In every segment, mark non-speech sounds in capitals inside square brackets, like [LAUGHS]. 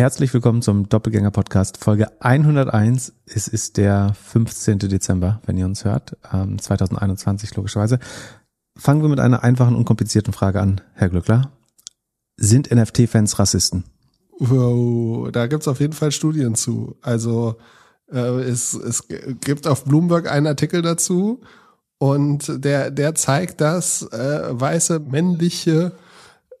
Herzlich willkommen zum Doppelgänger Podcast Folge 101. Es ist der 15. Dezember, wenn ihr uns hört, 2021 ähm, logischerweise. Fangen wir mit einer einfachen und komplizierten Frage an, Herr Glückler. Sind NFT-Fans Rassisten? Wow, da gibt's auf jeden Fall Studien zu. Also äh, es, es gibt auf Bloomberg einen Artikel dazu und der, der zeigt, dass äh, weiße männliche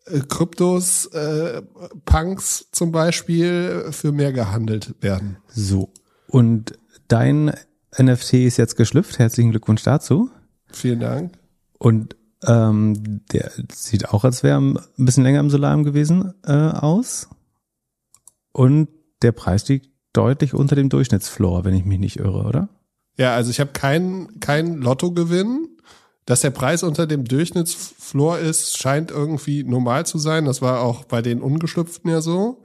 äh, Kryptos, äh, Punks zum Beispiel für mehr gehandelt werden. So. Und dein NFT ist jetzt geschlüpft. Herzlichen Glückwunsch dazu. Vielen Dank. Und ähm, der sieht auch, als wäre ein bisschen länger im Solarium gewesen, äh, aus. Und der Preis liegt deutlich unter dem Durchschnittsfloor, wenn ich mich nicht irre, oder? Ja, also ich habe keinen kein Lottogewinn. Dass der Preis unter dem Durchschnittsfloor ist, scheint irgendwie normal zu sein. Das war auch bei den Ungeschlüpften ja so.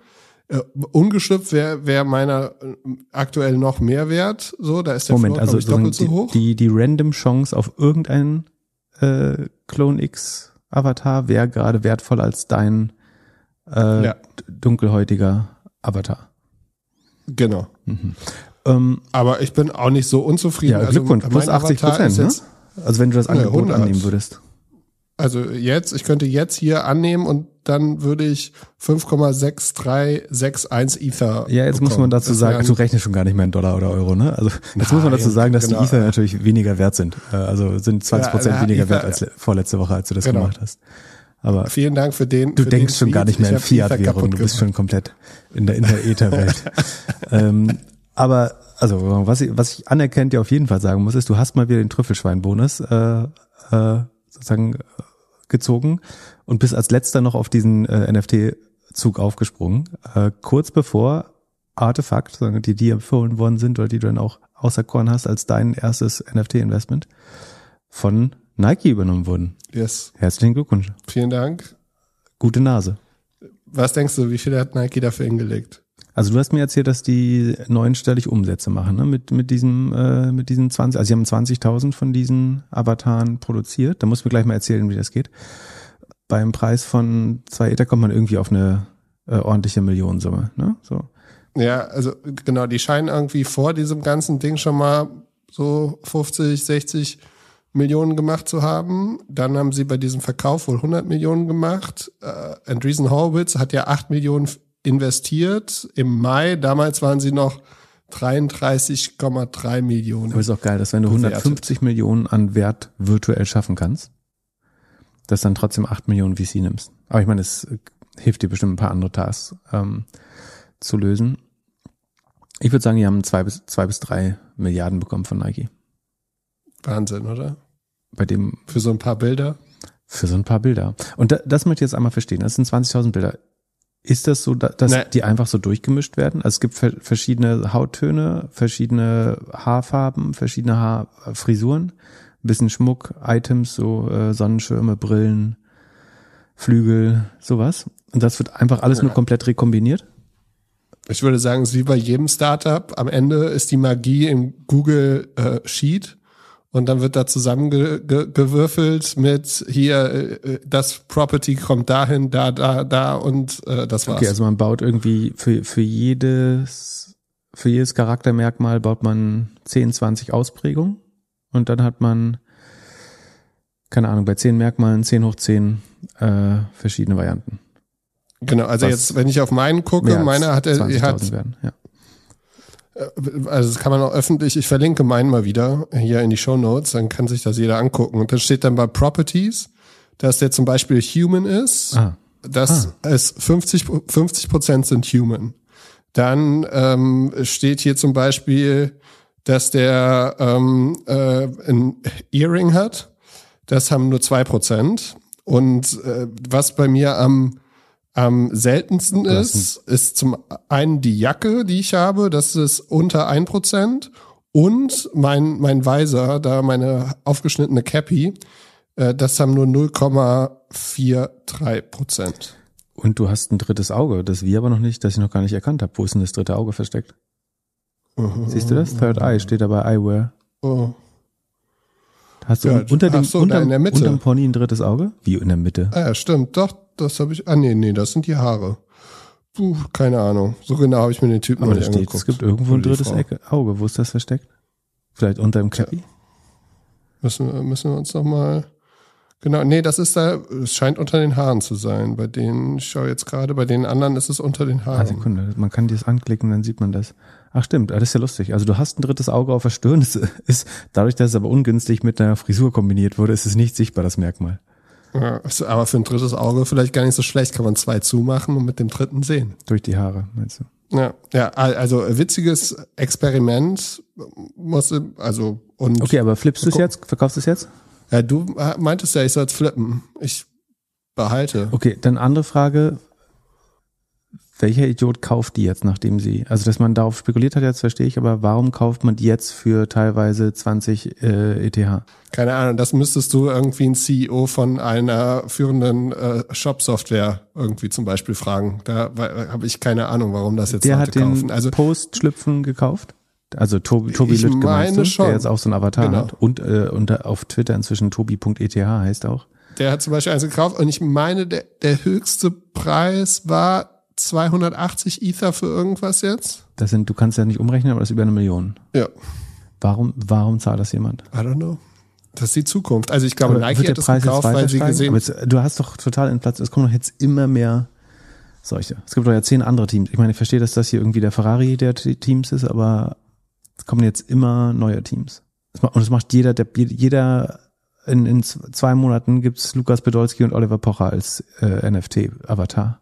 Äh, ungeschlüpft wäre wär meiner äh, aktuell noch mehr wert. So, da ist der Moment, Floor, also ich, doppelt so hoch. Die, die Random Chance auf irgendeinen äh, Clone X Avatar wäre gerade wertvoller als dein äh, ja. dunkelhäutiger Avatar. Genau. Mhm. Ähm, Aber ich bin auch nicht so unzufrieden. Ja, also Glückwunsch, also plus 80 Prozent. Ne? Also wenn du das Angebot ja, annehmen würdest. Also jetzt, ich könnte jetzt hier annehmen und dann würde ich 5,6361 Ether. Ja, jetzt bekommen. muss man dazu das sagen, also du rechnest schon gar nicht mehr in Dollar oder Euro, ne? Also jetzt Nein, muss man dazu sagen, dass genau. die Ether natürlich weniger wert sind. Äh, also sind 20 Prozent ja, äh, weniger Ether, wert als vorletzte Woche, als du das genau. gemacht hast. Aber vielen Dank für den. Du für denkst den schon gar nicht mehr in Fiat-Währung. Du bist schon komplett in der, in der Ether-Welt. [LAUGHS] ähm, aber also was ich, was ich anerkennt dir auf jeden Fall sagen muss, ist, du hast mal wieder den Trüffelschweinbonus äh, äh, sozusagen äh, gezogen und bist als letzter noch auf diesen äh, NFT-Zug aufgesprungen, äh, kurz bevor Artefakt, die dir empfohlen worden sind oder die du dann auch außer Korn hast als dein erstes NFT-Investment, von Nike übernommen wurden. Yes. Herzlichen Glückwunsch. Vielen Dank. Gute Nase. Was denkst du, wie viel hat Nike dafür hingelegt? Also du hast mir erzählt, dass die neunstellig Umsätze machen, ne? Mit, mit diesem, äh, mit diesen 20, also sie haben 20.000 von diesen Avataren produziert. Da musst du mir gleich mal erzählen, wie das geht. Beim Preis von zwei Ether kommt man irgendwie auf eine äh, ordentliche Millionensumme, ne? So. Ja, also genau, die scheinen irgendwie vor diesem ganzen Ding schon mal so 50, 60 Millionen gemacht zu haben. Dann haben sie bei diesem Verkauf wohl 100 Millionen gemacht. Äh, Andreessen Horowitz hat ja 8 Millionen investiert im Mai. Damals waren sie noch 33,3 Millionen. Aber ist auch geil, dass wenn du bewertet. 150 Millionen an Wert virtuell schaffen kannst, dass dann trotzdem 8 Millionen VC nimmst. Aber ich meine, es äh, hilft dir bestimmt ein paar andere Tasks ähm, zu lösen. Ich würde sagen, die haben zwei bis, zwei bis drei Milliarden bekommen von Nike. Wahnsinn, oder? Bei dem. Für so ein paar Bilder? Für so ein paar Bilder. Und da, das möchte ich jetzt einmal verstehen. Das sind 20.000 Bilder. Ist das so, dass nee. die einfach so durchgemischt werden? Also es gibt verschiedene Hauttöne, verschiedene Haarfarben, verschiedene Haarfrisuren, ein bisschen Schmuck, Items, so äh, Sonnenschirme, Brillen, Flügel, sowas. Und das wird einfach alles ja. nur komplett rekombiniert? Ich würde sagen, es ist wie bei jedem Startup. Am Ende ist die Magie im Google äh, Sheet und dann wird da zusammengewürfelt mit hier, äh, das Property kommt dahin, da, da, da und äh, das war's. Okay, also man baut irgendwie für, für jedes, für jedes Charaktermerkmal baut man 10, 20 Ausprägungen und dann hat man, keine Ahnung, bei 10 Merkmalen 10 hoch 10 äh, verschiedene Varianten. Genau, also Was jetzt, wenn ich auf meinen gucke, meiner hat er, hat, werden, ja. Äh, also das kann man auch öffentlich, ich verlinke meinen mal wieder hier in die Show Notes, dann kann sich das jeder angucken. Und da steht dann bei Properties, dass der zum Beispiel Human ist, ah. dass ah. es 50, 50 Prozent sind Human. Dann ähm, steht hier zum Beispiel, dass der ähm, äh, ein Earring hat. Das haben nur zwei Prozent. Und äh, was bei mir am am seltensten ist, ist zum einen die Jacke, die ich habe, das ist unter 1%. und mein, mein Weiser, da meine aufgeschnittene Cappy, äh, das haben nur 0,43 Und du hast ein drittes Auge, das wir aber noch nicht, das ich noch gar nicht erkannt habe. Wo ist denn das dritte Auge versteckt? Mhm. Siehst du das? Third Eye steht dabei Eyewear. Oh. Hast du ja, unter dem, so, unterm, unterm Pony ein drittes Auge? Wie in der Mitte? Ah, ja, stimmt. Doch, das habe ich. Ah, nee, nee, das sind die Haare. Puh, keine Ahnung. So genau habe ich mir den Typen Aber noch nicht steht, angeguckt. Es gibt irgendwo ein drittes Auge. Wo ist das versteckt? Vielleicht unter dem Käppi? Ja. Müssen, müssen wir uns noch mal. Genau, nee, das ist da, es scheint unter den Haaren zu sein. Bei denen, ich schaue jetzt gerade, bei den anderen ist es unter den ah, Haaren. Ah, Sekunde, man kann das anklicken, dann sieht man das. Ach stimmt, ah, das ist ja lustig. Also du hast ein drittes Auge auf der Stirn, es [LAUGHS] ist, dadurch, dass es aber ungünstig mit deiner Frisur kombiniert wurde, ist es nicht sichtbar, das Merkmal. Ja, aber für ein drittes Auge vielleicht gar nicht so schlecht. Kann man zwei zumachen und mit dem dritten sehen. Durch die Haare, meinst du? Ja, ja also witziges Experiment. Musst also, und okay, aber flippst du es jetzt? Verkaufst du es jetzt? Ja, du meintest ja, ich soll es flippen. Ich behalte. Okay, dann andere Frage welcher Idiot kauft die jetzt, nachdem sie, also dass man darauf spekuliert hat, jetzt verstehe ich, aber warum kauft man die jetzt für teilweise 20 äh, ETH? Keine Ahnung, das müsstest du irgendwie ein CEO von einer führenden äh, Shop-Software irgendwie zum Beispiel fragen. Da habe ich keine Ahnung, warum das jetzt Der Leute hat den Also Post-Schlüpfen gekauft? Also Tobi, Tobi Lüttke der jetzt auch so ein Avatar genau. hat und, äh, und auf Twitter inzwischen tobi.eth heißt auch. Der hat zum Beispiel eins gekauft und ich meine, der, der höchste Preis war 280 Ether für irgendwas jetzt? Das sind, du kannst ja nicht umrechnen, aber das ist über eine Million. Ja. Warum, warum zahlt das jemand? I don't know. Das ist die Zukunft. Also ich glaube, aber Nike hat das gekauft, weil sie gesehen jetzt, Du hast doch total in Platz. Es kommen doch jetzt immer mehr solche. Es gibt doch ja zehn andere Teams. Ich meine, ich verstehe, dass das hier irgendwie der Ferrari der Teams ist, aber es kommen jetzt immer neue Teams. Und es macht jeder, der, jeder in, in zwei Monaten gibt's Lukas Podolski und Oliver Pocher als äh, NFT-Avatar.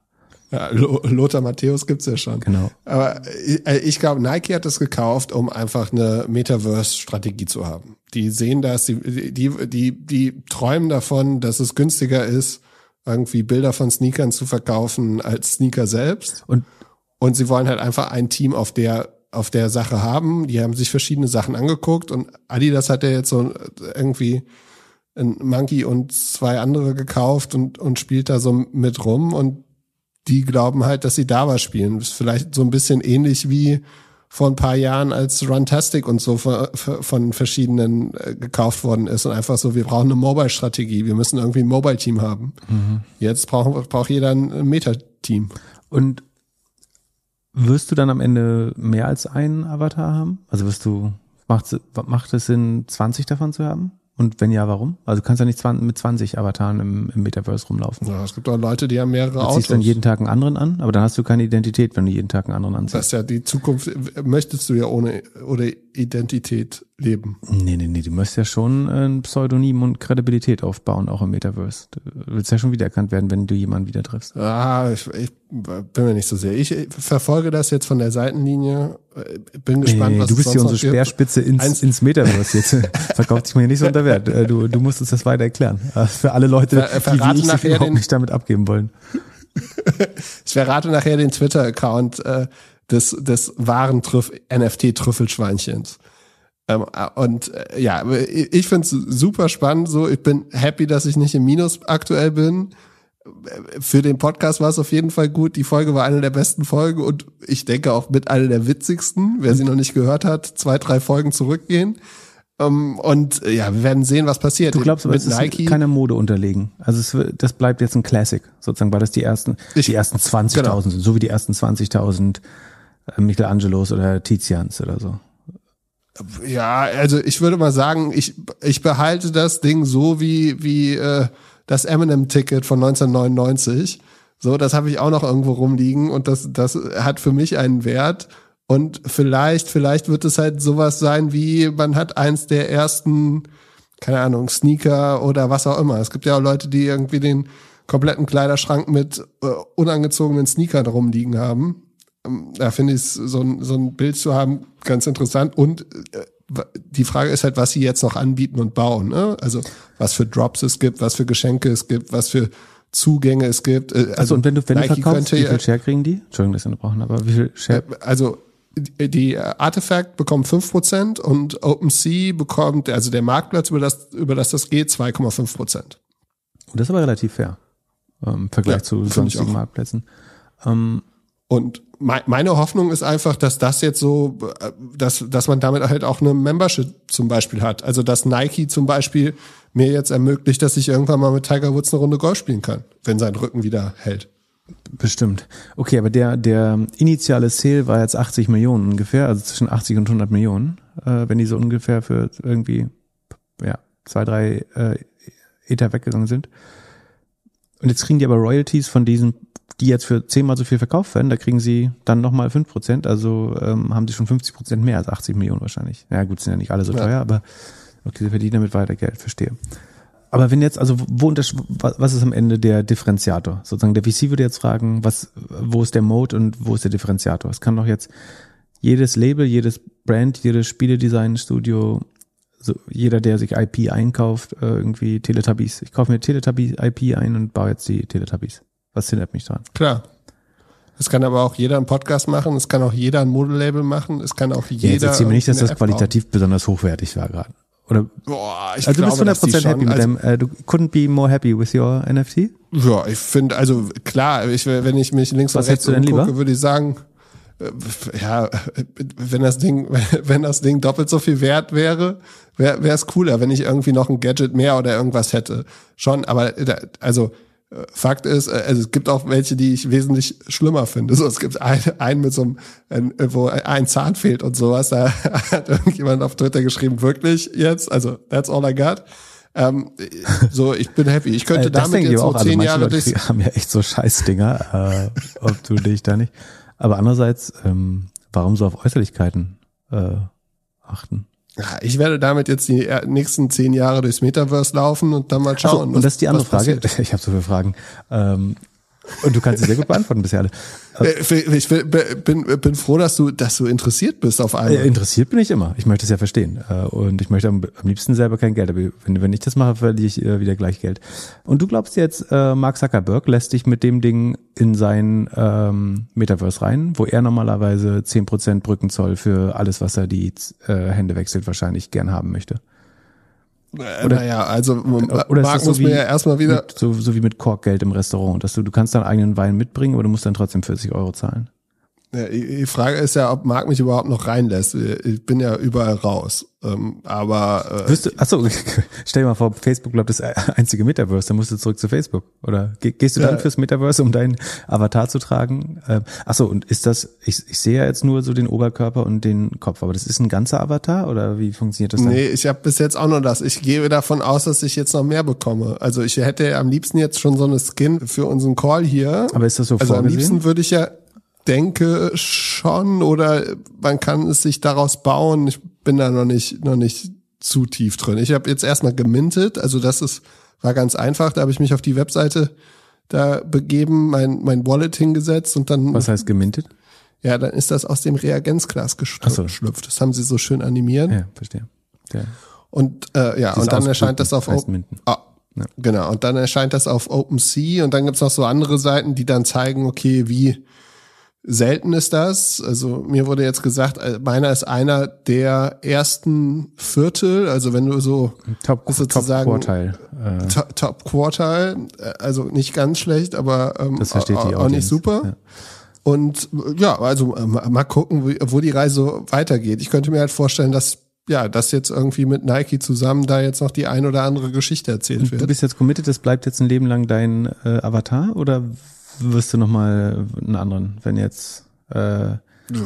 Ja, Lothar Matthäus gibt's ja schon. Genau. Aber ich, äh, ich glaube, Nike hat das gekauft, um einfach eine Metaverse-Strategie zu haben. Die sehen das, die, die, die, die träumen davon, dass es günstiger ist, irgendwie Bilder von Sneakern zu verkaufen als Sneaker selbst. Und, und sie wollen halt einfach ein Team auf der auf der Sache haben. Die haben sich verschiedene Sachen angeguckt und Adidas hat ja jetzt so äh, irgendwie ein Monkey und zwei andere gekauft und, und spielt da so mit rum und die glauben halt, dass sie da was spielen. Das ist vielleicht so ein bisschen ähnlich wie vor ein paar Jahren, als Runtastic und so von verschiedenen äh, gekauft worden ist und einfach so, wir brauchen eine Mobile-Strategie, wir müssen irgendwie ein Mobile-Team haben. Mhm. Jetzt braucht, braucht jeder ein Meta-Team. Und wirst du dann am Ende mehr als einen Avatar haben? Also wirst du, macht, macht es Sinn, 20 davon zu haben? Und wenn ja, warum? Also du kannst ja nicht mit 20 Avataren im, im Metaverse rumlaufen. Ja, es gibt auch Leute, die haben mehrere du Autos. Du ziehst dann jeden Tag einen anderen an, aber dann hast du keine Identität, wenn du jeden Tag einen anderen anziehst. Das ist ja die Zukunft, möchtest du ja ohne, oder Identität leben. Nee, nee, nee, du musst ja schon äh, ein Pseudonym und Kredibilität aufbauen, auch im Metaverse. Du willst ja schon wiedererkannt werden, wenn du jemanden wieder triffst. Ah, ich, ich bin mir nicht so sehr. Ich verfolge das jetzt von der Seitenlinie. Äh, bin gespannt, nee, was du bist hier unsere Speerspitze ins, ins Metaverse jetzt. [LAUGHS] Verkauft dich mir nicht so unter Wert. Äh, du, du musst uns das weiter erklären. Für alle Leute, Ver, die, die überhaupt nicht damit abgeben wollen. [LAUGHS] ich verrate nachher den Twitter-Account äh, des, des wahren NFT-Trüffelschweinchens. Ähm, äh, und äh, ja, ich finde es super spannend. So, ich bin happy, dass ich nicht im Minus aktuell bin. Für den Podcast war es auf jeden Fall gut. Die Folge war eine der besten Folgen und ich denke auch mit einer der witzigsten. Wer sie noch nicht gehört hat, zwei, drei Folgen zurückgehen. Um, ähm, und äh, ja, wir werden sehen, was passiert. Du glaubst, aber mit es ist Nike keiner Mode unterlegen. Also es, das bleibt jetzt ein Classic, sozusagen, weil das die ersten, ich, die ersten 20.000 genau. sind, so wie die ersten 20.000 äh, Michelangelos oder Tizians oder so. Ja, also ich würde mal sagen, ich, ich behalte das Ding so wie, wie äh, das Eminem-Ticket von 1999. So, das habe ich auch noch irgendwo rumliegen und das, das hat für mich einen Wert. Und vielleicht, vielleicht wird es halt sowas sein wie, man hat eins der ersten, keine Ahnung, Sneaker oder was auch immer. Es gibt ja auch Leute, die irgendwie den kompletten Kleiderschrank mit äh, unangezogenen Sneakern rumliegen haben. Ähm, da finde ich so ein, so ein Bild zu haben ganz interessant. Und äh, die Frage ist halt, was sie jetzt noch anbieten und bauen. Ne? Also was für Drops es gibt, was für Geschenke es gibt, was für Zugänge es gibt. Also, also und wenn du, wenn Nike du verkaufst, könnte, wie viel Share kriegen die? Entschuldigung, dass wir brauchen, aber wie viel Share? Äh, also die äh, Artifact bekommt 5% und OpenSea bekommt, also der Marktplatz, über das, über das das geht, 2,5%. Und das ist aber relativ fair ähm, im Vergleich ja, zu sonstigen Marktplätzen. Ähm, und meine Hoffnung ist einfach, dass das jetzt so, äh, dass, dass man damit halt auch eine Membership zum Beispiel hat. Also dass Nike zum Beispiel mir jetzt ermöglicht, dass ich irgendwann mal mit Tiger Woods eine Runde Golf spielen kann, wenn sein Rücken wieder hält. Bestimmt. Okay, aber der, der initiale Sale war jetzt 80 Millionen ungefähr, also zwischen 80 und 100 Millionen, äh, wenn die so ungefähr für irgendwie, ja, zwei, drei äh, Ether weggegangen sind. Und jetzt kriegen die aber Royalties von diesen die jetzt für zehnmal so viel verkauft werden, da kriegen sie dann nochmal fünf Prozent, also ähm, haben sie schon 50 Prozent mehr als 80 Millionen wahrscheinlich. Ja gut, sind ja nicht alle so ja. teuer, aber okay, sie verdienen damit weiter Geld, verstehe. Aber wenn jetzt, also wo was ist am Ende der Differenziator? Sozusagen der VC würde jetzt fragen, was, wo ist der Mode und wo ist der Differenziator? Es kann doch jetzt jedes Label, jedes Brand, jedes Spieledesign-Studio, so jeder, der sich IP einkauft, äh, irgendwie Teletubbies. Ich kaufe mir Teletubbies IP ein und baue jetzt die Teletubbies. Was hindert mich daran? Klar. Es kann aber auch jeder einen Podcast machen, es kann auch jeder ein Modelabel machen, es kann auch jeder. Ja, jetzt erzähl mir nicht, dass das qualitativ besonders hochwertig war gerade. Oder? Boah, ich also du bist 100% happy schon, mit also deinem, äh, du couldn't be more happy with your NFT? Ja, ich finde, also klar, ich, wenn ich mich links Was und rechts umgucke, würde ich sagen, äh, ja, [LAUGHS] wenn das Ding, [LAUGHS] wenn das Ding doppelt so viel wert wäre, wäre es cooler, wenn ich irgendwie noch ein Gadget mehr oder irgendwas hätte. Schon, aber also Fakt ist, äh, also es gibt auch welche, die ich wesentlich schlimmer finde. So, es gibt einen, einen mit so einem, äh, wo ein Zahn fehlt und sowas. Da [LAUGHS] hat irgendjemand auf Twitter geschrieben, wirklich jetzt? Also, that's all I got. Ähm, so, ich bin happy. Ich könnte äh, damit jetzt auch. so zehn also Jahre Leute durch. haben ja echt so Scheißdinger, äh, ob du dich da nicht. Aber andererseits, ähm, warum so auf Äußerlichkeiten äh, achten? ich werde damit jetzt die nächsten zehn Jahre durchs Metaverse laufen und dann mal schauen. So, und das ist die andere Frage. Passiert. [LAUGHS] Ich habe so viele Fragen. Ähm, und du kannst sie sehr gut beantworten bisher alle. Äh, ich bin, bin froh, dass du, dass du interessiert bist auf einmal. Äh, interessiert bin ich immer. Ich möchte es ja verstehen. Äh, und ich möchte am, liebsten selber kein Geld. Aber wenn, wenn ich das mache, verliere ich wieder gleich Geld. Und du glaubst jetzt, Mark Zuckerberg lässt dich mit dem Ding in sein ähm, Metaverse rein, wo er normalerweise 10% Brückenzoll für alles, was er die äh, Hände wechselt, wahrscheinlich gern haben möchte. Äh, oder, naja, also oder Marc ist muss so wie, mir ja erstmal wieder. Mit, so, so wie mit Korkgeld im Restaurant. Dass du, du kannst deinen eigenen Wein mitbringen, aber du musst dann trotzdem 40 Euro zahlen. Ja, die Frage ist ja, ob Marc mich überhaupt noch reinlässt. Ich bin ja überall raus. Ähm, aber äh, Wirst du, achso, [LAUGHS] stell dir mal vor, Facebook bleibt das einzige Metaverse, dann musst du zurück zu Facebook. Oder gehst du dann ja. fürs Metaverse, um deinen Avatar zu tragen? Ähm, achso, und ist das, ich, ich sehe ja jetzt nur so den Oberkörper und den Kopf, aber das ist ein ganzer Avatar oder wie funktioniert das dann? Nee, ich habe bis jetzt auch nur das. Ich gehe davon aus, dass ich jetzt noch mehr bekomme. Also ich hätte am liebsten jetzt schon so eine Skin für unseren Call hier. Aber ist das so also vorgesehen? am liebsten würde ich ja denke schon oder man kann es sich daraus bauen. Ich bin da noch nicht, noch nicht zu tief drin. Ich habe jetzt erstmal gemintet, also das ist, war ganz einfach. Da habe ich mich auf die Webseite da begeben, mein, mein Wallet hingesetzt und dann. Was heißt gemintet? Ja, dann ist das aus dem Reagenzglas geschlüpft. So. Das haben sie so schön animiert. Ja, verstehe. Ja. Und äh, ja, und dann erscheint das auf Open. Ah, ja. Genau, und dann erscheint das auf OpenSea und dann gibt's noch so andere Seiten, die dann zeigen, okay, wie Selten ist das. Also mir wurde jetzt gesagt, äh, meiner ist einer der ersten Viertel. Also wenn du so Top, sozusagen äh. Top Quartal, äh. Top, Top Quartal, also nicht ganz schlecht, aber ähm, auch, auch nicht super. Ja. Und ja, also äh, mal gucken, wie, wo die Reise weitergeht. Ich könnte mir halt vorstellen, dass ja, dass jetzt irgendwie mit Nike zusammen da jetzt noch die ein oder andere Geschichte erzählt wird. Du bist jetzt committed, das bleibt jetzt ein Leben lang dein äh, Avatar oder wirst du nochmal einen anderen, wenn jetzt äh,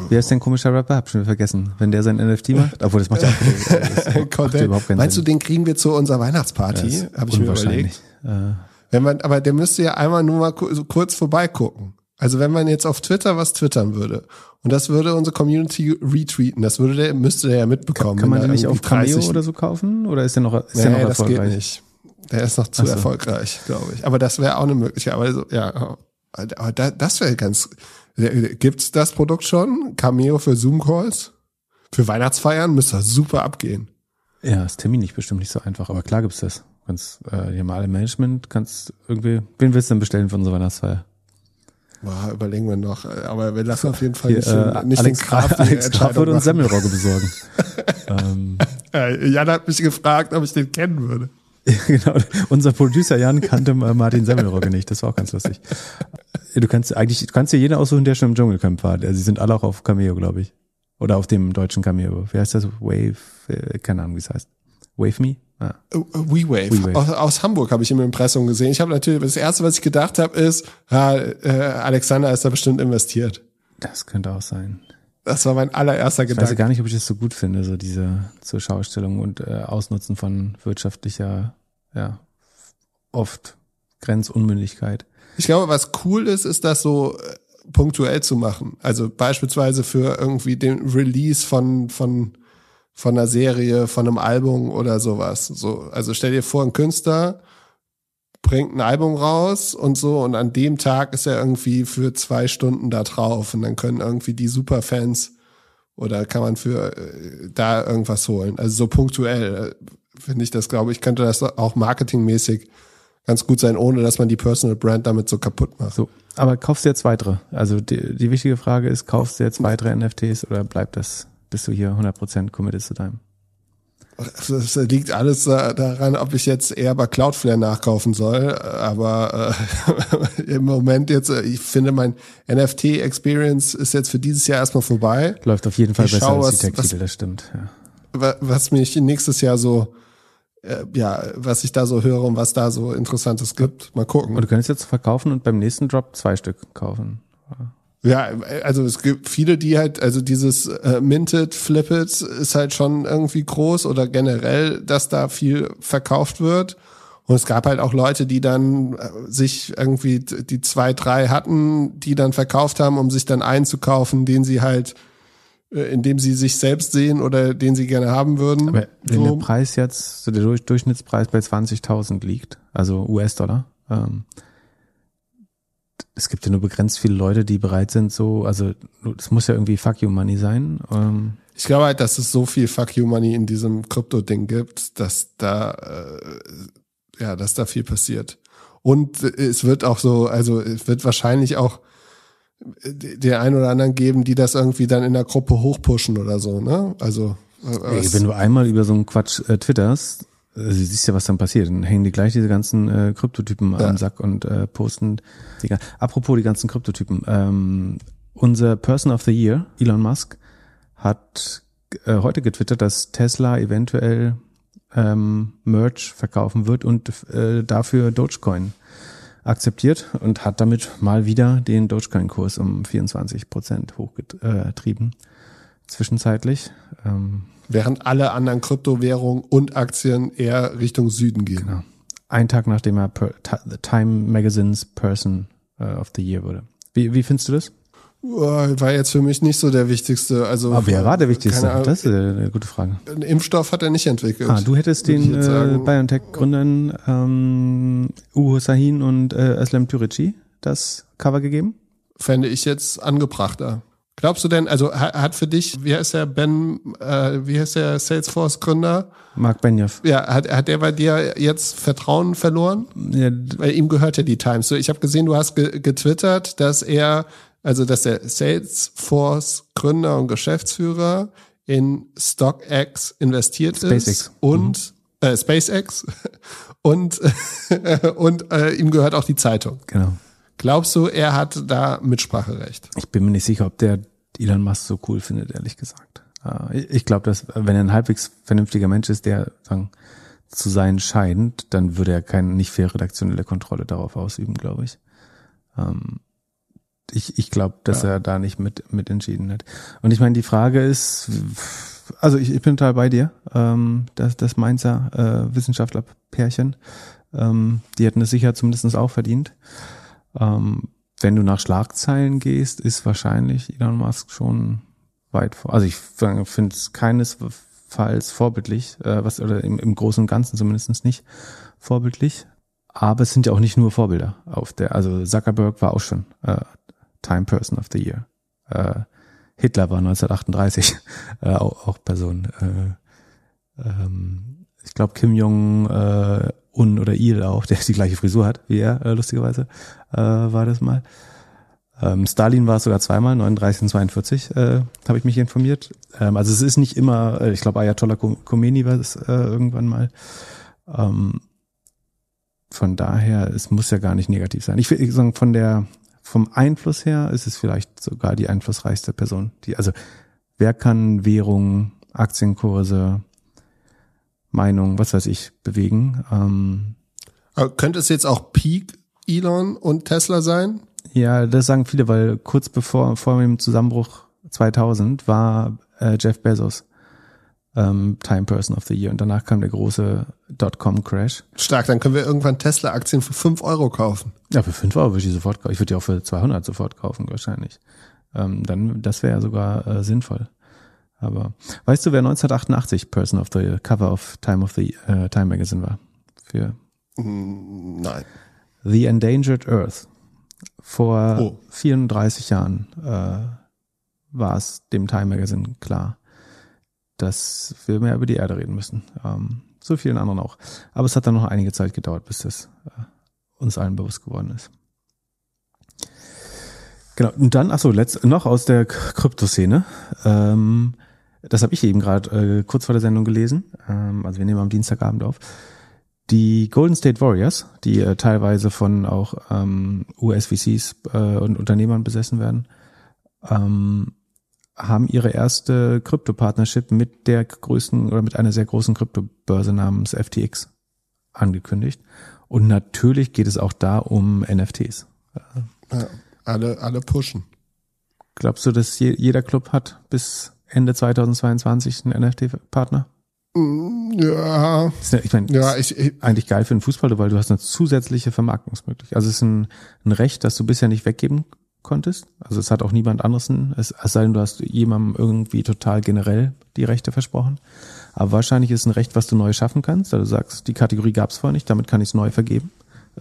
Wer ist denn komischer Rapper? Hab schon vergessen. Wenn der sein NFT macht, [LAUGHS] obwohl das macht ja auch [LAUGHS] macht überhaupt keinen Meinst Sinn. du, den kriegen wir zu unserer Weihnachtsparty? Habe ich mir überlegt. Äh. Wenn man, aber der müsste ja einmal nur mal kurz vorbeigucken. Also wenn man jetzt auf Twitter was twittern würde und das würde unsere Community retweeten, das würde der, müsste der ja mitbekommen. Kann, man den nicht auf Cameo oder so kaufen? Oder ist der noch, ist nee, der noch das erfolgreich? Das geht nicht. Der ist noch zu so. erfolgreich, glaube ich. Aber das wäre auch eine Möglichkeit. Aber so, ja, aber ah, da, das wäre ganz. Äh, gibt's das Produkt schon? Cameo für Zoom-Calls? Für Weihnachtsfeiern müsste das super abgehen. Ja, ist Termin nicht bestimmt nicht so einfach, aber klar gibt's das. Kannst, äh, hier mal alle Management, kannst irgendwie, wen willst du denn bestellen für unsere Weihnachtsfeier? Boah, überlegen wir noch, äh, aber wir lassen auf jeden Fall hier, nicht, äh, nicht Alex, den Graf würde uns Semmelrogge besorgen. [LAUGHS] ähm. Äh, Jan hat mich gefragt, ob ich den kennen würde. [LAUGHS] genau, unser Producer Jan kannte Martin Semmelrogge nicht. Das war auch ganz lustig. Äh, du kannst eigentlich, du kannst dir jeden aussuchen, der schon im Dschungelcamp war. Also, sie sind alle auch auf Cameo, glaube ich. Oder auf dem deutschen Cameo. Wie heißt das? Wave, äh, keine Ahnung, wie es heißt. Wave Me? Ah. Oh, oh, We wave. Aus, aus Hamburg habe ich im Impressum gesehen. Ich habe natürlich, das erste, was ich gedacht habe, ist, äh, Alexander ist da bestimmt investiert. Das könnte auch sein. Das war mein allererster Gedanke. Ich weiß gar nicht, ob ich das so gut finde, so diese zur Schaustellung und äh, Ausnutzen von wirtschaftlicher, ja, oft Grenzunmündigkeit. Ich glaube, was cool ist, ist das so äh, punktuell zu machen. Also beispielsweise für irgendwie den Release von, von, von einer Serie, von einem Album oder sowas. So, also stell dir vor, ein Künstler bringt ein Album raus und so und an dem Tag ist er irgendwie für zwei Stunden da drauf und dann können irgendwie die Superfans oder kann man für äh, da irgendwas holen. Also so punktuell äh, finde ich das, glaube ich, könnte das auch marketingmäßig ganz gut sein, ohne dass man die Personal Brand damit so kaputt macht. So, aber kaufst du jetzt weitere? Also die, die wichtige Frage ist, kaufst du jetzt weitere NFTs oder bleibt das, bist du hier 100% committed zu deinem? Das liegt alles daran, ob ich jetzt eher bei Cloudflare nachkaufen soll. Äh, aber äh, [LAUGHS] im Moment jetzt, äh, ich finde, mein NFT-Experience ist jetzt für dieses Jahr erstmal vorbei. Läuft auf jeden Fall ich besser schaue, als die Tech-Titel, das stimmt. Ja. Was mich nächstes Jahr so, äh, ja, was ich da so höre und was da so Interessantes gibt. Mal gucken. Und du könntest jetzt verkaufen und beim nächsten Drop zwei Stück kaufen. Ja, also es gibt viele, die halt, also dieses äh, Minted, Flip ist halt schon irgendwie groß oder generell, dass da viel verkauft wird. Und es gab halt auch Leute, die dann äh, sich irgendwie die zwei, drei hatten, die dann verkauft haben, um sich dann einzukaufen, den sie halt, äh, dem sie sich selbst sehen oder den sie gerne haben würden. Aber wenn so. der Preis jetzt, so der Durchschnittspreis bei 20.000 liegt, also US-Dollar, ähm, es gibt ja nur begrenzt viele Leute, die bereit sind, so, also es muss ja irgendwie Fuck You Money sein. Ähm. Ich glaube halt, dass es so viel Fuck You Money in diesem Krypto-Ding gibt, dass da äh, ja, dass da viel passiert. Und es wird auch so, also es wird wahrscheinlich auch äh, der einen oder anderen geben, die das irgendwie dann in der Gruppe hochpushen oder so, ne? Also äh, Ey, wenn du einmal über so einen Quatsch äh, twitterst, also siehst ja, was dann passiert. Dann hängen die gleich diese ganzen äh, Kryptotypen ja. am Sack und äh, posten. Die, apropos die ganzen Kryptotypen. Ähm, unser Person of the Year, Elon Musk, hat äh, heute getwittert, dass Tesla eventuell ähm, Merch verkaufen wird und äh, dafür Dogecoin akzeptiert und hat damit mal wieder den Dogecoin-Kurs um 24 hochgetrieben. zwischenzeitlich. Ähm, während alle anderen Kryptowährungen und Aktien eher Richtung Süden gehen. Genau. Ein Tag nachdem er per, Time Magazines Person äh, of the Year wurde. Wie, wie findest du das? Äh, war jetzt für mich nicht so der wichtigste. Also Aber ah, wer war der äh, wichtigste? Ahnung, das ist eine gute Frage. Einen Impfstoff hat er nicht entwickelt. Ah, du hättest den äh, BioNTech-Gründern ähm, Uhu Sahin und äh, Özlem Türeci das Cover gegeben? Fände ich jetzt angebrachter. Glaubst du denn, also hat für dich, wie heißt der Ben, äh, wie heißt der Salesforce-Gründer? Mark Benioff. Ja, hat, hat der bei dir jetzt Vertrauen verloren? Ja. Weil ihm gehört ja die Times. So, ich habe gesehen, du hast ge getwittert, dass er, also dass der Salesforce-Gründer und Geschäftsführer in StockX investiert SpaceX. ist und mhm. äh, SpaceX [LAUGHS] und, [LAUGHS] und äh, ihm gehört auch die Zeitung. Genau. Glaubst du, er hat da Mitspracherecht? Ich bin mir nicht sicher, ob der Elon Musk so cool findet, ehrlich gesagt. Äh, ich glaube, dass wenn er ein halbwegs vernünftiger Mensch ist, der sagen, zu sein scheint, dann würde er keine nicht fair redaktionelle Kontrolle darauf ausüben, glaube ähm, ich. ich ich glaube, dass ja. er da nicht mit, mit entschieden hat. Und ich meine, die Frage ist, also ich, ich bin total bei dir, ähm, das, das Mainzer äh, Wissenschaftlerpärchen, ähm, die hätten es sicher zumindest auch verdient. Ähm, wenn du nach Schlagzeilen gehst, ist wahrscheinlich Elon Musk schon weit vor. Also ich finde es keinesfalls vorbildlich, äh, was oder im, im Großen und Ganzen zumindest nicht vorbildlich. Aber es sind ja auch nicht nur Vorbilder auf der. Also Zuckerberg war auch schon äh, Time Person of the Year. Äh, Hitler war 1938 [LAUGHS] äh, auch, auch Person. Äh, ähm, ich glaube Kim Jong äh, Un oder Il auch, der die gleiche Frisur hat wie er, äh, lustigerweise, äh, war das mal. Ähm, Stalin war es sogar zweimal, 39 und 42, äh, habe ich mich informiert. Ähm, also es ist nicht immer, äh, ich glaube Ayatollah Khomeini war es äh, irgendwann mal. Ähm, von daher, es muss ja gar nicht negativ sein. Ich will sagen, von der, vom Einfluss her ist es vielleicht sogar die einflussreichste Person. Die, also wer kann Währung, Aktienkurse, Meinung, was weiß ich, bewegen. Ähm, könnte es jetzt auch Peak Elon und Tesla sein? Ja, das sagen viele, weil kurz bevor vor dem Zusammenbruch 2000 war äh, Jeff Bezos ähm, Time Person of the Year und danach kam der große Dotcom-Crash. Stark, dann können wir irgendwann Tesla-Aktien für 5 Euro kaufen. Ja, für 5 Euro würde ich die sofort kaufen. Ich würde die auch für 200 sofort kaufen wahrscheinlich. Ähm, dann, das wäre ja sogar äh, sinnvoll. Aber weißt du, wer 1988 Person of the Cover of Time of the äh, Time Magazine war? Für mm, Nein. The Endangered Earth. Vor oh. 34 Jahren äh, war es dem Time Magazine klar, dass wir mehr über die Erde reden müssen. Ähm, so vielen anderen auch. Aber es hat dann noch einige Zeit gedauert, bis das äh, uns allen bewusst geworden ist. Genau, und dann, achso, letzt, noch aus der Kryptoszene. Ähm, das habe ich eben gerade äh, kurz vor der Sendung gelesen, ähm, also wir nehmen am Dienstagabend auf, die Golden State Warriors, die äh, teilweise von auch ähm, USVCs äh, und Unternehmern besessen werden, ähm, haben ihre erste Krypto-Partnership mit der größten oder mit einer sehr großen Kryptobörse namens FTX angekündigt. Und natürlich geht es auch da um NFTs. Ja, alle, alle pushen. Glaubst du, dass je, jeder Club hat bis Ende 2022 ein NFT-Partner? Mm, ja. Ich meine, ja, ich, ich, eigentlich geil für den Fußball, weil du hast eine zusätzliche Vermarktungsmöglichkeit. Also es ist ein, ein Recht, das du bisher nicht weggeben konntest. Also es hat auch niemand anderes, es, es sei denn, du hast jemandem irgendwie total generell die Rechte versprochen. Aber wahrscheinlich ist es ein Recht, was du neu schaffen kannst. Also du sagst, die Kategorie gab es vorher nicht, damit kann ich es neu vergeben.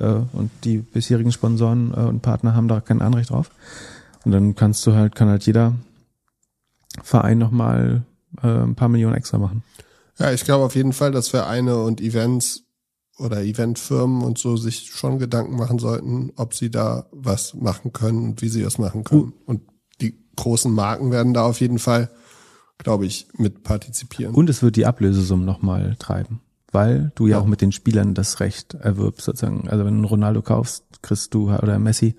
Äh, und die bisherigen Sponsoren äh, und Partner haben da kein Anrecht drauf. Und dann kannst du halt, kann halt jeder Verein nochmal äh, ein paar Millionen extra machen. Ja, ich glaube auf jeden Fall, dass Vereine und Events oder Eventfirmen und so sich schon Gedanken machen sollten, ob sie da was machen können und wie sie das machen können. Uh. Und die großen Marken werden da auf jeden Fall, glaube ich, mit partizipieren. Und es wird die Ablösesummen nochmal treiben, weil du ja, ja, auch mit den Spielern das Recht erwirbst, sozusagen. Also wenn du einen Ronaldo kaufst, kriegst du oder Messi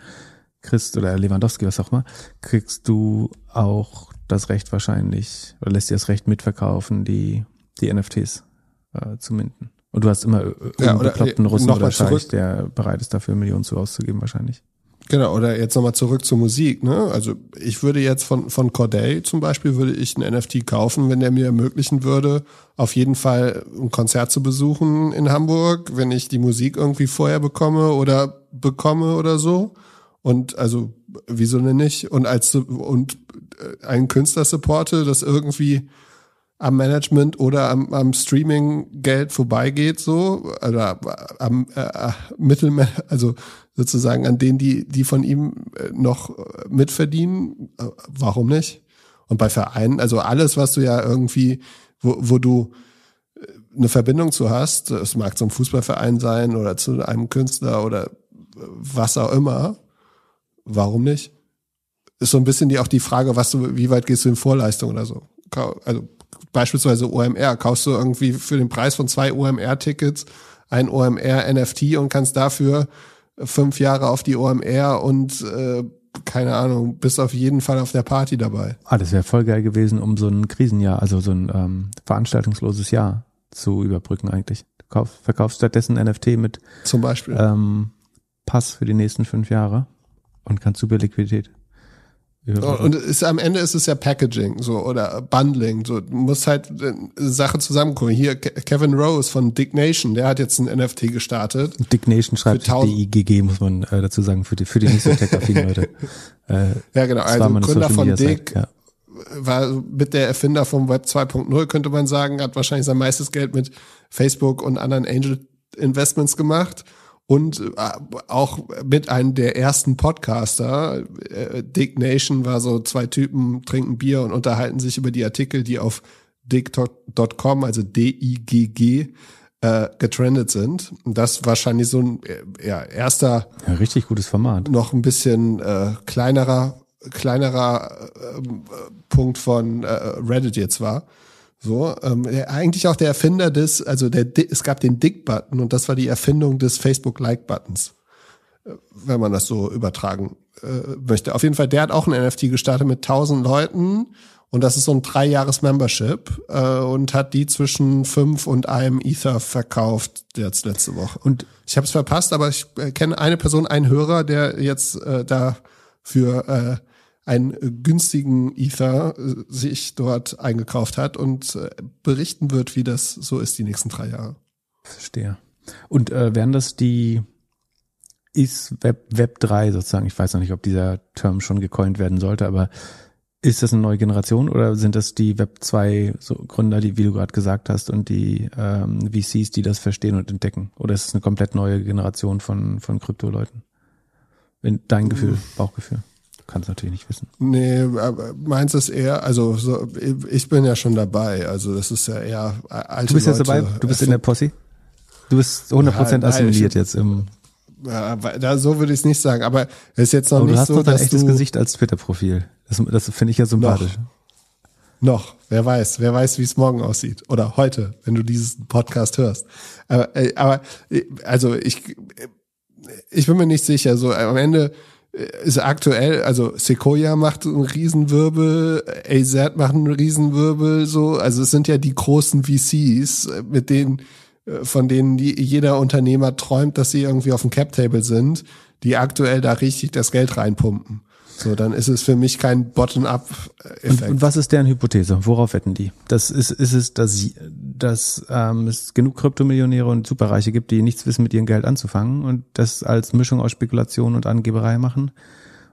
kriegst oder Lewandowski, was auch immer, kriegst du auch das Recht wahrscheinlich, oder lässt dir das Recht mitverkaufen, die, die NFTs äh, zu minden. Und du hast immer äh, ja, einen bekloppten äh, Russen oder Scheich, der bereit ist, dafür Millionen zu auszugeben wahrscheinlich. Genau, oder jetzt nochmal zurück zur Musik. Ne? Also ich würde jetzt von, von Corday zum Beispiel, würde ich ein NFT kaufen, wenn der mir ermöglichen würde, auf jeden Fall ein Konzert zu besuchen in Hamburg, wenn ich die Musik irgendwie vorher bekomme oder bekomme oder so. Und also wieso denn nicht? Und als und äh, einen Künstler supporte, das irgendwie am Management oder am, am Streaming-Geld vorbeigeht, so, oder am äh, Mittelman, also sozusagen an denen, die, die von ihm äh, noch äh, mitverdienen, warum nicht? Und bei Vereinen, also alles, was du ja irgendwie, wo, wo du eine Verbindung zu hast, es mag zum Fußballverein sein oder zu einem Künstler oder was auch immer, warum nicht? Ist so ein bisschen die, auch die Frage, was du, wie weit gehst du in Vorleistung oder so. Also beispielsweise OMR, kaufst du irgendwie für den Preis von zwei OMR-Tickets ein OMR-NFT und kannst dafür fünf Jahre auf die OMR und äh, keine Ahnung, bist auf jeden Fall auf der Party dabei. Ah, das wäre voll geil gewesen, um so ein Krisenjahr, also so ein ähm, veranstaltungsloses Jahr zu überbrücken eigentlich. Du kauf, verkaufst stattdessen NFT mit zum Beispiel ähm, Pass für die nächsten fünf Jahre und kann super Liquidität. Oh, und ist, am Ende ist es ja Packaging so oder Bundling. So, du musst halt äh, Sachen zusammenkommen. Hier Kevin Rose von Dick Nation, der hat jetzt ein NFT gestartet. Dick Nation schreibt DIGG, muss man äh, dazu sagen, für die, für die nicht so tech-affinen Leute. [LAUGHS] Äh, ja, genau. Also Gründer von Dick ja. war mit der Erfinder vom Web 2.0, könnte man sagen, hat wahrscheinlich sein meistes Geld mit Facebook und anderen Angel Investments gemacht und äh, auch mit einem der ersten Podcaster. Äh, dick Nation war so zwei Typen, trinken Bier und unterhalten sich über die Artikel, die auf dick.com, also D-I-G-G, äh, getrendet sind. Und das wahrscheinlich so ein äh, ja, erster. Ja, richtig gutes Format. Noch ein bisschen äh, kleinerer, kleinerer äh, Punkt von Reddit jetzt war. So, ähm, der, äh, eigentlich auch der Erfinder des, also der, es gab den Dick-Button und das war die Erfindung des Facebook-Like-Buttons, äh, wenn man das so übertragen äh, möchte. Auf jeden Fall, der hat auch ein NFT gestartet mit 1000 Leuten und das ist so ein Drei-Jahres-Membership äh, und hat die zwischen 5 und einem Ether verkauft jetzt letzte Woche. Und ich habe es verpasst, aber ich äh, kenne eine Person, einen Hörer, der jetzt äh, da für äh, einen günstigen Ether äh, sich dort eingekauft hat und äh, berichten wird, wie das so ist die nächsten drei Jahre. Verstehe. Und äh, wären das die ist Web, Web 3 sozusagen, ich weiß noch nicht, ob dieser Term schon gecoint werden sollte, aber ist das eine neue Generation oder sind das die Web 2 so Gründer, die, wie du gerade gesagt hast, und die ähm, VCs, die das verstehen und entdecken? Oder ist es eine komplett neue Generation von, von Krypto-Leuten? Dein Gefühl, Bauchgefühl kann es natürlich nicht wissen. Nee, aber meins ist eher, also so, ich bin ja schon dabei. Also das ist ja eher alte Du bist jetzt dabei? Du bist in der Posse? Du bist 100% ja, assimiliert jetzt im... Ja, da, so würde ich es nicht sagen, aber es ist jetzt noch aber nicht so, dass du... hast doch dein echtes Gesicht als Twitter-Profil. Das, das finde ich ja sympathisch. Noch, noch. Wer weiß, wer weiß, wie es morgen aussieht oder heute, wenn du diesen Podcast hörst. Aber, äh, aber äh, also ich, äh, ich bin mir nicht sicher. So am Ende äh, ist aktuell, also Sequoia macht einen Riesenwirbel, AZ macht einen Riesenwirbel, so. Also es sind ja die großen VCs, äh, mit denen, äh, von denen die, jeder Unternehmer träumt, dass sie irgendwie auf dem Cap-Table sind, die aktuell da richtig das Geld reinpumpen. So, dann ist es für mich kein Bottom-up-Effekt. Und, und, was ist deren Hypothese? Worauf wetten die? Das ist, ist es, dass, dass ähm, es genug Kryptomillionäre und Superreiche gibt, die nichts wissen, mit ihrem Geld anzufangen und das als Mischung aus Spekulation und Angeberei machen?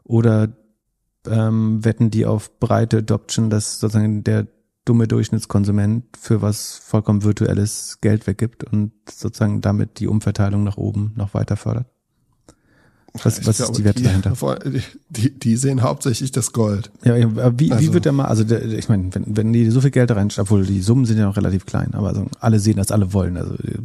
Oder ähm, wetten die auf breite Adoption, dass sozusagen der dumme Durchschnittskonsument für was vollkommen virtuelles Geld weggibt und sozusagen damit die Umverteilung nach oben noch weiter fördert? Was, was ist die Website dahinter? [LAUGHS] Die, die, sehen hauptsächlich das Gold. Ja, wie, also. wie wird der mal, also der, ich meine, wenn, wenn die so viel Geld reinstellen, obwohl die Summen sind ja noch relativ klein, aber also alle sehen das, alle wollen. Also äh,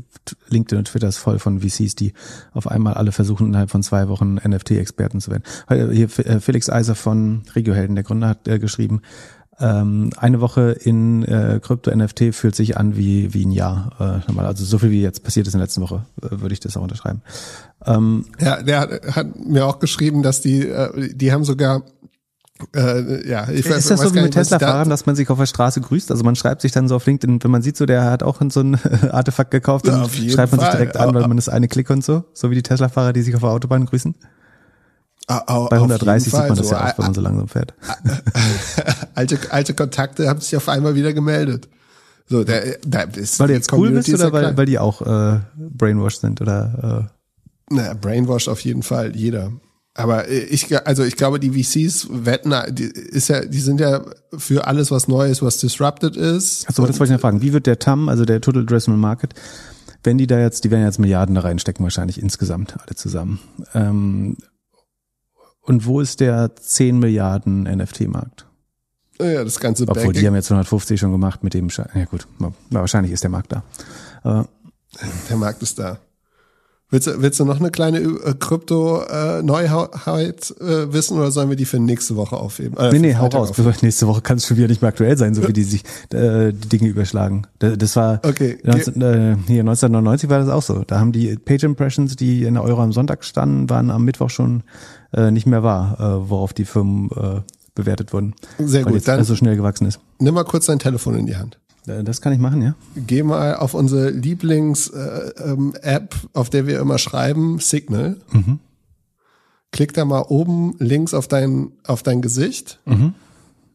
LinkedIn und Twitter ist voll von VCs, die auf einmal alle versuchen, innerhalb von zwei Wochen NFT-Experten zu werden. Äh, hier äh, Felix Eiser von Regiohelden, der Gründer, hat äh, geschrieben, ähm, eine Woche in äh, Krypto-NFT fühlt sich an wie, wie ein Jahr. Äh, also so viel wie jetzt passiert ist in der letzten Woche, äh, würde ich das auch unterschreiben. Ähm, ja, der hat, hat mir auch geschrieben, dass die, äh, die haben sogar äh, ja, ich weiß, ist weiß, das so wie mit Tesla-Fahrern, da dass man sich auf der Straße grüßt? Also man schreibt sich dann so auf LinkedIn, wenn man sieht, so der hat auch so ein [LAUGHS] Artefakt gekauft, dann ja, schreibt man Fall. sich direkt an, weil man ist eine Klick und so, so wie die Tesla-Fahrer, die sich auf der Autobahn grüßen. Bei 130 sieht man das so, ja auch, wenn man so langsam fährt. [LAUGHS] alte, alte Kontakte haben sich auf einmal wieder gemeldet. So, da, da ist weil du jetzt cool bist oder weil, weil die auch äh, brainwashed sind oder? Äh. Naja, brainwashed auf jeden Fall, jeder. Aber äh, ich, also ich glaube, die VCs wetten, die, ist ja, die sind ja für alles, was neu ist, was disrupted ist. Achso, das wollte ich noch fragen. Wie wird der TAM, also der Total Addressable Market, wenn die da jetzt, die werden jetzt Milliarden da reinstecken wahrscheinlich insgesamt, alle zusammen. Ähm, und wo ist der 10 Milliarden NFT-Markt? Oh ja, das ganze Obwohl, Banking. die haben jetzt 150 schon gemacht mit dem, Sch ja gut, wahrscheinlich ist der Markt da. Aber der Markt ist da. Willst du, willst du noch eine kleine äh, Krypto-Neuheit äh, äh, wissen oder sollen wir die für nächste Woche aufheben? Äh, nee, nee, hau raus. Nächste Woche kann es schon wieder nicht mehr aktuell sein, so wie die sich [LAUGHS] äh, die Dinge überschlagen. Das, das war okay. 19, äh, hier 1999 war das auch so. Da haben die Page Impressions, die in der Euro am Sonntag standen, waren am Mittwoch schon äh, nicht mehr war, äh, worauf die Firmen äh, bewertet wurden. Sehr gut. jetzt dann so schnell gewachsen ist. Nimm mal kurz dein Telefon in die Hand. Äh, das kann ich machen, ja. Geh mal auf unsere Lieblings-App, äh, ähm, auf der wir immer schreiben, Signal. Mhm. Klick da mal oben links auf dein, auf dein Gesicht. Mhm.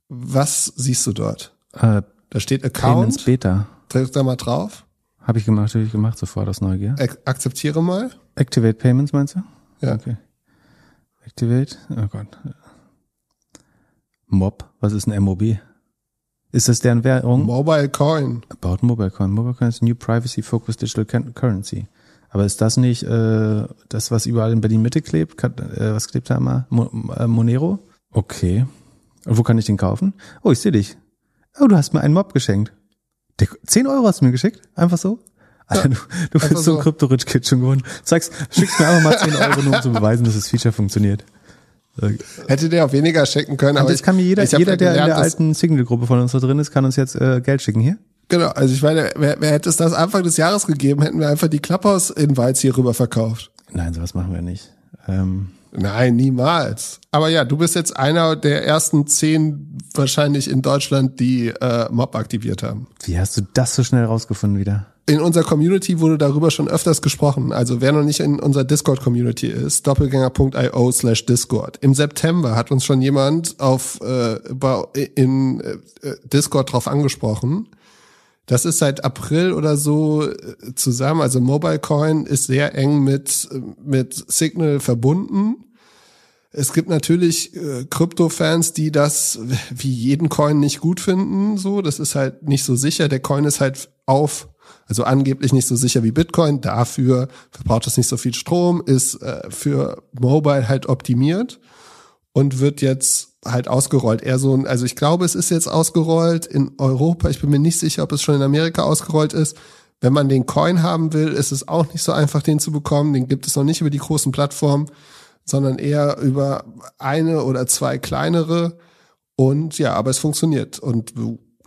Was siehst du dort? Äh, da steht Account. Payments Beta. Drück da mal drauf. Habe ich gemacht, habe ich gemacht, sofort aus Neugier. Ak akzeptiere mal. Activate Payments meinst du? Ja. Okay. Activate? Oh Gott. Mob? Was ist ein MOB? Ist das deren Währung? Mobile Coin. About Mobile Coin. Mobile Coin ist New Privacy Focused Digital Currency. Aber ist das nicht äh, das, was überall in Berlin Mitte klebt? Äh, was klebt da immer? Mo äh, Monero? Okay. Und wo kann ich den kaufen? Oh, ich sehe dich. Oh, du hast mir einen Mob geschenkt. Der, 10 Euro hast du mir geschickt? Einfach so? Alter, also du, du bist so ein Krypto-Rich-Kid schon geworden. Sagst, schickst mir einfach mal 10 Euro, nur um zu beweisen, dass das Feature funktioniert. Äh, hätte der auch weniger schicken können. Also aber Das kann mir jeder, jeder halt der in der alten Signal-Gruppe von uns da drin ist, kann uns jetzt äh, Geld schicken hier. Genau, also ich meine, wer, wer hätte es das Anfang des Jahres gegeben, hätten wir einfach die Clubhouse-Invites hier rüber verkauft. Nein, sowas machen wir nicht. Ähm. Nein, niemals. Aber ja, du bist jetzt einer der ersten zehn wahrscheinlich in Deutschland, die äh, Mob aktiviert haben. Wie hast du das so schnell rausgefunden wieder? in unserer Community wurde darüber schon öfters gesprochen. Also wer noch nicht in unserer Discord-Community ist, doppelgänger.io slash Discord. Im September hat uns schon jemand auf äh, in äh, Discord drauf angesprochen. Das ist seit April oder so äh, zusammen. Also Mobile Coin ist sehr eng mit, mit Signal verbunden. Es gibt natürlich äh, Krypto-Fans, die das wie jeden Coin nicht gut finden. So, das ist halt nicht so sicher. Der Coin ist halt auf also angeblich nicht so sicher wie Bitcoin, dafür verbraucht es nicht so viel Strom, ist äh, für Mobile halt optimiert und wird jetzt halt ausgerollt. Eher so ein, also ich glaube, es ist jetzt ausgerollt in Europa. Ich bin mir nicht sicher, ob es schon in Amerika ausgerollt ist. Wenn man den Coin haben will, ist es auch nicht so einfach, den zu bekommen. Den gibt es noch nicht über die großen Plattformen, sondern eher über eine oder zwei kleinere. Und ja, aber es funktioniert. Und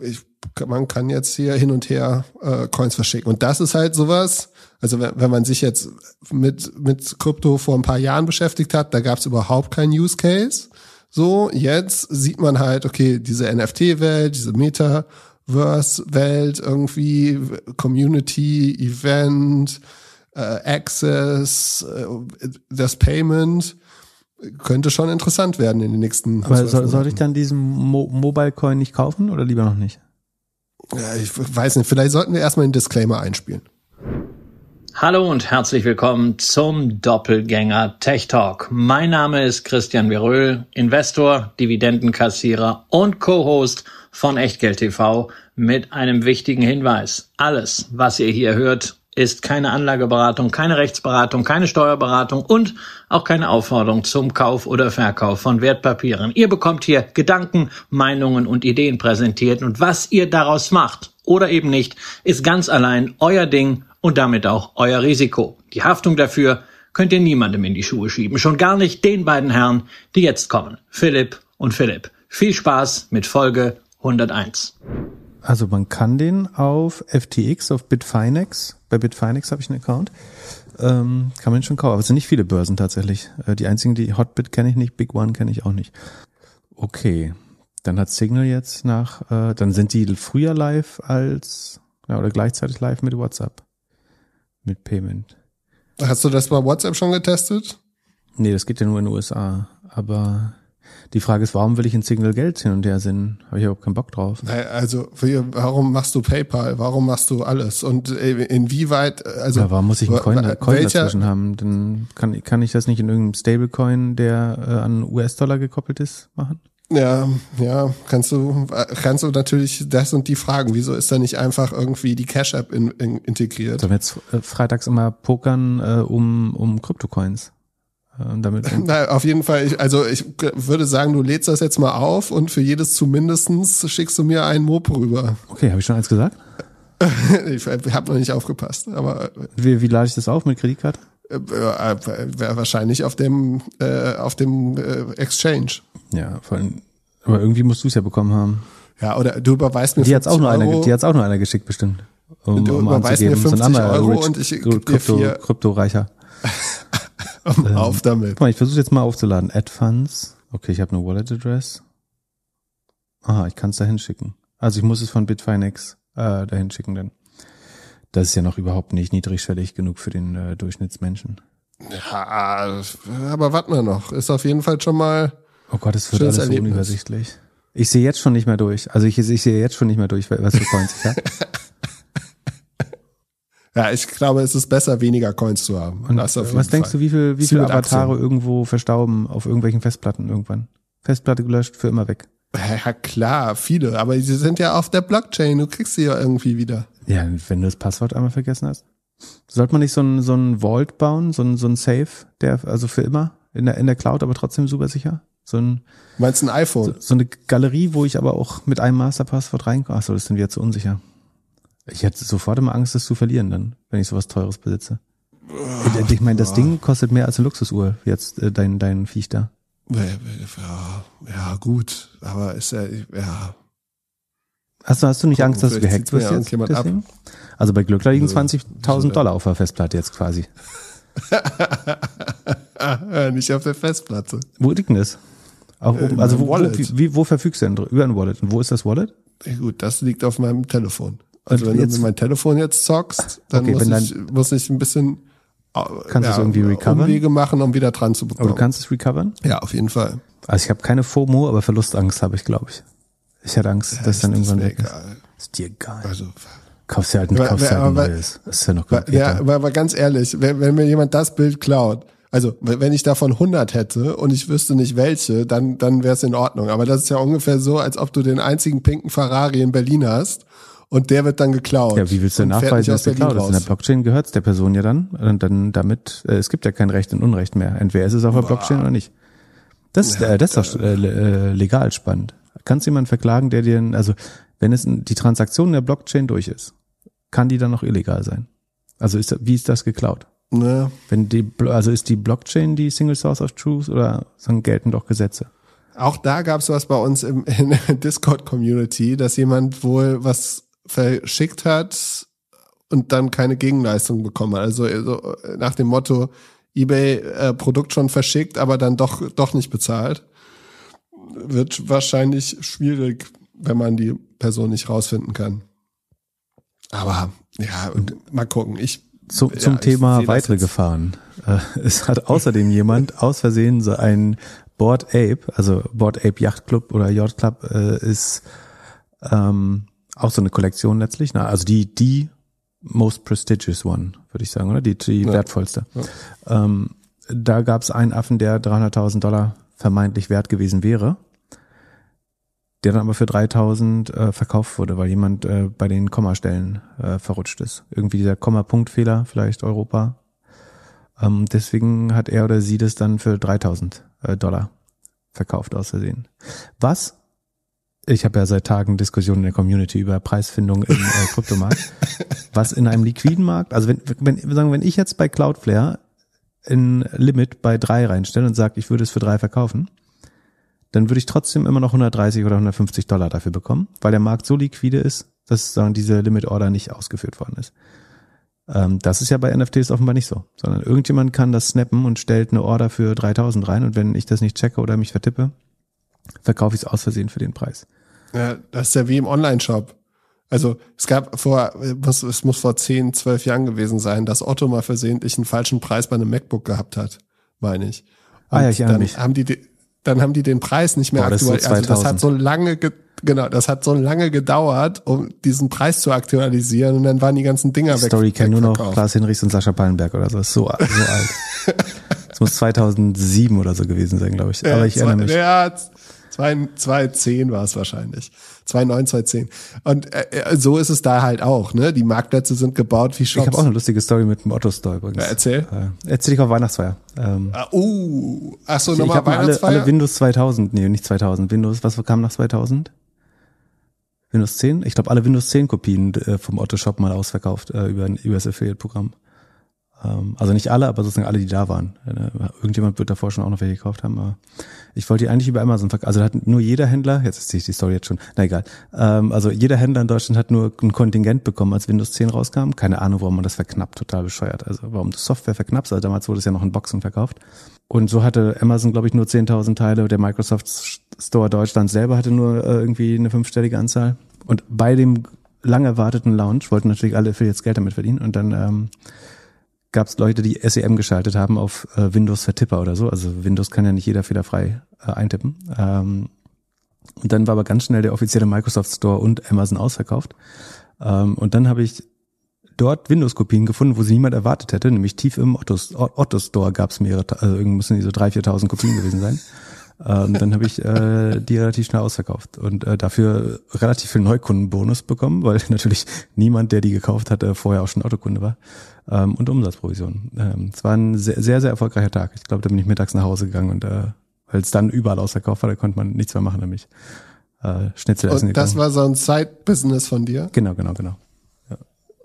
ich man kann jetzt hier hin und her äh, Coins verschicken. Und das ist halt sowas, also wenn, wenn man sich jetzt mit, mit Krypto vor ein paar Jahren beschäftigt hat, da gab es überhaupt keinen Use Case. So, jetzt sieht man halt, okay, diese NFT-Welt, diese Metaverse-Welt, irgendwie Community, Event, äh, Access, äh, das Payment könnte schon interessant werden in den nächsten. Aber soll, soll ich dann diesen Mo Mobile Coin nicht kaufen oder lieber noch nicht? Ja, ich weiß nicht, vielleicht sollten wir erstmal einen Disclaimer einspielen. Hallo und herzlich willkommen zum Doppelgänger Tech Talk. Mein Name ist Christian Veröhl, Investor, Dividendenkassierer und Co-Host von Echtgeld TV mit einem wichtigen Hinweis. Alles, was ihr hier hört, ist keine Anlageberatung, keine Rechtsberatung, keine Steuerberatung und auch keine Aufforderung zum Kauf oder Verkauf von Wertpapieren. Ihr bekommt hier Gedanken, Meinungen und Ideen präsentiert und was ihr daraus macht oder eben nicht, ist ganz allein euer Ding und damit auch euer Risiko. Die Haftung dafür könnt ihr niemandem in die Schuhe schieben, schon gar nicht den beiden Herren, die jetzt kommen, Philipp und Philipp. Viel Spaß mit Folge 101. Also man kann den auf FTX, auf Bitfinex bei Bitfinex habe ich einen Account. Ähm, kann man schon kaufen. Aber es sind nicht viele Börsen tatsächlich. Äh, die einzigen, die Hotbit kenne ich nicht, Big One kenne ich auch nicht. Okay. Dann hat Signal jetzt nach, äh, dann sind die früher live als, ja, oder gleichzeitig live mit WhatsApp. Mit Payment. Hast du das bei WhatsApp schon getestet? Nee, das geht ja nur in den USA. Aber die Frage ist, warum will ich ein Signal Geld hin und her senden? Habe ich überhaupt keinen Bock drauf. Also, warum machst du PayPal? Warum machst du alles? Und äh, inwieweit, also. Ja, warum muss ich einen Coin, Coin dazwischen haben? Dann kann, kann ich das nicht in irgendeinem Stablecoin, der äh, an US-Dollar gekoppelt ist, machen? Ja, ja, kannst du, kannst du natürlich das und die fragen. Wieso ist da nicht einfach irgendwie die Cash App in, in, integriert? Sollen wir jetzt äh, freitags immer pokern äh, um, um Kryptocoins? Äh, damit [LAUGHS] Na, auf jeden Fall, ich, also ich würde sagen, du lädst das jetzt mal auf und für jedes zumindestens schickst du mir einen Mopo rüber. Okay, habe ich schon eins gesagt? [LAUGHS] ich habe noch nicht aufgepasst, aber. Äh, wie, wie lade ich das auf mit Kreditkarte? Äh, äh wahrscheinlich auf dem, äh, auf dem äh, Exchange. Ja, vor allem, aber irgendwie musst du es ja bekommen haben. Ja, oder du überweist mir die 50 auch nur Euro. Einer, die hat's auch nur einer geschickt bestimmt. Um, du um überweist mir 50 Euro Rich, und ich gebe dir vier. Kryptoreicher. [LAUGHS] Ähm, ähm, Auf damit. Guck mal, ich versuche jetzt mal aufzuladen. Add Funds. Okay, ich habe eine Wallet Address. Aha, ich kann es da hinschicken. Also ich muss es von Bitfinex äh, dahin schicken, denn das ist ja noch überhaupt nicht niedrigschwellig genug für den äh, Durchschnittsmenschen. Ja, aber warten wir noch. Ist auf jeden Fall schon mal. Oh Gott, es wird alles so unübersichtlich. Ich sehe jetzt schon nicht mehr durch. Also ich, ich sehe jetzt schon nicht mehr durch, was für Coins ich habe. [LAUGHS] Ja, ich glaube, es ist besser, weniger Coins zu haben. Und das auf äh, jeden was Fall. denkst du, wie viele wie viel Avatare Aktien. irgendwo verstauben auf irgendwelchen Festplatten irgendwann? Festplatte gelöscht, für immer weg. Ja, klar, viele, aber sie sind ja auf der Blockchain, du kriegst sie ja irgendwie wieder. Ja, wenn du das Passwort einmal vergessen hast. Sollte man nicht so ein, so ein Vault bauen, so ein, so ein Safe, der also für immer in der in der Cloud, aber trotzdem super sicher? So ein Meinst du ein iPhone? So, so eine Galerie, wo ich aber auch mit einem Masterpasswort reinkomme. Achso, das sind wir zu unsicher. Ich hätte sofort immer Angst, das zu verlieren dann, wenn ich sowas Teures besitze. Ich, ich meine, das Ding kostet mehr als eine Luxusuhr, jetzt äh, dein, dein Viech da. Ja, ja, gut, aber ist ja, ja. Hast du, hast du nicht Gucken, Angst, dass du gehackt wirst jetzt? Ab. Also bei Glückler liegen 20.000 Dollar auf der Festplatte jetzt quasi. [LAUGHS] nicht auf der Festplatte. Wo liegt denn das? Auch oben, also wo, wo, wie, wo verfügst du denn über ein Wallet? Und wo ist das Wallet? Ja, gut, das liegt auf meinem Telefon. Also und wenn jetzt, du mit meinem Telefon jetzt zockst, dann, okay, muss, dann ich, muss ich ein bisschen äh, kannst ja, es irgendwie äh, recovern? Umwege machen, um wieder dran zu bekommen. Aber du kannst es recovern? Ja, auf jeden Fall. Also ich habe keine FOMO, aber Verlustangst habe ich, glaube ich. Ich hatte Angst, ja, dass dann irgendwann weg ist. Ist dir egal. Also, kaufst dir halt ein, kaufst halt ein neues. Das ist ja noch komplett. Ja, aber, aber ganz ehrlich, wenn, wenn mir jemand das Bild klaut, also wenn ich davon 100 hätte und ich wüsste nicht welche, dann, dann wäre es in Ordnung. Aber das ist ja ungefähr so, als ob du den einzigen pinken Ferrari in Berlin hast und der wird dann geklaut. Ja, wie willst du nachweisen, dass der geklaut ist? In der Blockchain gehört es der Person ja dann. Und dann damit, äh, es gibt ja kein Recht und Unrecht mehr. Entweder ist es auf der Blockchain oder nicht. Das, ja, äh, das ist doch äh, äh, äh legal spannend. Kannst du jemanden verklagen, der dir, also wenn es die Transaktion in der Blockchain durch ist, kann die dann noch illegal sein? Also ist, wie ist das geklaut? Naja. Ne. Wenn die, also ist die Blockchain die Single Source of Truth oder sagen gelten doch Gesetze? Auch da gab es was bei uns im, in der Discord-Community, dass jemand wohl was verschickt hat und dann keine Gegenleistung bekommen hat. Also, also nach dem Motto, eBay äh, Produkt schon verschickt, aber dann doch, doch nicht bezahlt. Wird wahrscheinlich schwierig, wenn man die Person nicht rausfinden kann. Aber ja, und, mal gucken. Ich zum, zum ja, Thema weitere Gefahren. Äh, es hat außerdem jemand [LAUGHS] aus Versehen so ein Board Ape, also Board Ape Yacht Club oder Yacht Club äh, ist ähm, auch so eine Kollektion letztlich, ne? also die, die most prestigious one, würde ich sagen, oder? Die, die ja. wertvollste. Ja. Ähm, da gab es einen Affen, der 300.000 Dollar vermeintlich wert gewesen wäre, der dann aber für 3.000 äh, verkauft wurde, weil jemand äh, bei den Kommastellen äh, verrutscht ist. Irgendwie dieser komma punkt vielleicht Europa. Ähm, deswegen hat er oder sie das dann für 3.000 äh, Dollar verkauft aus Versehen. Was ich habe ja seit Tagen Diskussionen in der Community über Preisfindung im äh, [LAUGHS] Kryptomarkt. Was in einem liquiden Markt, also wenn, wenn, sagen, wenn ich jetzt bei Cloudflare ein Limit bei drei reinstelle und sage, ich würde es für drei verkaufen, dann würde ich trotzdem immer noch 130 oder 150 Dollar dafür bekommen, weil der Markt so liquide ist, dass sagen, diese Limit Order nicht ausgeführt worden ist. Ähm, das ist ja bei NFTs offenbar nicht so, sondern irgendjemand kann das snappen und stellt eine Order für 3000 rein und wenn ich das nicht checke oder mich vertippe, verkaufe ich es aus Versehen für den Preis. Ja, das ist ja wie im Online-Shop. Also es gab vor, muss, es muss vor 10, 12 Jahren gewesen sein, dass Otto mal versehentlich einen falschen Preis bei einem MacBook gehabt hat, meine ich. Und ah ja, ich dann mich. haben die dann haben die den Preis nicht mehr aktualisiert. Das, so also das hat so lange genau, das hat so lange gedauert, um diesen Preis zu aktualisieren und dann waren die ganzen Dinger die weg. Story kennen nur noch Klaas Hinrichs und Sascha Pallenberg oder so. Ist so, so alt. [LAUGHS] Es muss 2007 oder so gewesen sein, glaube ich. Aber ich ja, erinnere mich. Ja, 210 war es wahrscheinlich. 2,9, 2,10. Und äh, äh, so ist es da halt auch, ne? Die Marktplätze sind gebaut wie Shops. Ich habe auch eine lustige Story mit dem Otto Store übrigens. Ja, erzähl. Äh, erzähl ich auf Weihnachtsfeier. Ähm, ah, uh, ach so, nochmal Weihnachtsfeier? Alle, alle Windows 2000, nee, nicht 2000. Windows, was kam nach 2000? Windows 10? Ich glaube, alle Windows 10 Kopien äh, vom Otto Shop mal ausverkauft äh, über ein US Affiliate Programm. Ähm, also nicht alle, aber sozusagen alle, die da waren. Äh, irgendjemand wird davor schon auch noch welche gekauft haben. Aber ich wollte die eigentlich über Amazon verkaufen. Also hat nur jeder Händler, jetzt sehe ich die Story jetzt schon, na egal. Ähm, also jeder Händler in Deutschland hat nur ein Kontingent bekommen, als Windows 10 rauskam. Keine Ahnung, warum man das verknappt, total bescheuert. Also warum du Software verknappt, also damals wurde es ja noch in Boxen verkauft. Und so hatte Amazon, glaube ich, nur 10.000 Teile. Der Microsoft Store Deutschland selber hatte nur äh, irgendwie eine fünfstellige Anzahl. Und bei dem lang erwarteten Launch wollten natürlich alle für jetzt Geld damit verdienen. Und dann ähm, gab es Leute, die SEM geschaltet haben auf äh, Windows-Vertipper oder so. Also Windows kann ja nicht jeder fehlerfrei äh, eintippen. Ähm, und dann war aber ganz schnell der offizielle Microsoft Store und Amazon ausverkauft. Ähm, und dann habe ich dort Windows-Kopien gefunden, wo sie niemand erwartet hätte, nämlich tief im Otto, Otto Store gab es mehrere, also irgendwie müssen die so 3.000, 4.000 Kopien gewesen sein. Ähm, dann habe ich äh, die relativ schnell ausverkauft und äh, dafür relativ viel Neukundenbonus bekommen, weil [LAUGHS] natürlich niemand, der die gekauft hatte, vorher auch schon Autokunde war ähm, und Umsatzprovision. Ähm, es war ein sehr, sehr, sehr erfolgreicher Tag. Ich glaube, da bin ich mittags nach Hause gegangen und äh, weil es dann überall ausverkauft war, da konnte man nichts mehr machen nämlich. Äh, Schnitzel essen. Und das gegangen. war so ein Side-Business von dir? Genau, genau, genau.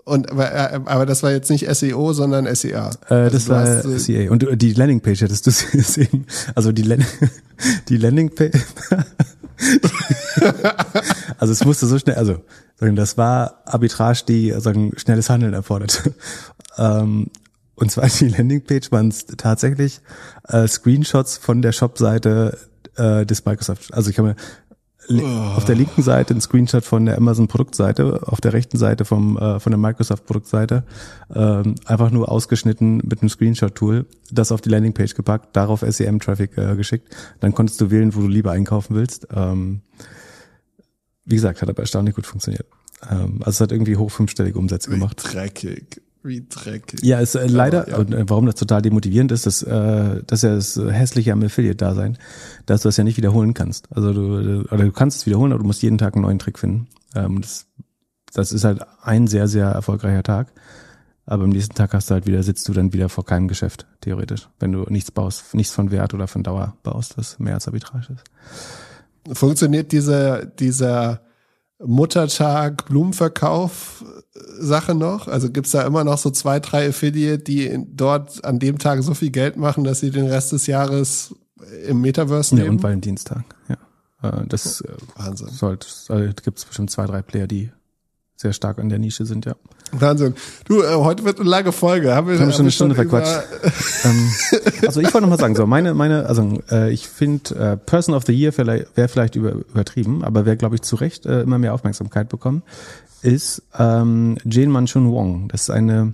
Und, aber, äh, aber das war jetzt nicht SEO, sondern SEA. Äh, also das war hast, äh, SEA. Und äh, die Landingpage hättest du [LAUGHS] gesehen. Also die, Land [LAUGHS] die Landingpage. [LAUGHS] also es musste so schnell, also das war Arbitrage, die sagen, schnelles Handeln erforderte. Ähm, und zwar die Landingpage waren es tatsächlich Screenshots von der Shopseite äh, des Microsoft. Also ich habe mir Ah. auf der linken Seite ein Screenshot von der Amazon Produktseite, auf der rechten Seite vom äh, von der Microsoft Produktseite, ähm, einfach nur ausgeschnitten mit einem Screenshot Tool, das auf die Landingpage gepackt, darauf SEM Traffic äh, geschickt, dann konntest du wählen, wo du lieber einkaufen willst. Ähm, wie gesagt, hat aber erstaunlich gut funktioniert. Ähm, also es hat irgendwie hoch fünfstellige Umsätze gemacht. Dreckig wie dreckig. Ja, ist äh, leider, ja. und äh, warum das total demotivierend ist, dass, äh, das ist ja das äh, Hässliche am Affiliate-Dasein, dass du das ja nicht wiederholen kannst. Also du, oder du kannst es wiederholen, aber du musst jeden Tag einen neuen Trick finden. Ähm, das, das ist halt ein sehr, sehr erfolgreicher Tag. Aber am nächsten Tag hast du halt wieder, sitzt du dann wieder vor keinem Geschäft, theoretisch. Wenn du nichts baust, nichts von Wert oder von Dauer baust, was mehr als Arbitrage ist. Funktioniert dieser, dieser Muttertag Blumenverkauf Sache noch? Also gibt's da immer noch so zwei, drei Affiliate, die in, dort an dem Tag so viel Geld machen, dass sie den Rest des Jahres im Metaverse nehmen? Ja, und Valentinstag, ja. Äh, das oh, Wahnsinn. Sollte, also gibt's bestimmt zwei, drei Player, die sehr stark an der Nische sind, ja. Wahnsinn. Du, äh, heute wird eine lange Folge. Haben wir, haben schon eine Stunde verquatscht. ähm, also ich wollte nochmal sagen, so meine, meine, also äh, ich finde äh, Person of the Year wäre vielleicht über, übertrieben, aber wäre, glaube ich, zu Recht äh, immer mehr Aufmerksamkeit bekommen ist ähm, Jane Manchun Wong. Das ist eine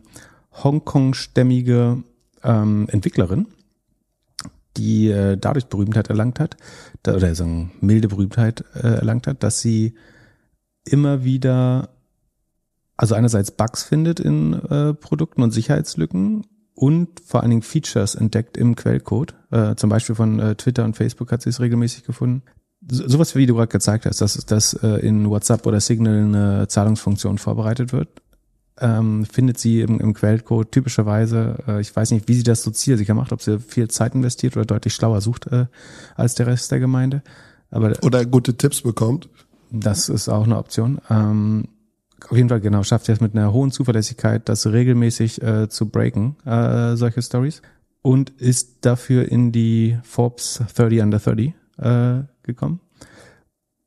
Hongkong-stämmige ähm, Entwicklerin, die äh, dadurch Berühmtheit erlangt hat, da, oder so eine milde Berühmtheit äh, erlangt hat, dass sie immer wieder, also einerseits Bugs findet in äh, Produkten und Sicherheitslücken und vor allen Dingen Features entdeckt im Quellcode. Äh, zum Beispiel von äh, Twitter und Facebook hat sie es regelmäßig gefunden, sowas wie du gerade gezeigt hast, dass, dass äh, in WhatsApp oder Signal eine Zahlungsfunktion vorbereitet wird, ähm, findet sie im, im Quellcode typischerweise, äh, ich weiß nicht, wie sie das so zielsicher macht, ob sie viel Zeit investiert oder deutlich schlauer sucht äh, als der Rest der Gemeinde. Aber oder gute Tipps bekommt. Das ist auch eine Option. Ähm, auf jeden Fall genau schafft er es mit einer hohen Zuverlässigkeit, das regelmäßig äh, zu breaken, äh, solche Stories und ist dafür in die Forbes 30 under 30 äh, gekommen.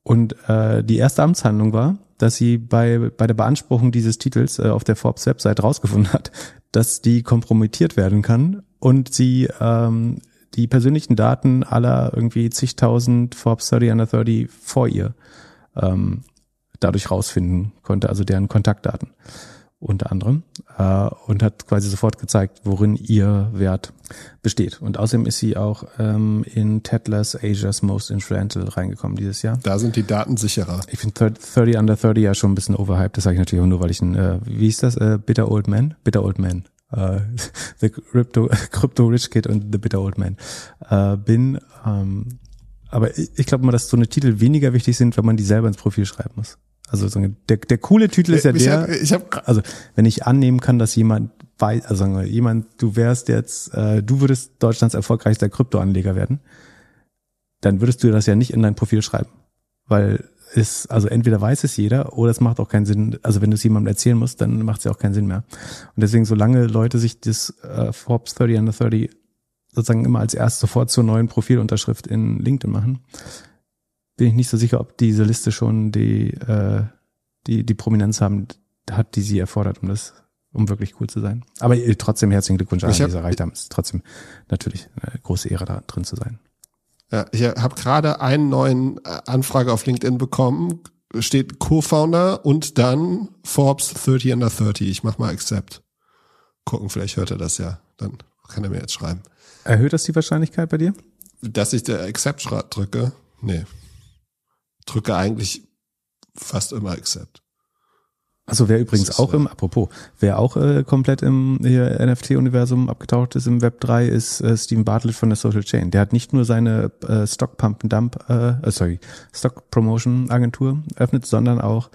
Und äh, die erste Amtshandlung war, dass sie bei, bei der Beanspruchung dieses Titels äh, auf der Forbes-Website rausgefunden hat, dass die kompromittiert werden kann und sie ähm, die persönlichen Daten aller irgendwie zigtausend Forbes 30 under 30 vor ihr ähm, dadurch rausfinden konnte, also deren Kontaktdaten unter anderem äh, und hat quasi sofort gezeigt, worin ihr Wert besteht. Und außerdem ist sie auch ähm, in Tedlers Asia's Most Influential reingekommen dieses Jahr. Da sind die Daten sicherer. Ich finde 30 Under 30 ja schon ein bisschen overhyped. Das sage ich natürlich auch nur, weil ich ein, äh, wie hieß das, äh, Bitter Old Man? Bitter Old Man. Uh, [LAUGHS] the Crypto, Crypto Rich Kid und The Bitter Old Man äh, bin. Ähm, aber ich, ich glaube mal, dass so eine Titel weniger wichtig sind, wenn man die selber ins Profil schreiben muss. Also der, der coole Titel ist ja ich der. Hab, ich hab, also wenn ich annehmen kann, dass jemand weiß, also jemand, du wärst jetzt, äh, du würdest Deutschlands erfolgreichster Kryptoanleger werden, dann würdest du das ja nicht in dein Profil schreiben, weil ist, also entweder weiß es jeder oder es macht auch keinen Sinn. Also wenn du es jemandem erzählen musst, dann macht es ja auch keinen Sinn mehr. Und deswegen, solange Leute sich das äh, Forbes 30 under 30 sozusagen immer als erst sofort zur neuen Profilunterschrift in LinkedIn machen, bin ich nicht so sicher, ob diese Liste schon die, äh, die, die Prominenz haben, hat, die sie erfordert, um das, um wirklich cool zu sein. Aber äh, trotzdem herzlichen Glückwunsch an, die es erreicht haben. Es ist trotzdem natürlich eine große Ehre, da drin zu sein. Ja, ich habe gerade einen neuen äh, Anfrage auf LinkedIn bekommen. Steht Co-Founder und dann Forbes 30 under 30. Ich mach mal Accept. Gucken, vielleicht hört er das ja. Dann kann er mir jetzt schreiben. Erhöht das die Wahrscheinlichkeit bei dir? Dass ich der Accept drücke? Nee drücke eigentlich fast immer Accept. Also wer übrigens ist, auch im, äh, apropos, wer auch äh, komplett im NFT-Universum abgetaucht ist im Web 3, ist äh, Steven Bartlett von der Social Chain. Der hat nicht nur seine äh, Stock Pump and Dump, äh, äh sorry, Stock Promotion Agentur eröffnet, sondern auch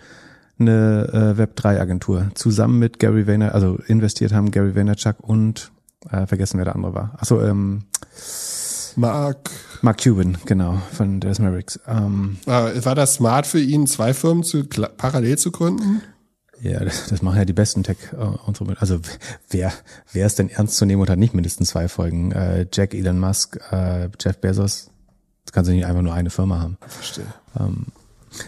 eine äh, Web 3 Agentur. Zusammen mit Gary Vayner, also investiert haben Gary Vaynerchuk und äh, vergessen wer der andere war. Achso, ähm, Mark. Mark Cuban, genau, von Dallas Mavericks. Ähm, äh, war das smart für ihn, zwei Firmen zu, parallel zu gründen? Ja, das, das machen ja die besten Tech-Unternehmen. Äh, also wer, wer ist denn ernst zu nehmen und hat nicht mindestens zwei Folgen? Äh, Jack, Elon Musk, äh, Jeff Bezos. Das kannst du nicht einfach nur eine Firma haben. Verstehe. Ähm,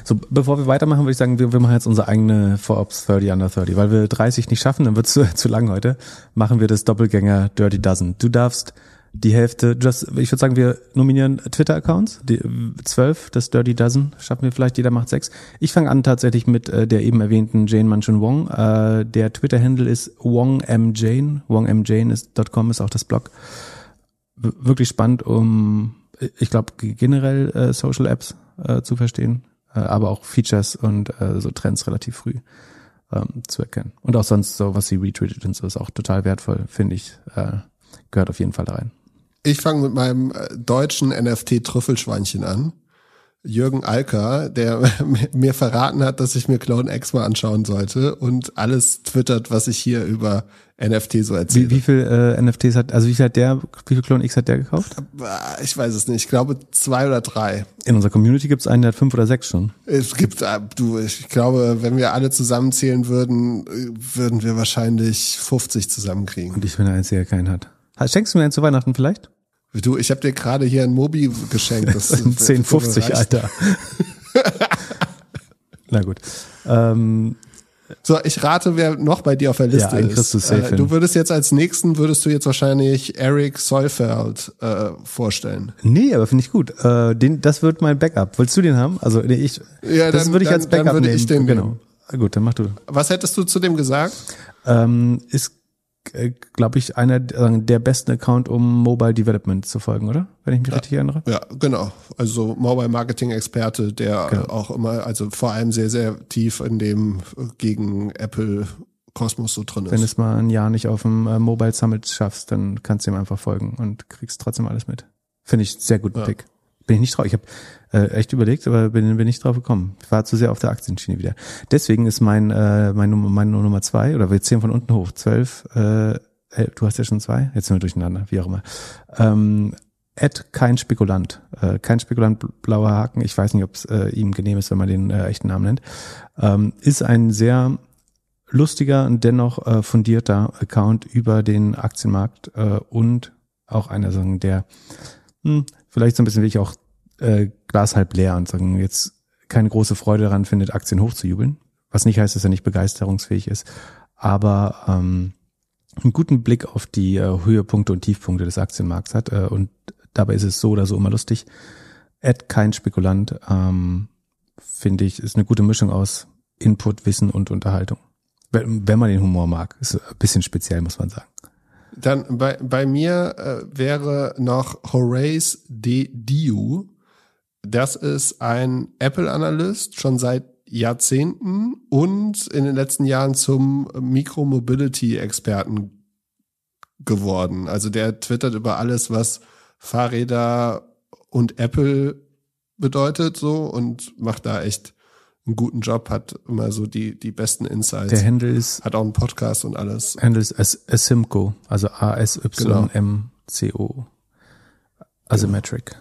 so, bevor wir weitermachen, würde ich sagen, wir, wir machen jetzt unsere eigene Forbes 30 under 30. Weil wir 30 nicht schaffen, dann wird's [LAUGHS] zu, zu lang heute, machen wir das Doppelgänger Dirty Dozen. Du darfst die Hälfte, just, ich würde sagen, wir nominieren Twitter-Accounts, zwölf, das Dirty Dozen, schaffen wir vielleicht, jeder macht sechs. Ich fange an tatsächlich mit äh, der eben erwähnten Jane Manchun Wong. Äh, der Twitter-Handle ist WongMJane, wongmjane.com ist auch das Blog. W wirklich spannend, um, ich glaube, generell äh, Social Apps äh, zu verstehen, äh, aber auch Features und äh, so Trends relativ früh ähm, zu erkennen. Und auch sonst so, was sie retweetet und so, ist auch total wertvoll, finde ich. Äh, gehört auf jeden Fall rein. Ich fange mit meinem äh, deutschen NFT-Trüffelschweinchen an. Jürgen Alka, der [LAUGHS] mir verraten hat, dass ich mir Clone X mal anschauen sollte und alles twittert, was ich hier über NFT so erzähle. Wie, wie viel äh, NFTs hat, also wie viel hat der, wie viel Clone X hat der gekauft? Äh, ich weiß es nicht. Ich glaube zwei oder drei. In unserer Community gibt es einen, der hat fünf oder sechs schon. Es gibt, äh, du, ich glaube, wenn wir alle zusammenzählen würden, würden wir wahrscheinlich 50 zusammenkriegen. Und ich bin der Einzige, der keinen hat. Schenkst du mir einen zu Weihnachten vielleicht? Du, ich habe dir gerade hier ein Mobi geschenkt. Das sind [LAUGHS] 10,50, Alter. [LAUGHS] Na gut. Ähm, so, ich rate, wer noch bei dir auf der Liste ja, ist. Du, safe äh, du würdest jetzt als nächsten, würdest du jetzt wahrscheinlich Eric Solfeld äh, vorstellen. Nee, aber finde ich gut. Äh, den, das wird mein Backup. Willst du den haben? Also nee, ich, ja, das würde ich als Backup dann würde nehmen. den genau. Nehmen. Ah, gut, dann mach du. Was hättest du zu dem gesagt? Ähm, ist äh, glaube ich, einer der besten Account, um Mobile Development zu folgen, oder? Wenn ich mich ja, richtig erinnere. Ja, genau. Also Mobile Marketing Experte, der genau. auch immer, also vor allem sehr, sehr tief in dem gegen Apple Kosmos so drin ist. Wenn es mal ein Jahr nicht auf dem äh, Mobile Summit schaffst, dann kannst du ihm einfach folgen und kriegst trotzdem alles mit. Finde ich sehr guten ja. Pick. Bin ich nicht traurig. Ich habe äh, echt überlegt, aber bin, bin nicht drauf gekommen. Ich war zu sehr auf der Aktienschiene wieder. Deswegen ist mein, äh, mein meine Nummer zwei, oder wir zählen von unten hoch, zwölf, äh, du hast ja schon zwei, jetzt sind wir durcheinander, wie auch immer. Ähm, Ed kein Spekulant. Äh, kein Spekulant, blauer Haken. Ich weiß nicht, ob es äh, ihm genehm ist, wenn man den äh, echten Namen nennt. Ähm, ist ein sehr lustiger und dennoch äh, fundierter Account über den Aktienmarkt äh, und auch einer, sagen, der mh, hm, vielleicht so ein bisschen, wie ich auch äh, Glas halb leer und sagen, jetzt keine große Freude daran findet, Aktien hochzujubeln. Was nicht heißt, dass er nicht begeisterungsfähig ist, aber ähm, einen guten Blick auf die äh, Höhepunkte und Tiefpunkte des Aktienmarkts hat. Äh, und dabei ist es so oder so immer lustig. Ed kein Spekulant, ähm, finde ich, ist eine gute Mischung aus Input, Wissen und Unterhaltung. Wenn, wenn man den Humor mag, ist ein bisschen speziell, muss man sagen. Dann bei, bei mir äh, wäre noch Horace de Diu das ist ein Apple-Analyst schon seit Jahrzehnten und in den letzten Jahren zum micromobility experten geworden. Also der twittert über alles, was Fahrräder und Apple bedeutet so und macht da echt einen guten Job, hat immer so die, die besten Insights. Der Handel ist. Hat auch einen Podcast und alles. Handel ist Asimco, also A-S-Y-M-C-O. Asymmetric. Genau.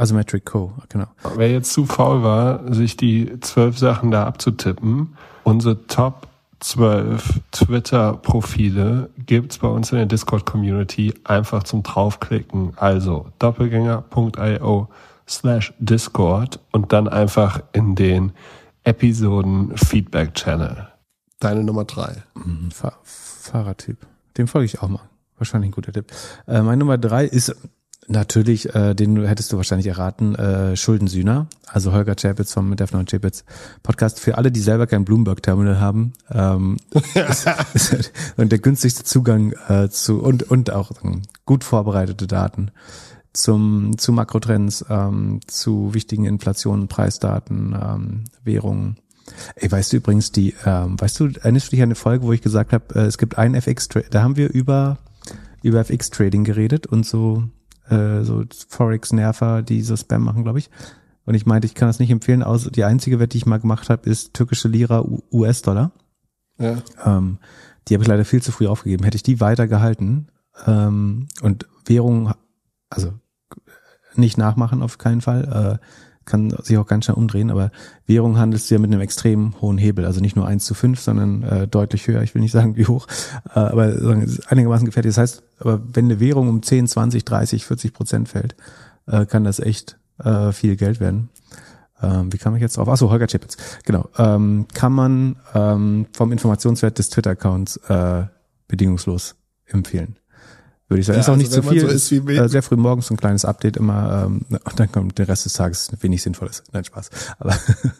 Asymmetric Co, genau. Wer jetzt zu faul war, sich die zwölf Sachen da abzutippen, unsere Top zwölf Twitter-Profile gibt's bei uns in der Discord-Community einfach zum draufklicken. Also doppelgänger.io slash Discord und dann einfach in den Episoden-Feedback-Channel. Deine Nummer drei. Mhm. Fahr Dem folge ich auch mal. Wahrscheinlich ein guter Tipp. Äh, meine Nummer drei ist natürlich, äh, den hättest du wahrscheinlich erraten, äh, Schuldensühner, also Holger Chapitz vom Defner und Chapitz Podcast. Für alle, die selber kein Bloomberg-Terminal haben. Ähm, [LAUGHS] und der günstigste Zugang äh, zu und, und auch ähm, gut vorbereitete Daten zum, zu Makrotrends, ähm, zu wichtigen Inflationen, Preisdaten, ähm, Währungen. Ey, weißt du übrigens die, ähm, weißt du, erinnerst du dich an eine Folge, wo ich gesagt habe, äh, es gibt einen FX-Trade, da haben wir über über FX-Trading geredet und so äh, so Forex-Nerver, die so Spam machen, glaube ich. Und ich meinte, ich kann das nicht empfehlen, außer die einzige Wette, die ich mal gemacht habe, ist türkische Lira, US-Dollar. Ja. Ähm, die habe ich leider viel zu früh aufgegeben. Hätte ich die weiter gehalten ähm, und Währung, also nicht nachmachen auf keinen Fall, äh, kann sich auch ganz schnell umdrehen, aber Währung handelst du ja mit einem extrem hohen Hebel, also nicht nur eins zu fünf, sondern äh, deutlich höher, ich will nicht sagen wie hoch, äh, aber sagen, einigermaßen gefährlich. Das heißt, aber wenn eine Währung um 10, 20, 30, 40 Prozent fällt, äh, kann das echt äh, viel Geld werden. Ähm, wie kam ich jetzt drauf? Achso, Holger Chippitz. Genau. Ähm, kann man ähm, vom Informationswert des Twitter-Accounts äh, bedingungslos empfehlen würde ich sagen. Ja, ist auch also nicht zu so viel. So ist äh, sehr früh morgens ein kleines Update immer. Ähm, und [LAUGHS] dann kommt der Rest des Tages wenig Sinnvolles. Nein, Spaß. Aber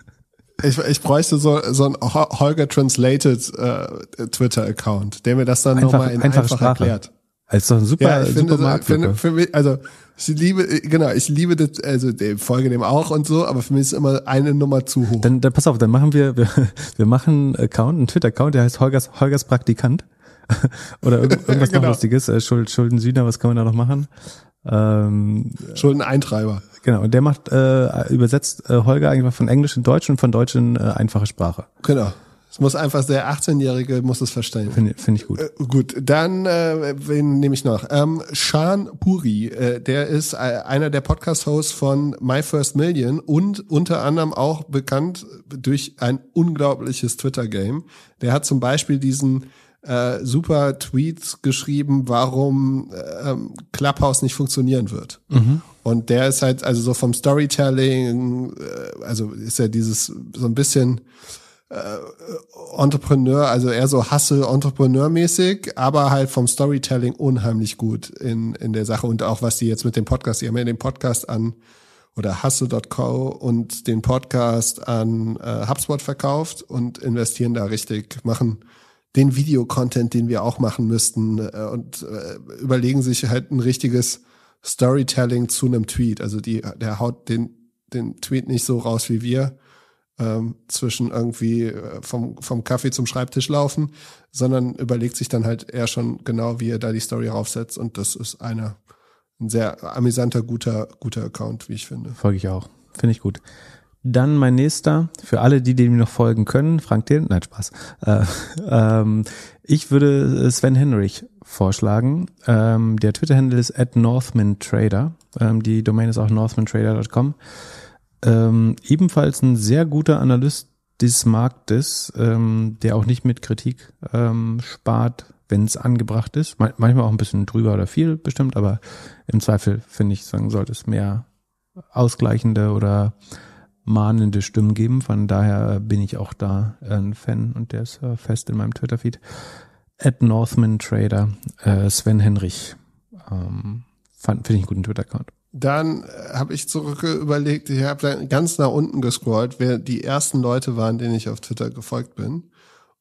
[LAUGHS] ich, ich bräuchte so, so ein Holger Translated äh, Twitter-Account, der mir das dann nochmal in einfach Sprache. erklärt. doch also ein super, ja, ich finde, äh, super finde, für mich, also ich liebe, äh, genau, ich liebe das, also folge dem auch und so, aber für mich ist immer eine Nummer zu hoch. Dann, dann pass auf, dann machen wir, [LAUGHS] wir, wir machen einen Account, einen Twitter-Account, der heißt Holgers, Holgers Praktikant. [LAUGHS] Oder irgend, irgendwas genau. noch Lustiges. Äh, Schuld, Schuldensühner, was kann man da noch machen? Ähm, Schuldeneintreiber. Genau, und der macht, äh, übersetzt äh, Holger einfach von Englisch in Deutsch und von Deutsch in äh, einfache Sprache. Genau. Es muss einfach der 18-Jährige muss es verstehen. Finde find ich gut. Äh, gut, dann äh, wen nehme ich noch? Ähm, Shan Puri, äh, der ist äh, einer der Podcast-Hosts von My First Million und unter anderem auch bekannt durch ein unglaubliches Twitter-Game. Der hat zum Beispiel diesen äh, super Tweets geschrieben, warum äh, Clubhouse nicht funktionieren wird. Mhm. Und der ist halt, also so vom Storytelling, äh, also ist ja dieses so ein bisschen äh, Entrepreneur, also eher so Hustle-Entrepreneur-mäßig, aber halt vom Storytelling unheimlich gut in, in der Sache und auch was die jetzt mit dem Podcast, die haben ja den Podcast an oder Hustle.co und den Podcast an äh, HubSpot verkauft und investieren da richtig, machen den Videocontent, den wir auch machen müssten äh, und äh, überlegen sich halt ein richtiges Storytelling zu einem Tweet. Also die, der haut den, den Tweet nicht so raus wie wir ähm, zwischen irgendwie äh, vom, vom Kaffee zum Schreibtisch laufen, sondern überlegt sich dann halt eher schon genau, wie er da die Story raufsetzt. Und das ist einer, ein sehr amüsanter, guter, guter Account, wie ich finde. Folge ich auch. Finde ich gut. Dann mein nächster, für alle, die dem noch folgen können, Frank Thiel, nein, Spaß. Äh, [LAUGHS] ähm, ich würde äh, Sven Henrich vorschlagen. Ähm, der Twitter-Handle ist at northmantrader. Ähm, die Domain ist auch northmantrader.com. Ähm, ebenfalls ein sehr guter Analyst des Marktes, ähm, der auch nicht mit Kritik ähm, spart, wenn es angebracht ist. manchmal auch ein bisschen drüber oder viel bestimmt, aber im Zweifel finde ich, sagen sollte es mehr ausgleichende oder mahnende Stimmen geben. Von daher bin ich auch da äh, ein Fan und der ist äh, fest in meinem Twitter-Feed. At Northman Trader, äh, Sven Henrich. Ähm, Finde ich einen guten Twitter-Account. Dann äh, habe ich zurück überlegt, ich habe ganz nach unten gescrollt, wer die ersten Leute waren, denen ich auf Twitter gefolgt bin.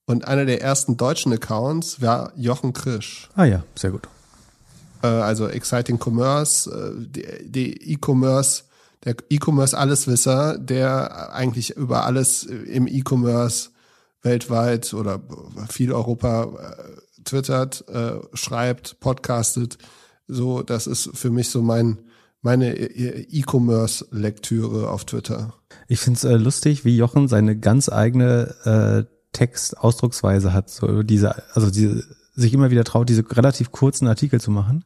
Und einer der ersten deutschen Accounts war Jochen Krisch. Ah ja, sehr gut. also Exciting Commerce, die E-Commerce der E-Commerce Alleswisser, der eigentlich über alles im E-Commerce weltweit oder viel Europa äh, twittert, äh, schreibt, podcastet. So, das ist für mich so mein meine äh, E-Commerce-Lektüre auf Twitter. Ich finde es äh, lustig, wie Jochen seine ganz eigene äh, Textausdrucksweise hat. So diese, also diese, sich immer wieder traut, diese relativ kurzen Artikel zu machen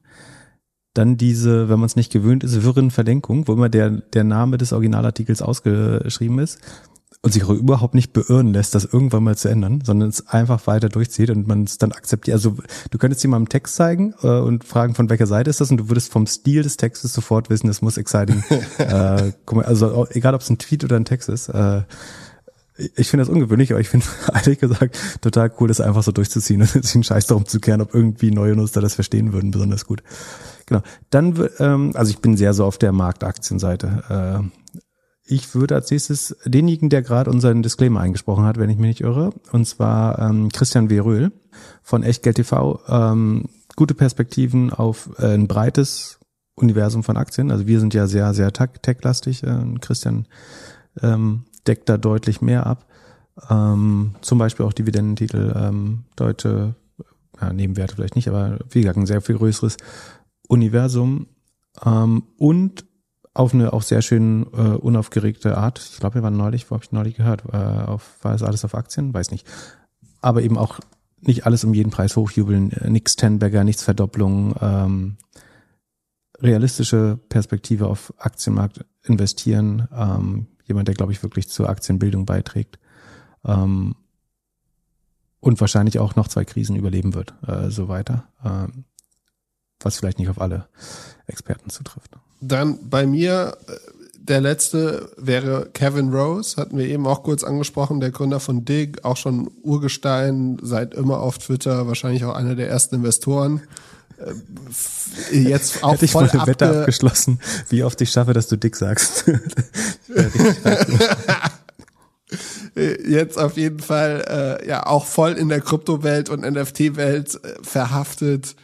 dann diese, wenn man es nicht gewöhnt ist, wirren Verlinkung, wo immer der, der Name des Originalartikels ausgeschrieben ist und sich auch überhaupt nicht beirren lässt, das irgendwann mal zu ändern, sondern es einfach weiter durchzieht und man es dann akzeptiert. Also du könntest jemandem Text zeigen äh, und fragen, von welcher Seite ist das und du würdest vom Stil des Textes sofort wissen, das muss exciting. [LAUGHS] äh, also egal, ob es ein Tweet oder ein Text ist. Äh, ich finde das ungewöhnlich, aber ich finde [LAUGHS] ehrlich gesagt total cool, das einfach so durchzuziehen und [LAUGHS] sich einen Scheiß darum zu kehren, ob irgendwie neue Nutzer das verstehen würden, besonders gut. Genau. Dann, ähm, also ich bin sehr so auf der Marktaktienseite. Äh, ich würde als nächstes denjenigen, der gerade unseren Disclaimer eingesprochen hat, wenn ich mich nicht irre, und zwar ähm, Christian W. Röhl von Echtgeld TV. Ähm, gute Perspektiven auf äh, ein breites Universum von Aktien. Also wir sind ja sehr, sehr tech-lastig. Äh, Christian ähm, deckt da deutlich mehr ab. Ähm, zum Beispiel auch Dividendentitel, ähm, deutsche ja, Nebenwerte vielleicht nicht, aber wie gesagt, ein sehr viel größeres Universum ähm, und auf eine auch sehr schön äh, unaufgeregte Art. Ich glaube, wir waren neulich, wo habe ich neulich gehört, äh, auf, war es alles auf Aktien? Weiß nicht. Aber eben auch nicht alles um jeden Preis hochjubeln, äh, nix Tenberger, nichts Verdopplung, ähm, realistische Perspektive auf Aktienmarkt investieren, ähm, jemand, der, glaube ich, wirklich zur Aktienbildung beiträgt ähm, und wahrscheinlich auch noch zwei Krisen überleben wird, äh, so weiter. Ähm, was vielleicht nicht auf alle Experten zutrifft. Dann bei mir äh, der letzte wäre Kevin Rose, hatten wir eben auch kurz angesprochen, der Gründer von Dig, auch schon Urgestein, seit immer auf Twitter, wahrscheinlich auch einer der ersten Investoren. Äh, jetzt auch Hätte ich voll meine abge Wette abgeschlossen, wie oft ich schaffe, dass du Dick sagst. [LAUGHS] [LAUGHS] Jetzt auf jeden Fall äh, ja auch voll in der Kryptowelt und NFT-Welt äh, verhaftet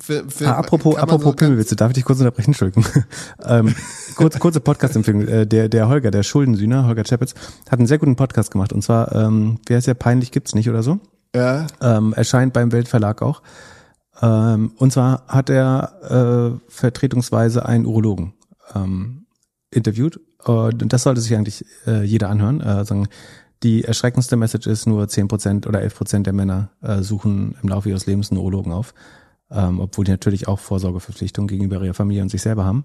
für, äh, für, ah, apropos apropos so Pimmelwitze, darf ich dich kurz unterbrechen, Entschuldigung. [LAUGHS] ähm, kurz, kurze Podcast-Empfehlung. Äh, der, der Holger, der Schuldensühner, Holger Chappitz, hat einen sehr guten Podcast gemacht. Und zwar, ähm, wer ist ja Peinlich gibt's nicht oder so? Ja. Ähm, erscheint beim Weltverlag auch. Ähm, und zwar hat er äh, vertretungsweise einen Urologen ähm, interviewt. Und das sollte sich eigentlich äh, jeder anhören. Äh, sagen, die erschreckendste Message ist, nur 10% oder 11% der Männer äh, suchen im Laufe ihres Lebens einen Urologen auf, ähm, obwohl die natürlich auch Vorsorgeverpflichtungen gegenüber ihrer Familie und sich selber haben.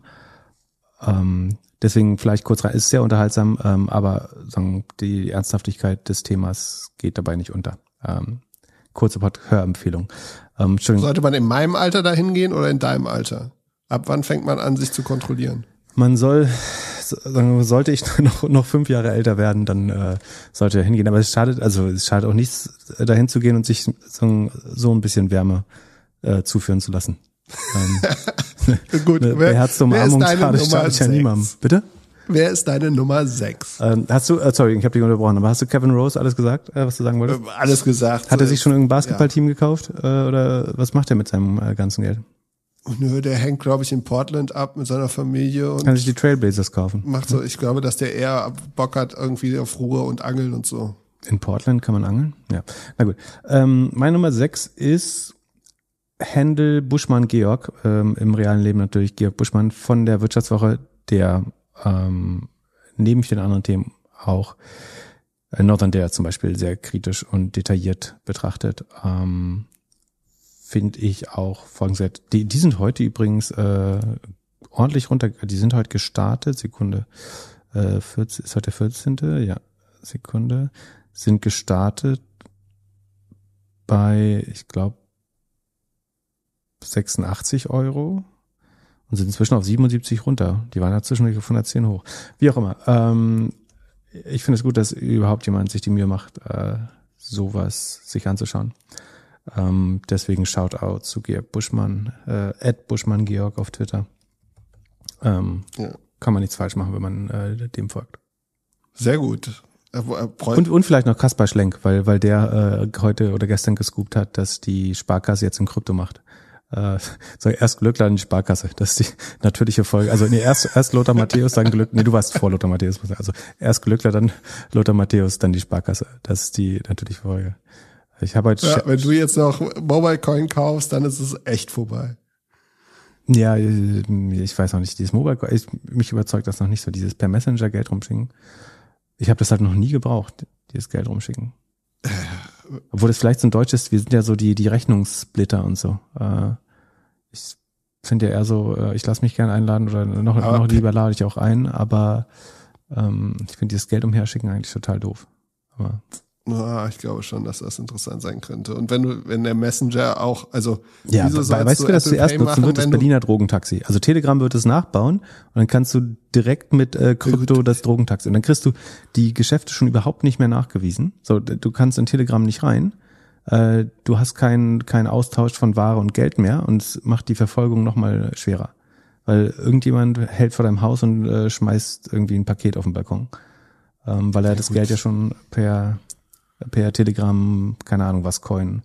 Ähm, deswegen vielleicht kurz rein, ist sehr unterhaltsam, ähm, aber sagen, die Ernsthaftigkeit des Themas geht dabei nicht unter. Ähm, kurze Hörempfehlung. Ähm, Sollte man in meinem Alter dahin gehen oder in deinem Alter? Ab wann fängt man an, sich zu kontrollieren? Man soll sollte ich [LAUGHS] noch, noch fünf Jahre älter werden, dann äh, sollte er hingehen. Aber es schadet, also es schadet auch nichts, dahin zu gehen und sich so, so ein bisschen Wärme äh, zuführen zu lassen. Ähm, [LAUGHS] Gut, eine, wer, Herzumarmung schadet, schadet ja niemandem. Bitte? Wer ist deine Nummer 6? Ähm, hast du, äh, sorry, ich habe dich unterbrochen, aber hast du Kevin Rose alles gesagt, äh, was du sagen wolltest? Alles gesagt. Hat er sich äh, schon irgendein Basketballteam ja. gekauft äh, oder was macht er mit seinem äh, ganzen Geld? Nö, der hängt, glaube ich, in Portland ab mit seiner Familie. Und Kann sich die Trailblazers kaufen. Macht so. Ich glaube, dass der eher Bock hat irgendwie auf Ruhe und Angeln und so. In Portland kann man angeln? Ja. Na gut. Ähm, meine Nummer sechs ist Händel Buschmann Georg, ähm, im realen Leben natürlich Georg Buschmann von der Wirtschaftswoche, der ähm, neben vielen anderen Themen auch äh, Northern Dare zum Beispiel sehr kritisch und detailliert betrachtet. Ähm, finde ich auch folgend sehr. Die, die sind heute übrigens äh, ordentlich runter, die sind heute gestartet, Sekunde, äh, 14, ist heute der 14. Ja, Sekunde, sind gestartet bei, ich glaube, 86 Euro und sind inzwischen auf 77 runter. Die waren ja zwischendurch auf 110 hoch. Wie auch immer. Ähm, ich finde es gut, dass überhaupt jemand sich die Mühe macht, äh, sowas sich anzuschauen. Ähm, deswegen Shoutout zu Georg Buschmann, äh, Buschmann Georg auf Twitter. Ähm, ja. Kann man nichts falsch machen, wenn man äh, dem folgt. Sehr gut. Äh, äh, und, und vielleicht noch Kaspar Schlenk, weil, weil der äh, heute oder gestern gescoopt hat, dass die Sparkasse jetzt in Krypto macht. Äh, [LAUGHS] so erst Glück, dann die Sparkasse. Das ist die [LAUGHS] natürliche Folge. Also nee, erst, erst Lothar Matthäus, dann Glück. Nee, du warst vor Lothar Matthäus. Also erst Glückler, dann Lothar Matthäus, dann die Sparkasse. Das ist die natürliche Folge. Ich habe heute. Halt ja, wenn du jetzt noch Mobile Coin kaufst, dann ist es echt vorbei. Ja, äh, ich weiß noch nicht. Dieses Mobile Coin, ich, mich überzeugt das noch nicht so. Dieses per Messenger Geld rumschicken. Ich habe das halt noch nie gebraucht, dieses Geld rumschicken. Äh. Obwohl das vielleicht so ein deutsches, wir sind ja so die, die Rechnungssplitter und so. Äh, ich finde ja eher so, ich lasse mich gern einladen oder noch, ah, noch lieber lade ich auch ein, aber ähm, ich finde dieses Geld umherschicken eigentlich total doof. Aber Ah, ich glaube schon, dass das interessant sein könnte. Und wenn du, wenn der Messenger auch, also ja, wieso weißt du, wer das zuerst erst nutzen wird, das Berliner Drogentaxi. Also Telegram wird es nachbauen und dann kannst du direkt mit äh, Krypto das Drogentaxi. Und dann kriegst du die Geschäfte schon überhaupt nicht mehr nachgewiesen. So, du kannst in Telegram nicht rein. Äh, du hast keinen keinen Austausch von Ware und Geld mehr und es macht die Verfolgung nochmal schwerer. Weil irgendjemand hält vor deinem Haus und äh, schmeißt irgendwie ein Paket auf den Balkon. Ähm, weil er ja, das gut. Geld ja schon per per Telegram, keine Ahnung was, Coin,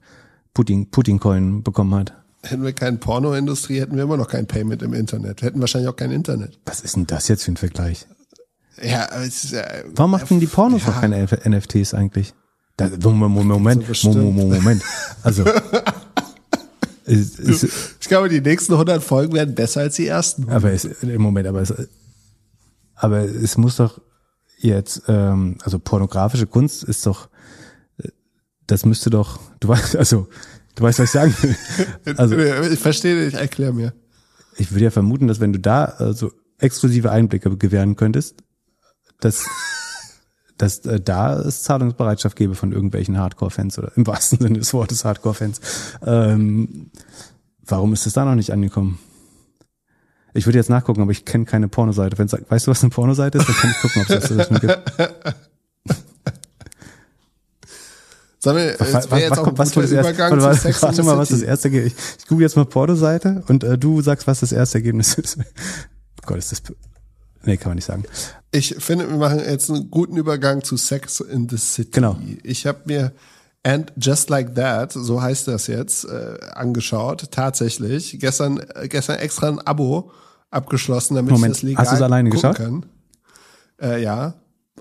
Putin, Putin Coin bekommen hat. Hätten wir keine Pornoindustrie, hätten wir immer noch kein Payment im Internet. Wir hätten wahrscheinlich auch kein Internet. Was ist denn das jetzt für ein Vergleich? Ja, es ist, äh, Warum machten die Pornos ja. auch keine NFTs eigentlich? Da, Moment, Moment, Moment. Also. [LAUGHS] es, es, ich glaube, die nächsten 100 Folgen werden besser als die ersten. Aber es, im Moment, aber es, aber es muss doch jetzt, ähm, also pornografische Kunst ist doch das müsste doch, du weißt, [LAUGHS] also, du weißt, was ich sagen will. [LAUGHS] Also, ich verstehe, dich, erklär mir. Ich würde ja vermuten, dass wenn du da so also, exklusive Einblicke gewähren könntest, dass, [LAUGHS] dass äh, da es Zahlungsbereitschaft gäbe von irgendwelchen Hardcore-Fans oder im wahrsten Sinne des Wortes Hardcore-Fans. Ähm, warum ist es da noch nicht angekommen? Ich würde jetzt nachgucken, aber ich kenne keine Pornoseite. Wenn's, weißt du, was eine Pornoseite ist? Dann kann ich gucken, ob es das, das schon gibt. Sollen wir, das was, jetzt auch was, Übergang erst, warte, Sex warte mal, was das erste Ergebnis Ich, ich google jetzt mal Porno-Seite und äh, du sagst, was das erste Ergebnis [LAUGHS] ist. oh Gott, ist das... Nee, kann man nicht sagen. Ich finde, wir machen jetzt einen guten Übergang zu Sex in the City. Genau. Ich habe mir And Just Like That, so heißt das jetzt, äh, angeschaut, tatsächlich. Gestern, äh, gestern extra ein Abo abgeschlossen, damit Moment, ich das legal hast du's alleine gucken geschaut? kann. Äh, ja.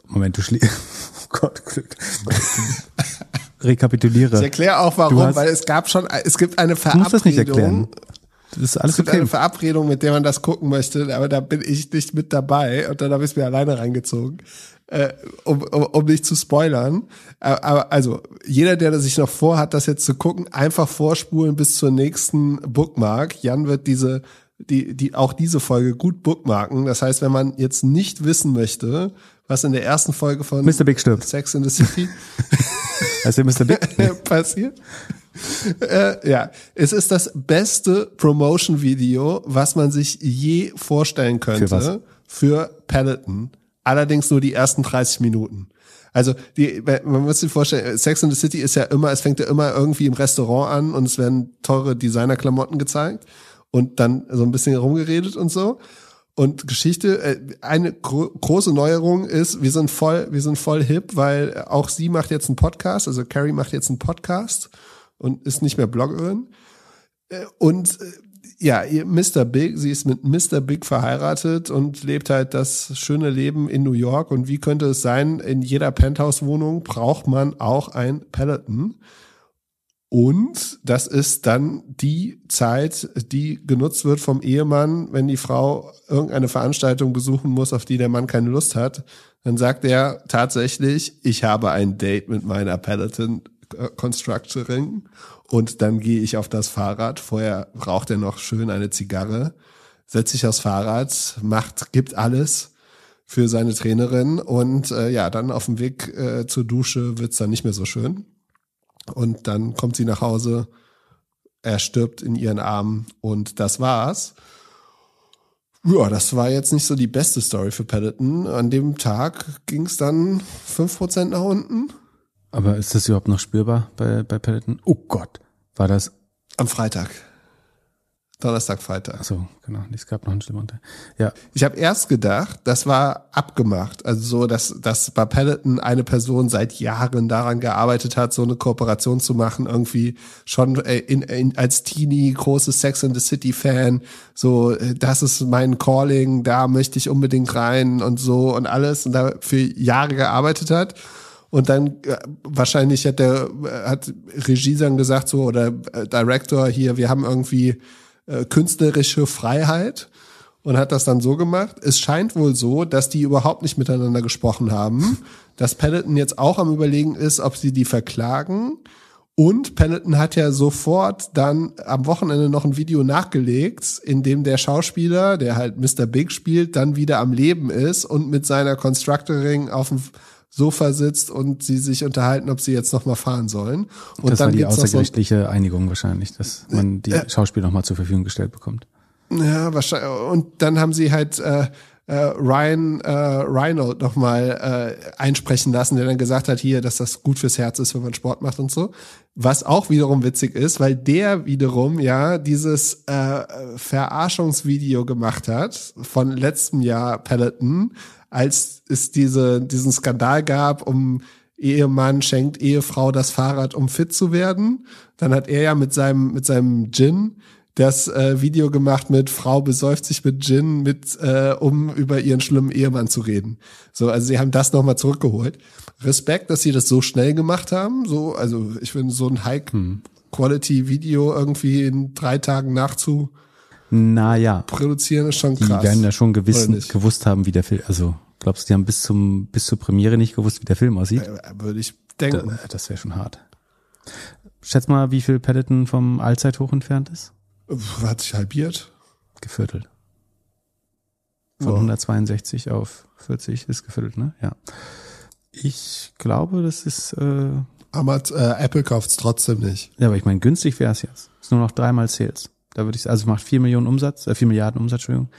Moment, du schläfst. [LAUGHS] Oh Gott, Glück. [LAUGHS] rekapituliere. Ich erkläre auch warum, hast, weil es gab schon, es gibt eine Verabredung. Du musst das nicht erklären. Das ist alles es gibt okay. eine Verabredung, mit der man das gucken möchte, aber da bin ich nicht mit dabei und dann habe ich es mir alleine reingezogen, äh, um, um, um nicht zu spoilern. Aber äh, aber also, jeder, der sich noch vorhat, das jetzt zu gucken, einfach vorspulen bis zur nächsten Bookmark. Jan wird diese, die, die, auch diese Folge gut bookmarken. Das heißt, wenn man jetzt nicht wissen möchte, was in der ersten Folge von Mr. Big stirbt. Sex in the City [LAUGHS] Heißt der Mr. Big? Passiert. [LAUGHS] Äh, ja, es ist das beste Promotion-Video, was man sich je vorstellen könnte für, was? für Peloton. Allerdings nur die ersten 30 Minuten. Also die, man muss sich vorstellen, Sex in the City ist ja immer, es fängt ja immer irgendwie im Restaurant an und es werden teure Designer-Klamotten gezeigt und dann so ein bisschen rumgeredet und so. Und Geschichte, äh, eine gro große Neuerung ist, wir sind voll, wir sind voll hip, weil auch sie macht jetzt einen Podcast, also Carrie macht jetzt einen Podcast und ist nicht mehr Bloggerin. Äh, und äh, ja, Mr. Big, sie ist mit Mr. Big verheiratet und lebt halt das schöne Leben in New York. Und wie könnte es sein, in jeder Penthouse-Wohnung braucht man auch ein Peloton. Und das ist dann die Zeit, die genutzt wird vom Ehemann, wenn die Frau irgendeine Veranstaltung besuchen muss, auf die der Mann keine Lust hat. Dann sagt er tatsächlich, ich habe ein Date mit meiner Peloton äh, Constructoring und dann gehe ich auf das Fahrrad. Vorher raucht er noch schön eine Zigarre, setzt sich aufs Fahrrad, macht, gibt alles für seine Trainerin und äh, ja, dann auf dem Weg äh, zur Dusche wird's dann nicht mehr so schön. Und dann kommt sie nach Hause, er stirbt in ihren Armen und das war's. Ja, das war jetzt nicht so die beste Story für Paddleton. An dem Tag ging es dann 5% nach unten. Aber ist das überhaupt noch spürbar bei, bei Paddleton? Oh Gott, war das. Am Freitag. Donnerstag, Freitag. Ach so, genau. Es gab noch einen schlimmen Unter. Ja. Ich habe erst gedacht, das war abgemacht. Also so, dass, dass bei Peloton eine Person seit Jahren daran gearbeitet hat, so eine Kooperation zu machen. Irgendwie schon äh, in, in, als Teenie, großes Sex in the City Fan. So, äh, das ist mein Calling, da möchte ich unbedingt rein und so und alles. Und dafür Jahre gearbeitet hat. Und dann äh, wahrscheinlich hat der hat Regie dann gesagt so oder Director hier, wir haben irgendwie äh, künstlerische Freiheit und hat das dann so gemacht. Es scheint wohl so, dass die überhaupt nicht miteinander gesprochen haben, [LAUGHS] dass Pendleton jetzt auch am Überlegen ist, ob sie die verklagen. Und Pendleton hat ja sofort dann am Wochenende noch ein Video nachgelegt, in dem der Schauspieler, der halt Mr. Big spielt, dann wieder am Leben ist und mit seiner Constructoring auf dem Sofa sitzt und sie sich unterhalten, ob sie jetzt nochmal fahren sollen. Und das dann war die außergerichtliche so Einigung wahrscheinlich, dass man äh, die äh, Schauspieler nochmal zur Verfügung gestellt bekommt. Ja, wahrscheinlich. Und dann haben sie halt äh, äh, Ryan äh, Reinhold nochmal äh, einsprechen lassen, der dann gesagt hat, hier, dass das gut fürs Herz ist, wenn man Sport macht und so. Was auch wiederum witzig ist, weil der wiederum ja dieses äh, Verarschungsvideo gemacht hat von letztem Jahr Peloton, als es diese, diesen Skandal gab, um Ehemann schenkt Ehefrau das Fahrrad, um fit zu werden. Dann hat er ja mit seinem, mit seinem Gin das äh, Video gemacht mit Frau besäuft sich mit Gin, mit, äh, um über ihren schlimmen Ehemann zu reden. So, also sie haben das nochmal zurückgeholt. Respekt, dass sie das so schnell gemacht haben. So, also ich finde so ein High hm. Quality Video irgendwie in drei Tagen nachzu naja, produzieren ist schon krass. Die werden ja schon gewissen, gewusst haben, wie der Film, also glaubst du, die haben bis zum bis zur Premiere nicht gewusst, wie der Film aussieht? Äh, äh, würde ich denken. das, das wäre schon hart. Schätz mal, wie viel Paddington vom Allzeithoch entfernt ist? Hat sich halbiert. Geviertelt. Von wow. 162 auf 40 ist geviertelt, ne? Ja. Ich glaube, das ist. Äh, Amaz äh, Apple kauft es trotzdem nicht. Ja, aber ich meine, günstig wäre es jetzt. Ist nur noch dreimal Sales. Da würde ich also macht vier Millionen Umsatz, äh, 4 Milliarden Umsatz, Entschuldigung,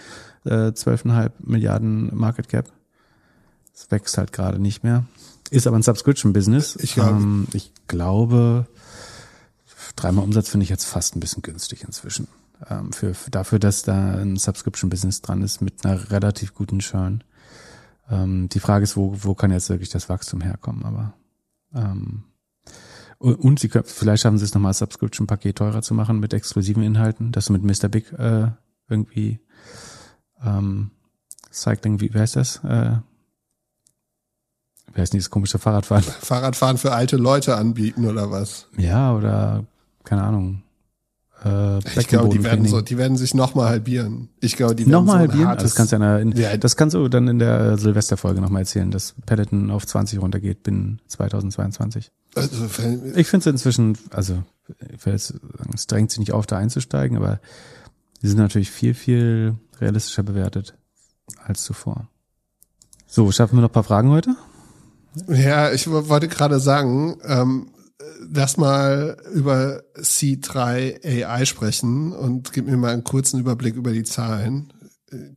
äh, 12,5 Milliarden Market Cap. Es wächst halt gerade nicht mehr. Ist aber ein Subscription-Business. Ich, glaube, ähm, ich glaube, dreimal Umsatz finde ich jetzt fast ein bisschen günstig inzwischen. Ähm, für, für, dafür, dass da ein Subscription-Business dran ist mit einer relativ guten Churn. Ähm, die Frage ist, wo, wo kann jetzt wirklich das Wachstum herkommen? Aber ähm, und sie können, vielleicht schaffen sie es nochmal, Subscription-Paket teurer zu machen mit exklusiven Inhalten, dass du mit Mr. Big äh, irgendwie ähm, Cycling, wie, wie heißt das? Äh, wie heißt dieses komische Fahrradfahren? Fahrradfahren für alte Leute anbieten oder was? Ja, oder keine Ahnung äh, ich glaube, die werden so, die werden sich nochmal halbieren. Ich glaube, die werden nochmal so halbieren. Hartes, also das kannst du ja in, ja, das kannst du dann in der äh, Silvesterfolge nochmal erzählen, dass Peloton auf 20 runtergeht bin 2022. Also, also, ich finde es inzwischen, also es drängt sich nicht auf, da einzusteigen, aber sie sind natürlich viel viel realistischer bewertet als zuvor. So, schaffen wir noch ein paar Fragen heute? Ja, ich wollte gerade sagen, ähm, lass mal über C3 AI sprechen und gib mir mal einen kurzen Überblick über die Zahlen.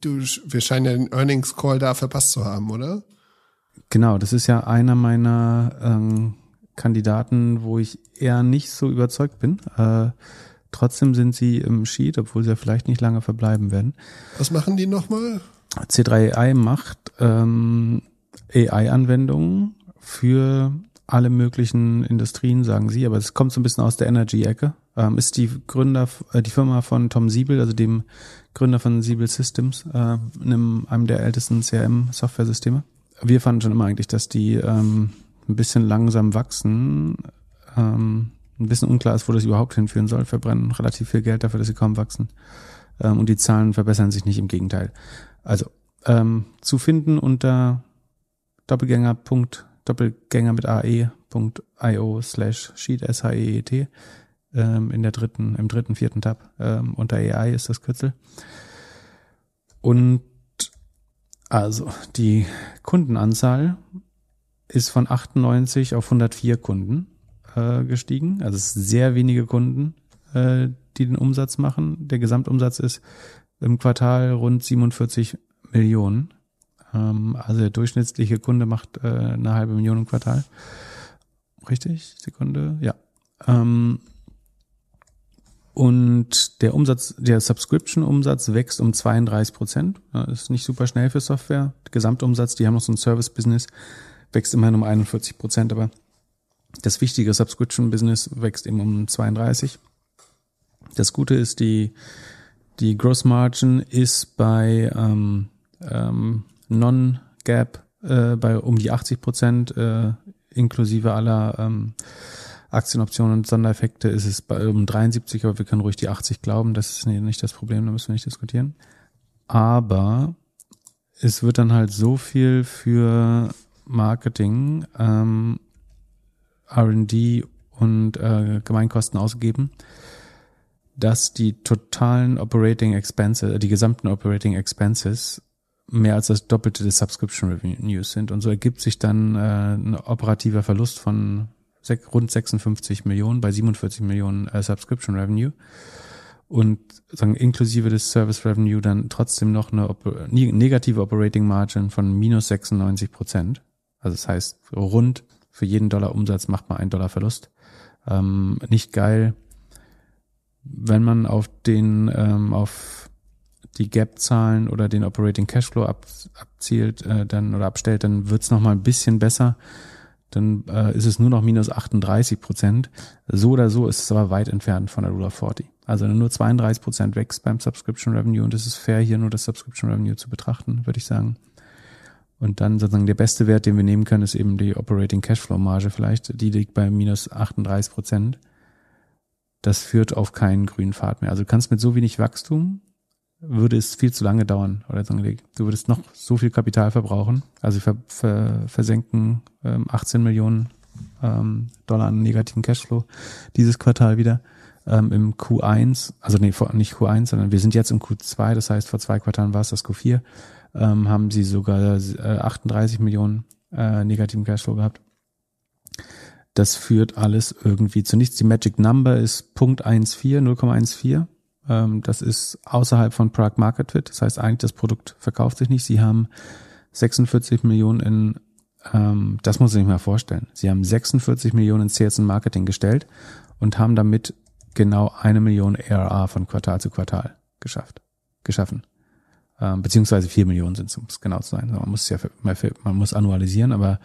Du, wir scheinen ja den Earnings Call da verpasst zu haben, oder? Genau, das ist ja einer meiner ähm, Kandidaten, wo ich eher nicht so überzeugt bin. Äh, trotzdem sind sie im Sheet, obwohl sie ja vielleicht nicht lange verbleiben werden. Was machen die nochmal? C3AI macht ähm, AI-Anwendungen für alle möglichen Industrien, sagen Sie, aber es kommt so ein bisschen aus der Energy-Ecke. Ähm, ist die Gründer, äh, die Firma von Tom Siebel, also dem Gründer von Siebel Systems, äh, einem, einem der ältesten CRM-Software-Systeme. Wir fanden schon immer eigentlich, dass die ähm, ein bisschen langsam wachsen. Ähm, ein bisschen unklar ist, wo das überhaupt hinführen soll. Verbrennen relativ viel Geld dafür, dass sie kaum wachsen. Ähm, und die Zahlen verbessern sich nicht, im Gegenteil. Also ähm, zu finden unter doppelgänger.com Doppelgänger mit ae.io slash sheet S-H-E-E-T ähm, in der dritten, im dritten, vierten Tab. Ähm, unter AI ist das Kürzel. Und also die Kundenanzahl ist von 98 auf 104 Kunden äh, gestiegen. Also es sind sehr wenige Kunden, äh, die den Umsatz machen. Der Gesamtumsatz ist im Quartal rund 47 Millionen. Ähm, also der durchschnittliche Kunde macht äh, eine halbe Million im Quartal. Richtig? Sekunde? Ja. Ähm, und der Umsatz, der Subscription-Umsatz wächst um 32 Prozent. ist nicht super schnell für Software. Der Gesamtumsatz, die haben noch so ein Service-Business, wächst immerhin um 41 Prozent, aber das wichtige Subscription-Business wächst eben um 32. Das Gute ist, die, die Gross Margin ist bei ähm, ähm, Non-Gap äh, bei um die 80 Prozent äh, inklusive aller ähm, Aktienoptionen und Sondereffekte ist es bei um 73, aber wir können ruhig die 80 glauben. Das ist nicht das Problem, da müssen wir nicht diskutieren. Aber es wird dann halt so viel für Marketing, ähm, RD und äh, Gemeinkosten ausgegeben, dass die totalen Operating Expenses, äh, die gesamten Operating Expenses mehr als das Doppelte des Subscription Revenues sind. Und so ergibt sich dann äh, ein operativer Verlust von rund 56 Millionen bei 47 Millionen äh, Subscription Revenue und sagen inklusive des Service Revenue dann trotzdem noch eine op negative Operating Margin von minus 96 Prozent. Also das heißt rund für jeden Dollar Umsatz macht man einen Dollar Verlust. Ähm, nicht geil, wenn man auf den ähm, auf die Gap-Zahlen oder den Operating Cashflow ab, abzielt äh, dann oder abstellt, dann wird's es nochmal ein bisschen besser. Dann äh, ist es nur noch minus 38 Prozent. So oder so ist es aber weit entfernt von der Rule of 40. Also nur 32 Prozent wächst beim Subscription Revenue und es ist fair, hier nur das Subscription Revenue zu betrachten, würde ich sagen. Und dann sozusagen der beste Wert, den wir nehmen können, ist eben die Operating Cashflow Marge vielleicht. Die liegt bei minus 38 Prozent. Das führt auf keinen grünen Pfad mehr. Also du kannst mit so wenig Wachstum würde es viel zu lange dauern. Oder du würdest noch so viel Kapital verbrauchen. Also ver, ver, versenken ähm, 18 Millionen ähm, Dollar an negativen Cashflow dieses Quartal wieder. Ähm, Im Q1, also nee, vor, nicht Q1, sondern wir sind jetzt im Q2, das heißt vor zwei Quartalen war es das Q4, ähm, haben sie sogar äh, 38 Millionen äh, negativen Cashflow gehabt. Das führt alles irgendwie zu nichts. Die Magic Number ist Punkt 14, 0,14 ähm, das ist außerhalb von Product Market Fit. Das heißt eigentlich, das Produkt verkauft sich nicht. Sie haben 46 Millionen in, ähm, das muss ich mir vorstellen. Sie haben 46 Millionen in Sales und Marketing gestellt und haben damit genau eine Million ARR von Quartal zu Quartal geschafft, geschaffen. Ähm, beziehungsweise vier Millionen sind es, um es genau zu sein. Man muss es ja, für, man muss annualisieren, aber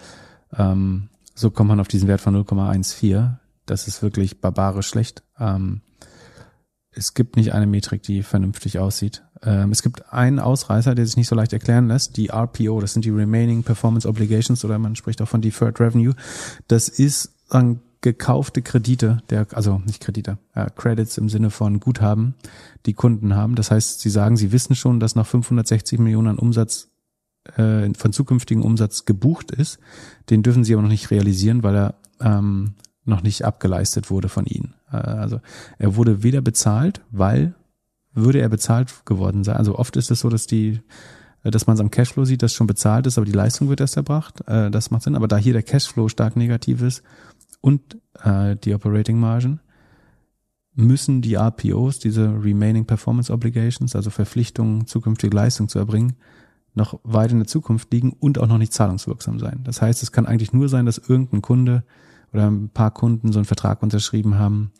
ähm, so kommt man auf diesen Wert von 0,14. Das ist wirklich barbarisch schlecht. Ähm, es gibt nicht eine Metrik, die vernünftig aussieht. Ähm, es gibt einen Ausreißer, der sich nicht so leicht erklären lässt, die RPO, das sind die Remaining Performance Obligations oder man spricht auch von Deferred Revenue. Das ist an gekaufte Kredite, der, also nicht Kredite, äh, Credits im Sinne von Guthaben, die Kunden haben. Das heißt, sie sagen, sie wissen schon, dass nach 560 Millionen an Umsatz äh, von zukünftigen Umsatz gebucht ist. Den dürfen sie aber noch nicht realisieren, weil er ähm, noch nicht abgeleistet wurde von ihnen. Äh, also er wurde weder bezahlt, weil würde er bezahlt geworden sein. Also oft ist es so, dass die, äh, dass man es am Cashflow sieht, dass schon bezahlt ist, aber die Leistung wird erst erbracht. Äh, das macht Sinn. Aber da hier der Cashflow stark negativ ist und die Operating Margin, müssen die RPOs, diese Remaining Performance Obligations, also Verpflichtungen, zukünftige Leistung zu erbringen, noch weit in der Zukunft liegen und auch noch nicht zahlungswirksam sein. Das heißt, es kann eigentlich nur sein, dass irgendein Kunde oder ein paar Kunden so einen Vertrag unterschrieben haben,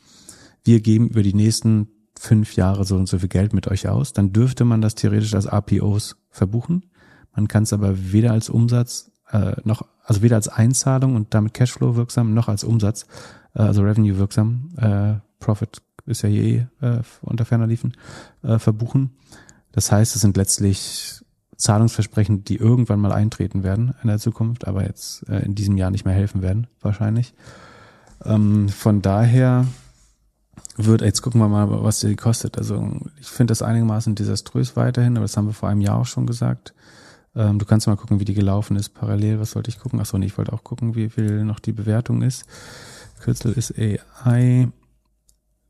wir geben über die nächsten fünf Jahre so und so viel Geld mit euch aus, dann dürfte man das theoretisch als APOs verbuchen. Man kann es aber weder als Umsatz äh, noch, also weder als Einzahlung und damit Cashflow wirksam, noch als Umsatz, äh, also Revenue wirksam, äh, Profit ist ja je eh, äh, unter ferner liefen, äh, verbuchen. Das heißt, es sind letztlich Zahlungsversprechen, die irgendwann mal eintreten werden in der Zukunft, aber jetzt äh, in diesem Jahr nicht mehr helfen werden, wahrscheinlich. Ähm, von daher wird, jetzt gucken wir mal, was die kostet. Also ich finde das einigermaßen desaströs weiterhin, aber das haben wir vor einem Jahr auch schon gesagt. Ähm, du kannst mal gucken, wie die gelaufen ist parallel. Was wollte ich gucken? Achso, nee, ich wollte auch gucken, wie viel noch die Bewertung ist. Kürzel ist AI.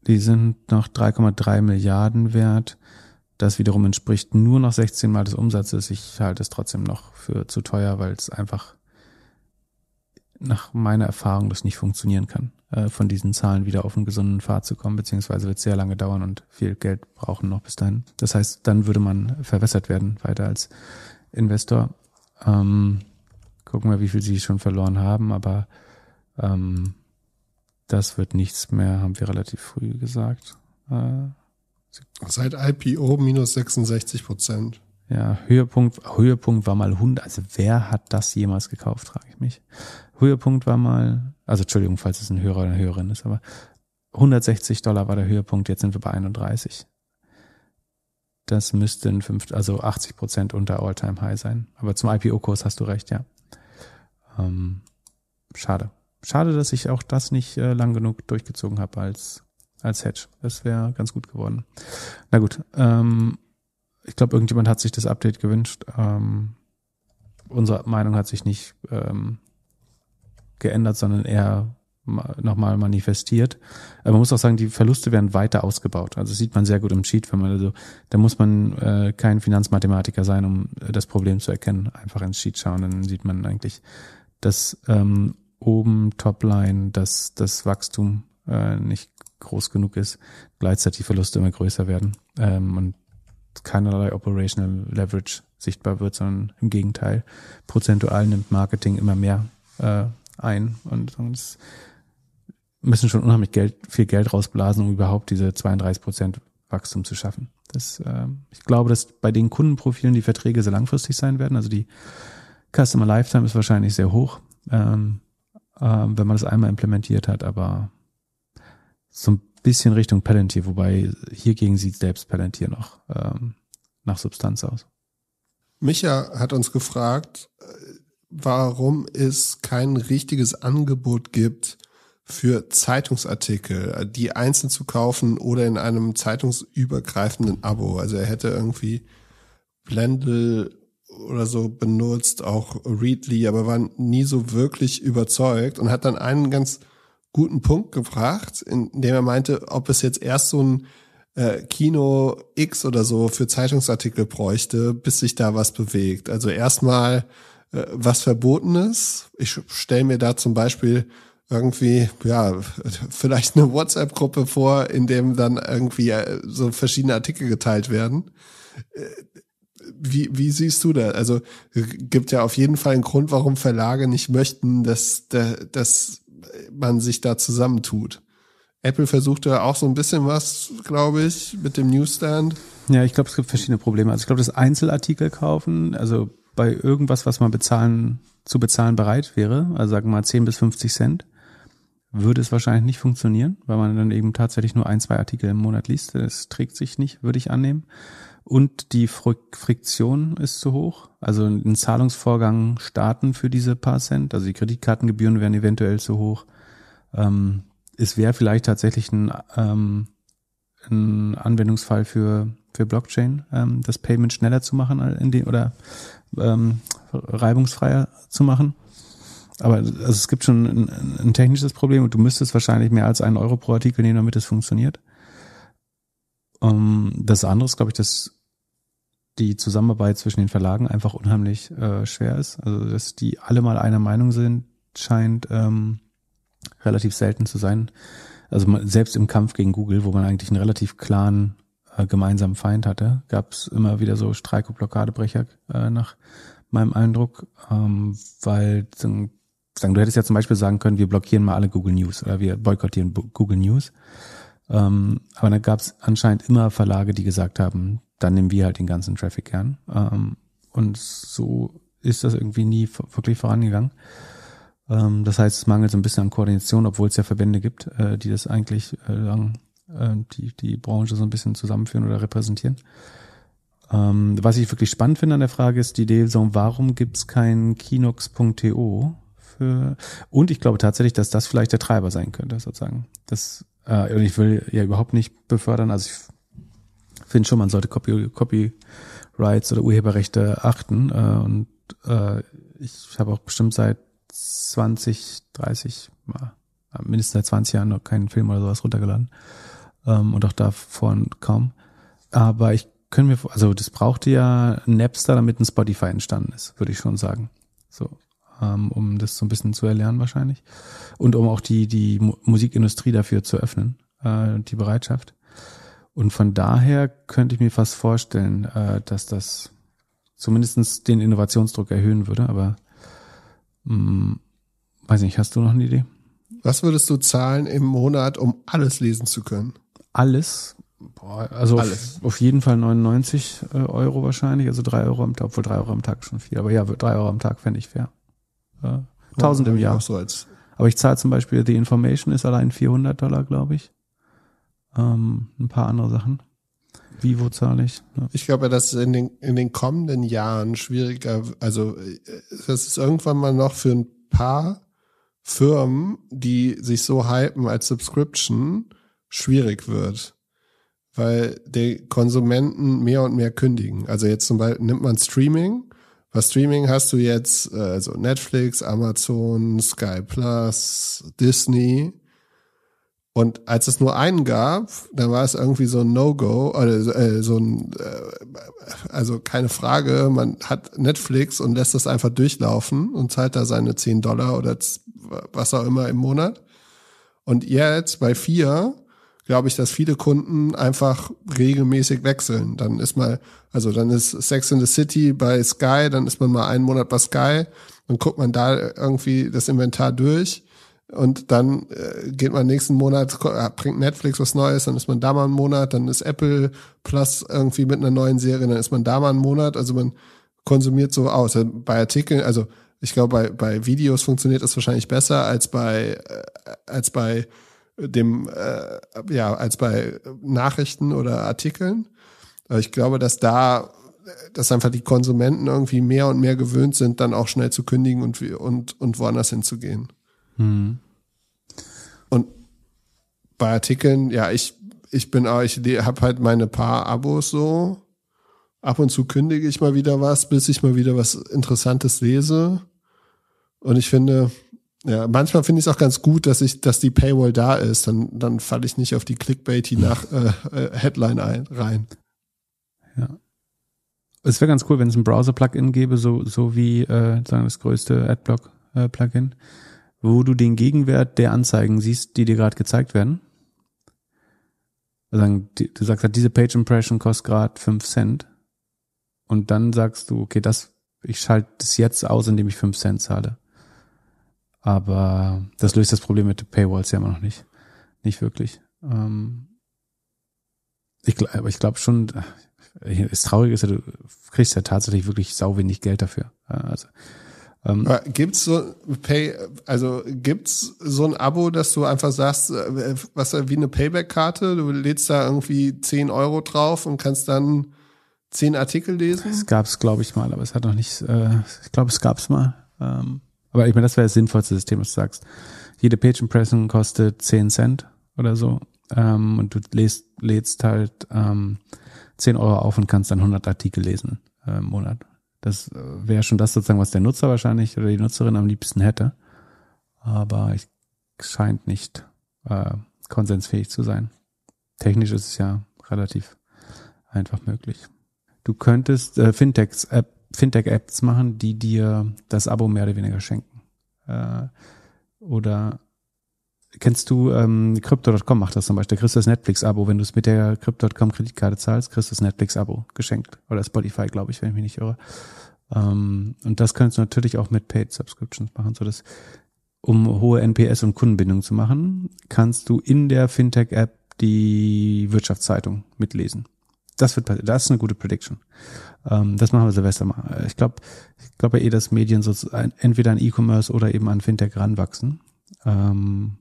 Die sind noch 3,3 Milliarden wert. Das wiederum entspricht nur noch 16 Mal des Umsatzes. Ich halte es trotzdem noch für zu teuer, weil es einfach nach meiner Erfahrung das nicht funktionieren kann, äh, von diesen Zahlen wieder auf einen gesunden Pfad zu kommen, beziehungsweise wird sehr lange dauern und viel Geld brauchen noch bis dahin. Das heißt, dann würde man verwässert werden weiter als Investor. Ähm, gucken wir, wie viel sie schon verloren haben, aber ähm, das wird nichts mehr, haben wir relativ früh gesagt. Äh, Seit IPO minus 66 Prozent. Ja, Höhepunkt, Höhepunkt war mal 100. Also wer hat das jemals gekauft, frage ich mich. Höhepunkt war mal, also Entschuldigung, falls es ein Hörer oder eine Hörerin ist, aber 160 Dollar war der Höhepunkt, jetzt sind wir bei 31. Das müsste ein fünf, also 80 Prozent unter All-Time-High sein. Aber zum IPO-Kurs hast du recht, ja. Ähm, schade. Schade, dass ich auch das nicht äh, lang genug durchgezogen habe als als Hedge. Das wäre ganz gut geworden. Na gut, ähm, ich glaube, irgendjemand hat sich das Update gewünscht. Ähm, unsere Meinung hat sich nicht ähm, geändert, sondern eher nochmal manifestiert. Aber man muss auch sagen, die Verluste werden weiter ausgebaut. Also sieht man sehr gut im Cheat, wenn man also, da muss man äh, kein Finanzmathematiker sein, um äh, das Problem zu erkennen. Einfach ins Cheat schauen, dann sieht man eigentlich, dass ähm, oben Topline, dass das Wachstum äh, nicht groß genug ist, gleichzeitig die Verluste immer größer werden ähm, und keinerlei Operational Leverage sichtbar wird, sondern im Gegenteil, prozentual nimmt Marketing immer mehr äh, ein und uns müssen schon unheimlich Geld, viel Geld rausblasen, um überhaupt diese 32 Prozent Wachstum zu schaffen. Das, äh, ich glaube, dass bei den Kundenprofilen die Verträge sehr langfristig sein werden. Also die Customer Lifetime ist wahrscheinlich sehr hoch, ähm, äh, wenn man das einmal implementiert hat, aber so ein bisschen Richtung Palantir, wobei hiergegen sieht selbst Palantir noch ähm, nach Substanz aus. Micha hat uns gefragt, äh, warum es kein richtiges Angebot gibt für Zeitungsartikel, äh, die einzeln zu kaufen oder in einem zeitungsübergreifenden Abo. Also er hätte irgendwie Blendl oder so benutzt, auch Readly, aber war nie so wirklich überzeugt und hat dann einen ganz guten Punkt gefragt, indem er meinte, ob es jetzt erst so ein äh, Kino X oder so für Zeitungsartikel bräuchte, bis sich da was bewegt. Also erstmal äh, was Verbotenes. Ich stelle mir da zum Beispiel irgendwie, ja, [LAUGHS] vielleicht eine WhatsApp-Gruppe vor, in dem dann irgendwie äh, so verschiedene Artikel geteilt werden. Äh, wie, wie siehst du das? Also gibt ja auf jeden Fall einen Grund, warum Verlage nicht möchten, dass, dass man sich da zusammentut. Apple versucht versuchte auch so ein bisschen was, glaube ich, mit dem Newsstand. Ja, ich glaube, es gibt verschiedene Probleme. Also ich glaube, das Einzelartikel kaufen, also bei irgendwas, was man bezahlen, zu bezahlen bereit wäre, also sagen wir mal 10 bis 50 Cent, würde es wahrscheinlich nicht funktionieren, weil man dann eben tatsächlich nur ein, zwei Artikel im Monat liest. Das trägt sich nicht, würde ich annehmen. Und die Friktion ist zu hoch. Also einen Zahlungsvorgang starten für diese paar Cent. Also die Kreditkartengebühren wären eventuell zu hoch. Ähm, es wäre vielleicht tatsächlich ein, ähm, ein Anwendungsfall für, für Blockchain, ähm, das Payment schneller zu machen äh, in den, oder ähm, reibungsfreier zu machen. Aber also es gibt schon ein, ein, technisches Problem und du müsstest wahrscheinlich mehr als einen Euro pro Artikel nehmen, damit es funktioniert. Um, ähm, das andere ist, glaube ich, das die Zusammenarbeit zwischen den Verlagen einfach unheimlich äh, schwer ist. Also dass die alle mal einer Meinung sind, scheint ähm, relativ selten zu sein. Also man, selbst im Kampf gegen Google, wo man eigentlich einen relativ klaren äh, gemeinsamen Feind hatte, gab es immer wieder so Streik- und Blockadebrecher äh, nach meinem Eindruck, ähm, weil sagen, du hättest ja zum Beispiel sagen können, wir blockieren mal alle Google News oder wir boykottieren Google News. Ähm, aber dann gab es anscheinend immer Verlage, die gesagt haben, dann nehmen wir halt den ganzen Traffic gern. Ähm, und so ist das irgendwie nie wirklich vorangegangen. Ähm, das heißt, es mangelt so ein bisschen an Koordination, obwohl es ja Verbände gibt, äh, die das eigentlich äh, äh, die, die Branche so ein bisschen zusammenführen oder repräsentieren. Ähm, was ich wirklich spannend finde an der Frage ist die Idee, so, warum gibt's kein Kinox.to für, und ich glaube tatsächlich, dass das vielleicht der Treiber sein könnte, sozusagen. Das, äh, und ich will ja überhaupt nicht befördern, also ich finde schon, man sollte Copy, Copyrights oder Urheberrechte achten. Äh, und äh, ich habe auch bestimmt seit 20, 30, mindestens seit 20 Jahren noch keinen Film oder sowas runtergeladen. Ähm, und auch davor kaum. Aber ich können wir, also das brauchte ja Napster, damit ein Spotify entstanden ist, würde ich schon sagen. So, ähm, um das so ein bisschen zu erlernen wahrscheinlich und um auch die die Musikindustrie dafür zu öffnen, äh, die Bereitschaft. Und von daher könnte ich mir fast vorstellen, äh, dass das zumindestens den Innovationsdruck erhöhen würde, aber mh, mm, weiß nicht, hast du noch eine Idee? Was würdest du zahlen im Monat, um alles lesen zu können? Alles? Boah, also alles. Auf, auf, jeden Fall 99 äh, Euro wahrscheinlich, also drei Euro am Tag, obwohl drei Euro am Tag schon viel, aber ja, drei Euro am Tag fände ich fair. Äh, 1000 ja, im Jahr. So aber ich zahle zum Beispiel, The Information ist allein 400 Dollar, glaube ich ähm, ein paar andere Sachen. Vivo zahle ich. Ja. Ich glaube, dass in den, in den kommenden Jahren schwieriger, also äh, das ist irgendwann mal noch für ein paar Firmen, die sich so hypen als Subscription, schwierig wird. Weil die Konsumenten mehr und mehr kündigen. Also jetzt zum Beispiel nimmt man Streaming. Bei Streaming hast du jetzt äh, also Netflix, Amazon, Sky Plus, Disney und als es nur einen gab, dann war es irgendwie so ein No-Go, oder äh, so ein, äh, also keine Frage, man hat Netflix und lässt das einfach durchlaufen und zahlt da seine 10 Dollar oder was auch immer im Monat. Und jetzt bei vier glaube ich, dass viele Kunden einfach regelmäßig wechseln. Dann ist mal, also dann ist Sex in the City bei Sky, dann ist man mal einen Monat bei Sky, dann guckt man da irgendwie das Inventar durch und dann äh, geht man nächsten Monat, äh, bringt Netflix was Neues, dann ist man da mal einen Monat, dann ist Apple Plus irgendwie mit einer neuen Serie, dann ist man da mal einen Monat. Also man konsumiert so aus. Also bei Artikeln, also ich glaube, bei, bei Videos funktioniert das wahrscheinlich besser als bei, äh, als bei dem, äh, ja, als bei Nachrichten oder Artikeln. Aber ich glaube, dass da, dass einfach die Konsumenten irgendwie mehr und mehr gewöhnt sind, dann auch schnell zu kündigen und, und, und woanders hinzugehen. Mhm. Und bei Artikeln, ja, ich, ich bin auch, ich habe halt meine paar Abos so. Ab und zu kündige ich mal wieder was, bis ich mal wieder was Interessantes lese. Und ich finde, ja, manchmal finde ich es auch ganz gut, dass ich, dass die Paywall da ist. Dann, dann falle ich nicht auf die clickbaity nach äh, äh, Headline ein, rein. Ja. Es wäre ganz cool, wenn es ein Browser-Plugin gäbe, so, so wie äh, sagen wir, das größte Adblock-Plugin. Äh, wo du den Gegenwert der Anzeigen siehst, die dir gerade gezeigt werden? Also du sagst halt, diese Page Impression kostet gerade fünf Cent. Und dann sagst du, okay, das, ich schalte das jetzt aus, indem ich fünf Cent zahle. Aber das löst das Problem mit Paywalls ja immer noch nicht. Nicht wirklich. Ähm, ich glaube, ich glaube schon, ist äh, traurig ist, ja, du kriegst ja tatsächlich wirklich sau wenig Geld dafür. Äh, also ähm, gibt's so Pay, also gibt's so ein Abo, dass du einfach sagst, äh, was wie eine Payback-Karte, du lädst da irgendwie 10 Euro drauf und kannst dann 10 Artikel lesen? Das gab's, glaube ich, mal, aber es hat noch nicht, äh, ich glaube, es gab's mal. Ähm, aber ich meine, das wäre das sinnvollste System, was du sagst. Jede Page Impression kostet 10 Cent oder so. Ähm, und du lest, lädst halt ähm, 10 Euro auf und kannst dann 100 Artikel lesen äh, im Monat. Das äh, wäre schon das sozusagen, was der Nutzer wahrscheinlich oder die Nutzerin am liebsten hätte. Aber es scheint nicht äh, konsensfähig zu sein. Technisch ist es ja relativ einfach möglich. Du könntest äh, Fintechs, App, Fintech-Apps machen, die dir das Abo mehr oder weniger schenken. Äh, oder Kennst du, ähm, Crypto.com macht das zum Beispiel, da kriegst du das Netflix-Abo. Wenn du es mit der Crypto.com-Kreditkarte zahlst, kriegst du das Netflix-Abo geschenkt. Oder Spotify, glaube ich, wenn ich mich nicht irre. Ähm, und das kannst du natürlich auch mit Paid Subscriptions machen, so dass, um hohe NPS und Kundenbindung zu machen, kannst du in der Fintech-App die Wirtschaftszeitung mitlesen. Das wird Das ist eine gute Prediction. Ähm, das machen wir Silvester mal. Ich glaube, ich glaube ja eh, dass Medien so entweder an E-Commerce oder eben an Fintech ranwachsen. Ähm,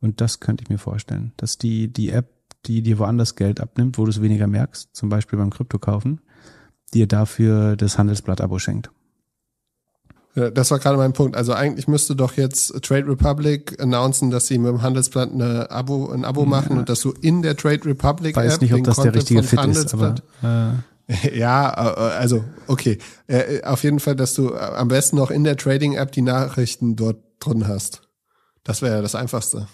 und das könnte ich mir vorstellen, dass die, die App, die dir woanders Geld abnimmt, wo du es weniger merkst, zum Beispiel beim Kryptokaufen, dir dafür das Handelsblatt-Abo schenkt. Das war gerade mein Punkt. Also eigentlich müsste doch jetzt Trade Republic announcen, dass sie mit dem Handelsblatt eine Abo, ein Abo machen und dass du in der Trade Republic Weiß App nicht, ob das Content der richtige Fit ist, aber äh. [LAUGHS] Ja, äh, also okay. Äh, äh, auf jeden Fall, dass du am besten noch in der Trading-App die Nachrichten dort drin hast. Das wäre ja das Einfachste.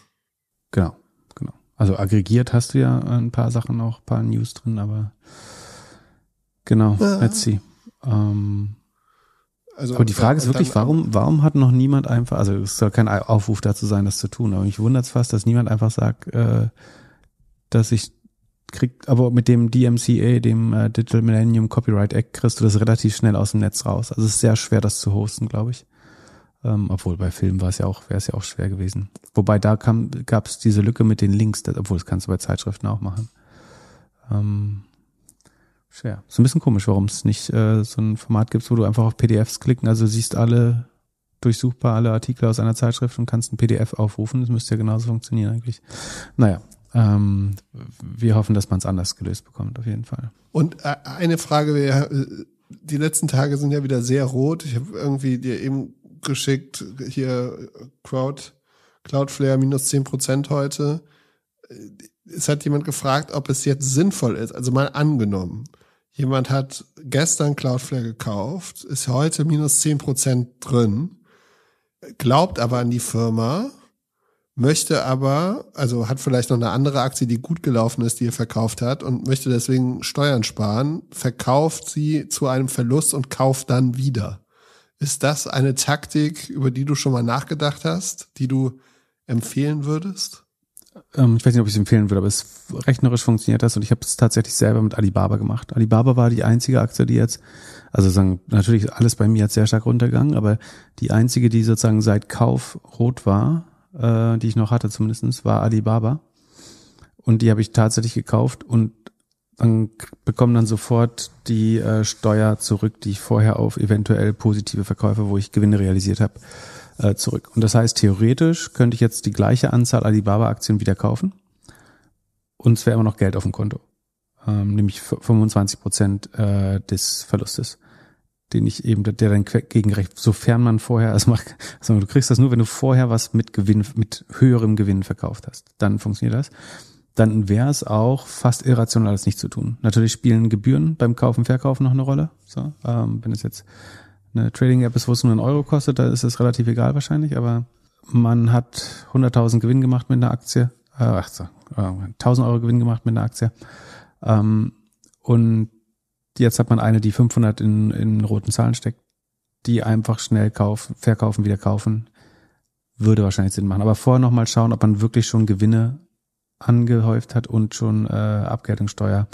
Genau, genau. Also aggregiert hast du ja ein paar Sachen noch, ein paar News drin, aber genau, let's see. Ähm, also, aber die Frage ist wirklich, warum, warum hat noch niemand einfach, also es soll kein Aufruf dazu sein, das zu tun, aber mich wundert es fast, dass niemand einfach sagt, äh, dass ich kriegt, aber mit dem DMCA, dem äh, Digital Millennium Copyright Act, kriegst du das relativ schnell aus dem Netz raus. Also es ist sehr schwer, das zu hosten, glaube ich. Ähm, obwohl bei Filmen war es ja auch, wäre es ja auch schwer gewesen. Wobei da gab es diese Lücke mit den Links, das, obwohl das kannst du bei Zeitschriften auch machen. Ähm, schwer. Ist ein bisschen komisch, warum es nicht äh, so ein Format gibt, wo du einfach auf PDFs klicken, also siehst alle durchsuchbar alle Artikel aus einer Zeitschrift und kannst ein PDF aufrufen. Das müsste ja genauso funktionieren eigentlich. Naja, ähm, wir hoffen, dass man es anders gelöst bekommt, auf jeden Fall. Und äh, eine Frage wäre, äh, die letzten Tage sind ja wieder sehr rot. Ich habe irgendwie dir eben geschickt, hier Crowd, Cloudflare minus 10% heute. Es hat jemand gefragt, ob es jetzt sinnvoll ist. Also mal angenommen, jemand hat gestern Cloudflare gekauft, ist heute minus 10% drin, glaubt aber an die Firma, möchte aber, also hat vielleicht noch eine andere Aktie, die gut gelaufen ist, die er verkauft hat und möchte deswegen Steuern sparen, verkauft sie zu einem Verlust und kauft dann wieder. Ist das eine Taktik, über die du schon mal nachgedacht hast, die du empfehlen würdest? Ähm, ich weiß nicht, ob ich es empfehlen würde, aber es rechnerisch funktioniert das und ich habe es tatsächlich selber mit Alibaba gemacht. Alibaba war die einzige Aktie, die jetzt, also sagen, natürlich alles bei mir jetzt sehr stark runtergegangen, aber die einzige, die sozusagen seit Kauf rot war, äh, die ich noch hatte zumindestens, war Alibaba. Und die habe ich tatsächlich gekauft und dann bekomme dann sofort die äh, Steuer zurück, die ich vorher auf eventuell positive Verkäufe, wo ich Gewinne realisiert habe, äh, zurück. Und das heißt, theoretisch könnte ich jetzt die gleiche Anzahl Alibaba-Aktien wieder kaufen und es wäre immer noch Geld auf dem Konto, ähm, nämlich 25 Prozent äh, des Verlustes den ich eben, der dann gegenrecht, sofern man vorher, also, mach, also du kriegst das nur, wenn du vorher was mit Gewinn, mit höherem Gewinn verkauft hast, dann funktioniert das dann wäre es auch fast irrational, das nicht zu tun. Natürlich spielen Gebühren beim Kaufen, Verkaufen noch eine Rolle. So, ähm, wenn es jetzt eine Trading-App ist, wo es nur einen Euro kostet, da ist es relativ egal wahrscheinlich, aber man hat 100.000 Gewinn gemacht mit einer Aktie, äh, ach so, äh, 1.000 Euro Gewinn gemacht mit einer Aktie ähm, und jetzt hat man eine, die 500 in, in roten Zahlen steckt, die einfach schnell kaufen, verkaufen, wieder kaufen, würde wahrscheinlich Sinn machen. Aber vorher nochmal schauen, ob man wirklich schon Gewinne angehäuft hat und schon äh, Abgeltungssteuer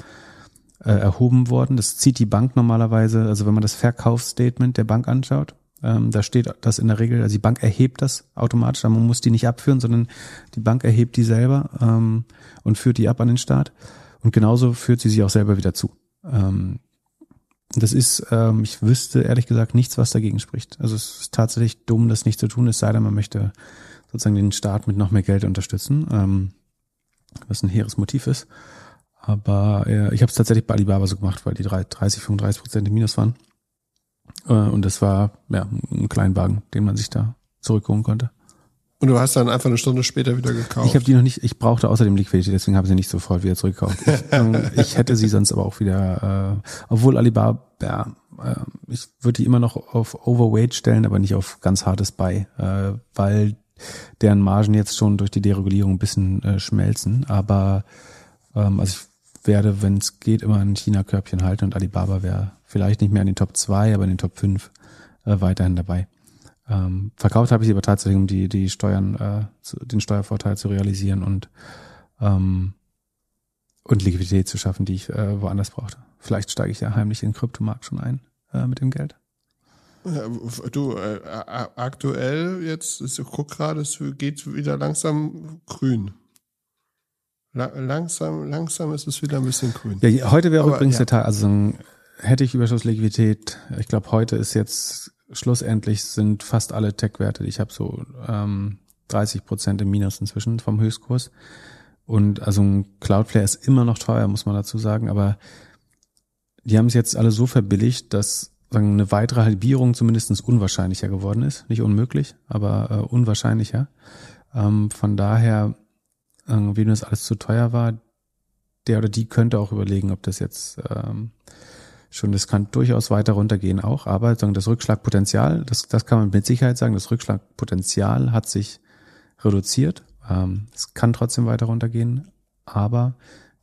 äh, erhoben worden. Das zieht die Bank normalerweise, also wenn man das Verkaufsstatement der Bank anschaut, ähm, da steht das in der Regel, also die Bank erhebt das automatisch, man muss die nicht abführen, sondern die Bank erhebt die selber ähm, und führt die ab an den Staat. Und genauso führt sie sie auch selber wieder zu. Ähm, das ist, ähm, ich wüsste ehrlich gesagt nichts, was dagegen spricht. Also es ist tatsächlich dumm, das nicht zu tun, es sei denn, man möchte sozusagen den Staat mit noch mehr Geld unterstützen. Ähm, was ein hehres Motiv ist. Aber äh, ich habe es tatsächlich bei Alibaba so gemacht, weil die 30, 35 Prozent im Minus waren. Äh, und das war ja ein Kleinwagen, den man sich da zurückholen konnte. Und du hast dann einfach eine Stunde später wieder gekauft. Ich habe die noch nicht, ich brauchte außerdem Liquidität, deswegen habe ich sie nicht sofort wieder zurückgekauft. Ich, [LAUGHS] ähm, ich hätte sie sonst aber auch wieder, äh, obwohl Alibaba, ja, äh, ich würde die immer noch auf Overweight stellen, aber nicht auf ganz hartes Buy, äh, weil deren Margen jetzt schon durch die Deregulierung ein bisschen äh, schmelzen. Aber ähm, also ich werde, wenn es geht, immer ein China-Körbchen halten und Alibaba wäre vielleicht nicht mehr in den Top 2, aber in den Top 5 äh, weiterhin dabei. Ähm, verkauft habe ich sie aber tatsächlich, um die, die Steuern, äh, zu, den Steuervorteil zu realisieren und ähm, und Liquidität zu schaffen, die ich äh, woanders brauchte. Vielleicht steige ich ja heimlich in den Kryptomarkt schon ein äh, mit dem Geld. Äh, du, äh, aktuell jetzt, ich guck gerade, es geht wieder langsam grün. La langsam, langsam ist es wieder ein bisschen grün. Ja, heute wäre übrigens ja. der Tag, also hätte ich Überschussliquidität, ich glaube, heute ist jetzt schlussendlich sind fast alle Tech-Werte, ich habe so ähm, 30 Prozent im Minus inzwischen vom Höchstkurs. Und also Cloudflare ist immer noch teuer, muss man dazu sagen, aber die haben es jetzt alle so verbilligt, dass sagen, eine weitere Halbierung zumindestens unwahrscheinlicher geworden ist. Nicht unmöglich, aber äh, unwahrscheinlicher. Ähm, von daher, äh, wem das alles zu teuer war, der oder die könnte auch überlegen, ob das jetzt ähm, schon, das kann durchaus weiter runtergehen auch, aber sagen, das Rückschlagpotenzial, das, das kann man mit Sicherheit sagen, das Rückschlagpotenzial hat sich reduziert. Ähm, es kann trotzdem weiter runtergehen, aber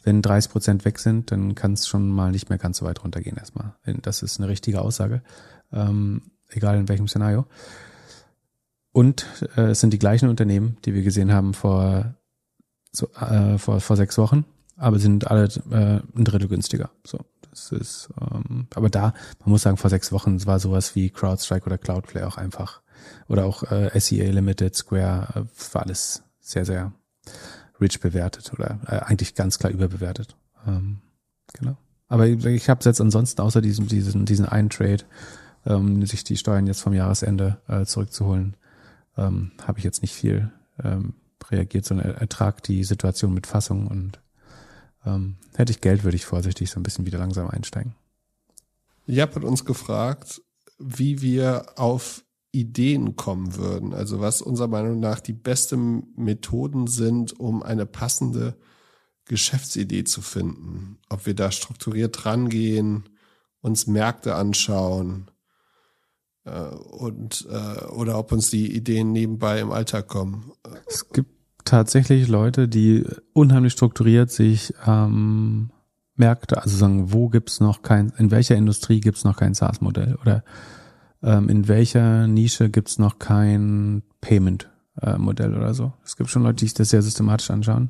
wenn 30 Prozent weg sind, dann kann es schon mal nicht mehr ganz so weit runtergehen erstmal. Das ist eine richtige Aussage, ähm, egal in welchem Szenario. Und äh, es sind die gleichen Unternehmen, die wir gesehen haben vor, so, äh, vor, vor sechs Wochen, aber sind alle äh, ein Drittel günstiger. So, das ist, ähm, aber da, man muss sagen, vor sechs Wochen war sowas wie CrowdStrike oder Cloudflare auch einfach. Oder auch äh, SEA Limited, Square, äh, war alles sehr, sehr Rich bewertet oder äh, eigentlich ganz klar überbewertet. Ähm, genau. Aber ich, ich habe jetzt ansonsten außer diesem diesen diesen einen Trade, ähm, sich die Steuern jetzt vom Jahresende äh, zurückzuholen, ähm, habe ich jetzt nicht viel ähm, reagiert, sondern ertrag die Situation mit Fassung und ähm, hätte ich Geld, würde ich vorsichtig so ein bisschen wieder langsam einsteigen. Jap hat halt uns gefragt, wie wir auf Ideen kommen würden. Also was unserer Meinung nach die besten Methoden sind, um eine passende Geschäftsidee zu finden. Ob wir da strukturiert rangehen, uns Märkte anschauen äh, und äh, oder ob uns die Ideen nebenbei im Alltag kommen. Es gibt tatsächlich Leute, die unheimlich strukturiert sich ähm, Märkte, also sagen, wo gibt's noch kein, in welcher Industrie gibt's noch kein SaaS-Modell oder ähm, in welcher Nische gibt es noch kein Payment-Modell äh, oder so. Es gibt schon Leute, die sich das sehr systematisch anschauen.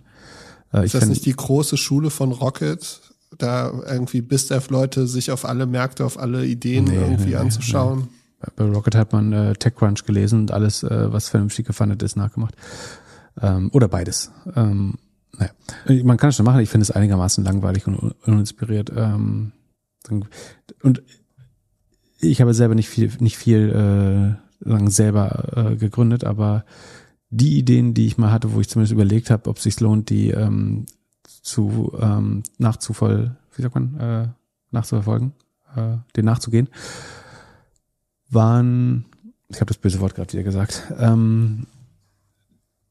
Äh, ist das nicht die große Schule von Rocket? Da irgendwie BizDev-Leute sich auf alle Märkte, auf alle Ideen nee, irgendwie nee, anzuschauen? Nee. Bei Rocket hat man äh, TechCrunch gelesen und alles, äh, was vernünftig gefundet ist, nachgemacht. Ähm, oder beides. Ähm, naja. Man kann es schon machen, ich finde es einigermaßen langweilig und uninspiriert. Ähm, und ich habe selber nicht viel, nicht viel äh, sagen, selber äh, gegründet, aber die Ideen, die ich mal hatte, wo ich zumindest überlegt habe, ob es sich lohnt, die ähm, zu ähm, nachzuvoll, wie sagt man, äh, nachzuverfolgen, äh, den nachzugehen, waren, ich habe das böse Wort gerade wieder gesagt, ähm,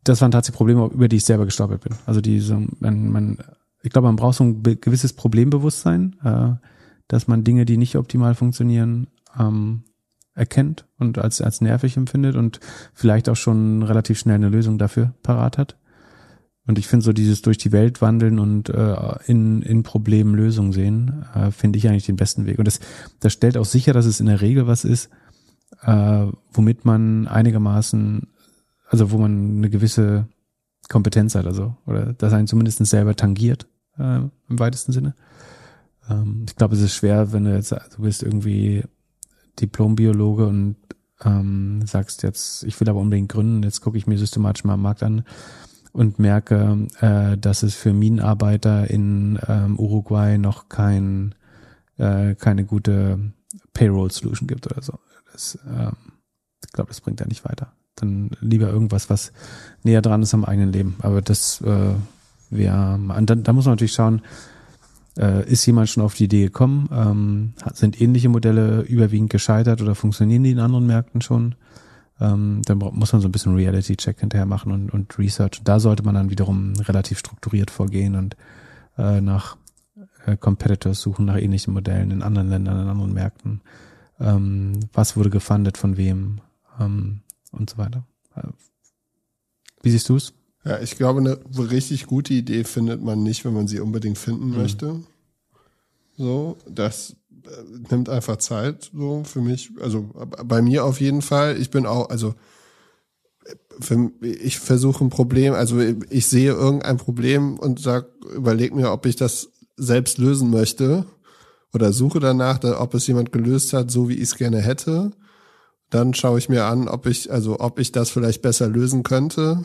das waren tatsächlich Probleme, über die ich selber gestolpert bin. Also die, so, man, man, ich glaube, man braucht so ein gewisses Problembewusstsein, äh, dass man Dinge, die nicht optimal funktionieren, ähm, erkennt und als, als nervig empfindet und vielleicht auch schon relativ schnell eine Lösung dafür parat hat. Und ich finde so dieses durch die Welt wandeln und äh, in, in Problemen Lösungen sehen, äh, finde ich eigentlich den besten Weg. Und das, das stellt auch sicher, dass es in der Regel was ist, äh, womit man einigermaßen, also wo man eine gewisse Kompetenz hat, also, oder das einen zumindest selber tangiert, äh, im weitesten Sinne. Ähm, ich glaube, es ist schwer, wenn du jetzt, du bist irgendwie Diplombiologe und ähm, sagst jetzt, ich will aber unbedingt gründen, jetzt gucke ich mir systematisch mal am Markt an und merke, äh, dass es für Minenarbeiter in ähm, Uruguay noch kein, äh, keine gute Payroll-Solution gibt oder so. Das, ähm, ich glaube, das bringt ja nicht weiter. Dann lieber irgendwas, was näher dran ist am eigenen Leben. Aber das äh, wäre, da, da muss man natürlich schauen, äh, ist jemand schon auf die Idee gekommen? Ähm, sind ähnliche Modelle überwiegend gescheitert oder funktionieren die in anderen Märkten schon? Ähm, dann muss man so ein bisschen Reality-Check hinterher machen und, und Research. Und da sollte man dann wiederum relativ strukturiert vorgehen und äh, nach äh, Competitors suchen, nach ähnlichen Modellen in anderen Ländern, in anderen Märkten. Ähm, was wurde gefundet von wem ähm, und so weiter. Äh, wie siehst du es? Ja, ich glaube, eine richtig gute Idee findet man nicht, wenn man sie unbedingt finden mhm. möchte. So, das äh, nimmt einfach Zeit, so für mich. Also bei mir auf jeden Fall. Ich bin auch, also für, ich versuche ein Problem, also ich sehe irgendein Problem und sag, überleg mir, ob ich das selbst lösen möchte oder suche danach, ob es jemand gelöst hat, so wie ich es gerne hätte. Dann schaue ich mir an, ob ich, also ob ich das vielleicht besser lösen könnte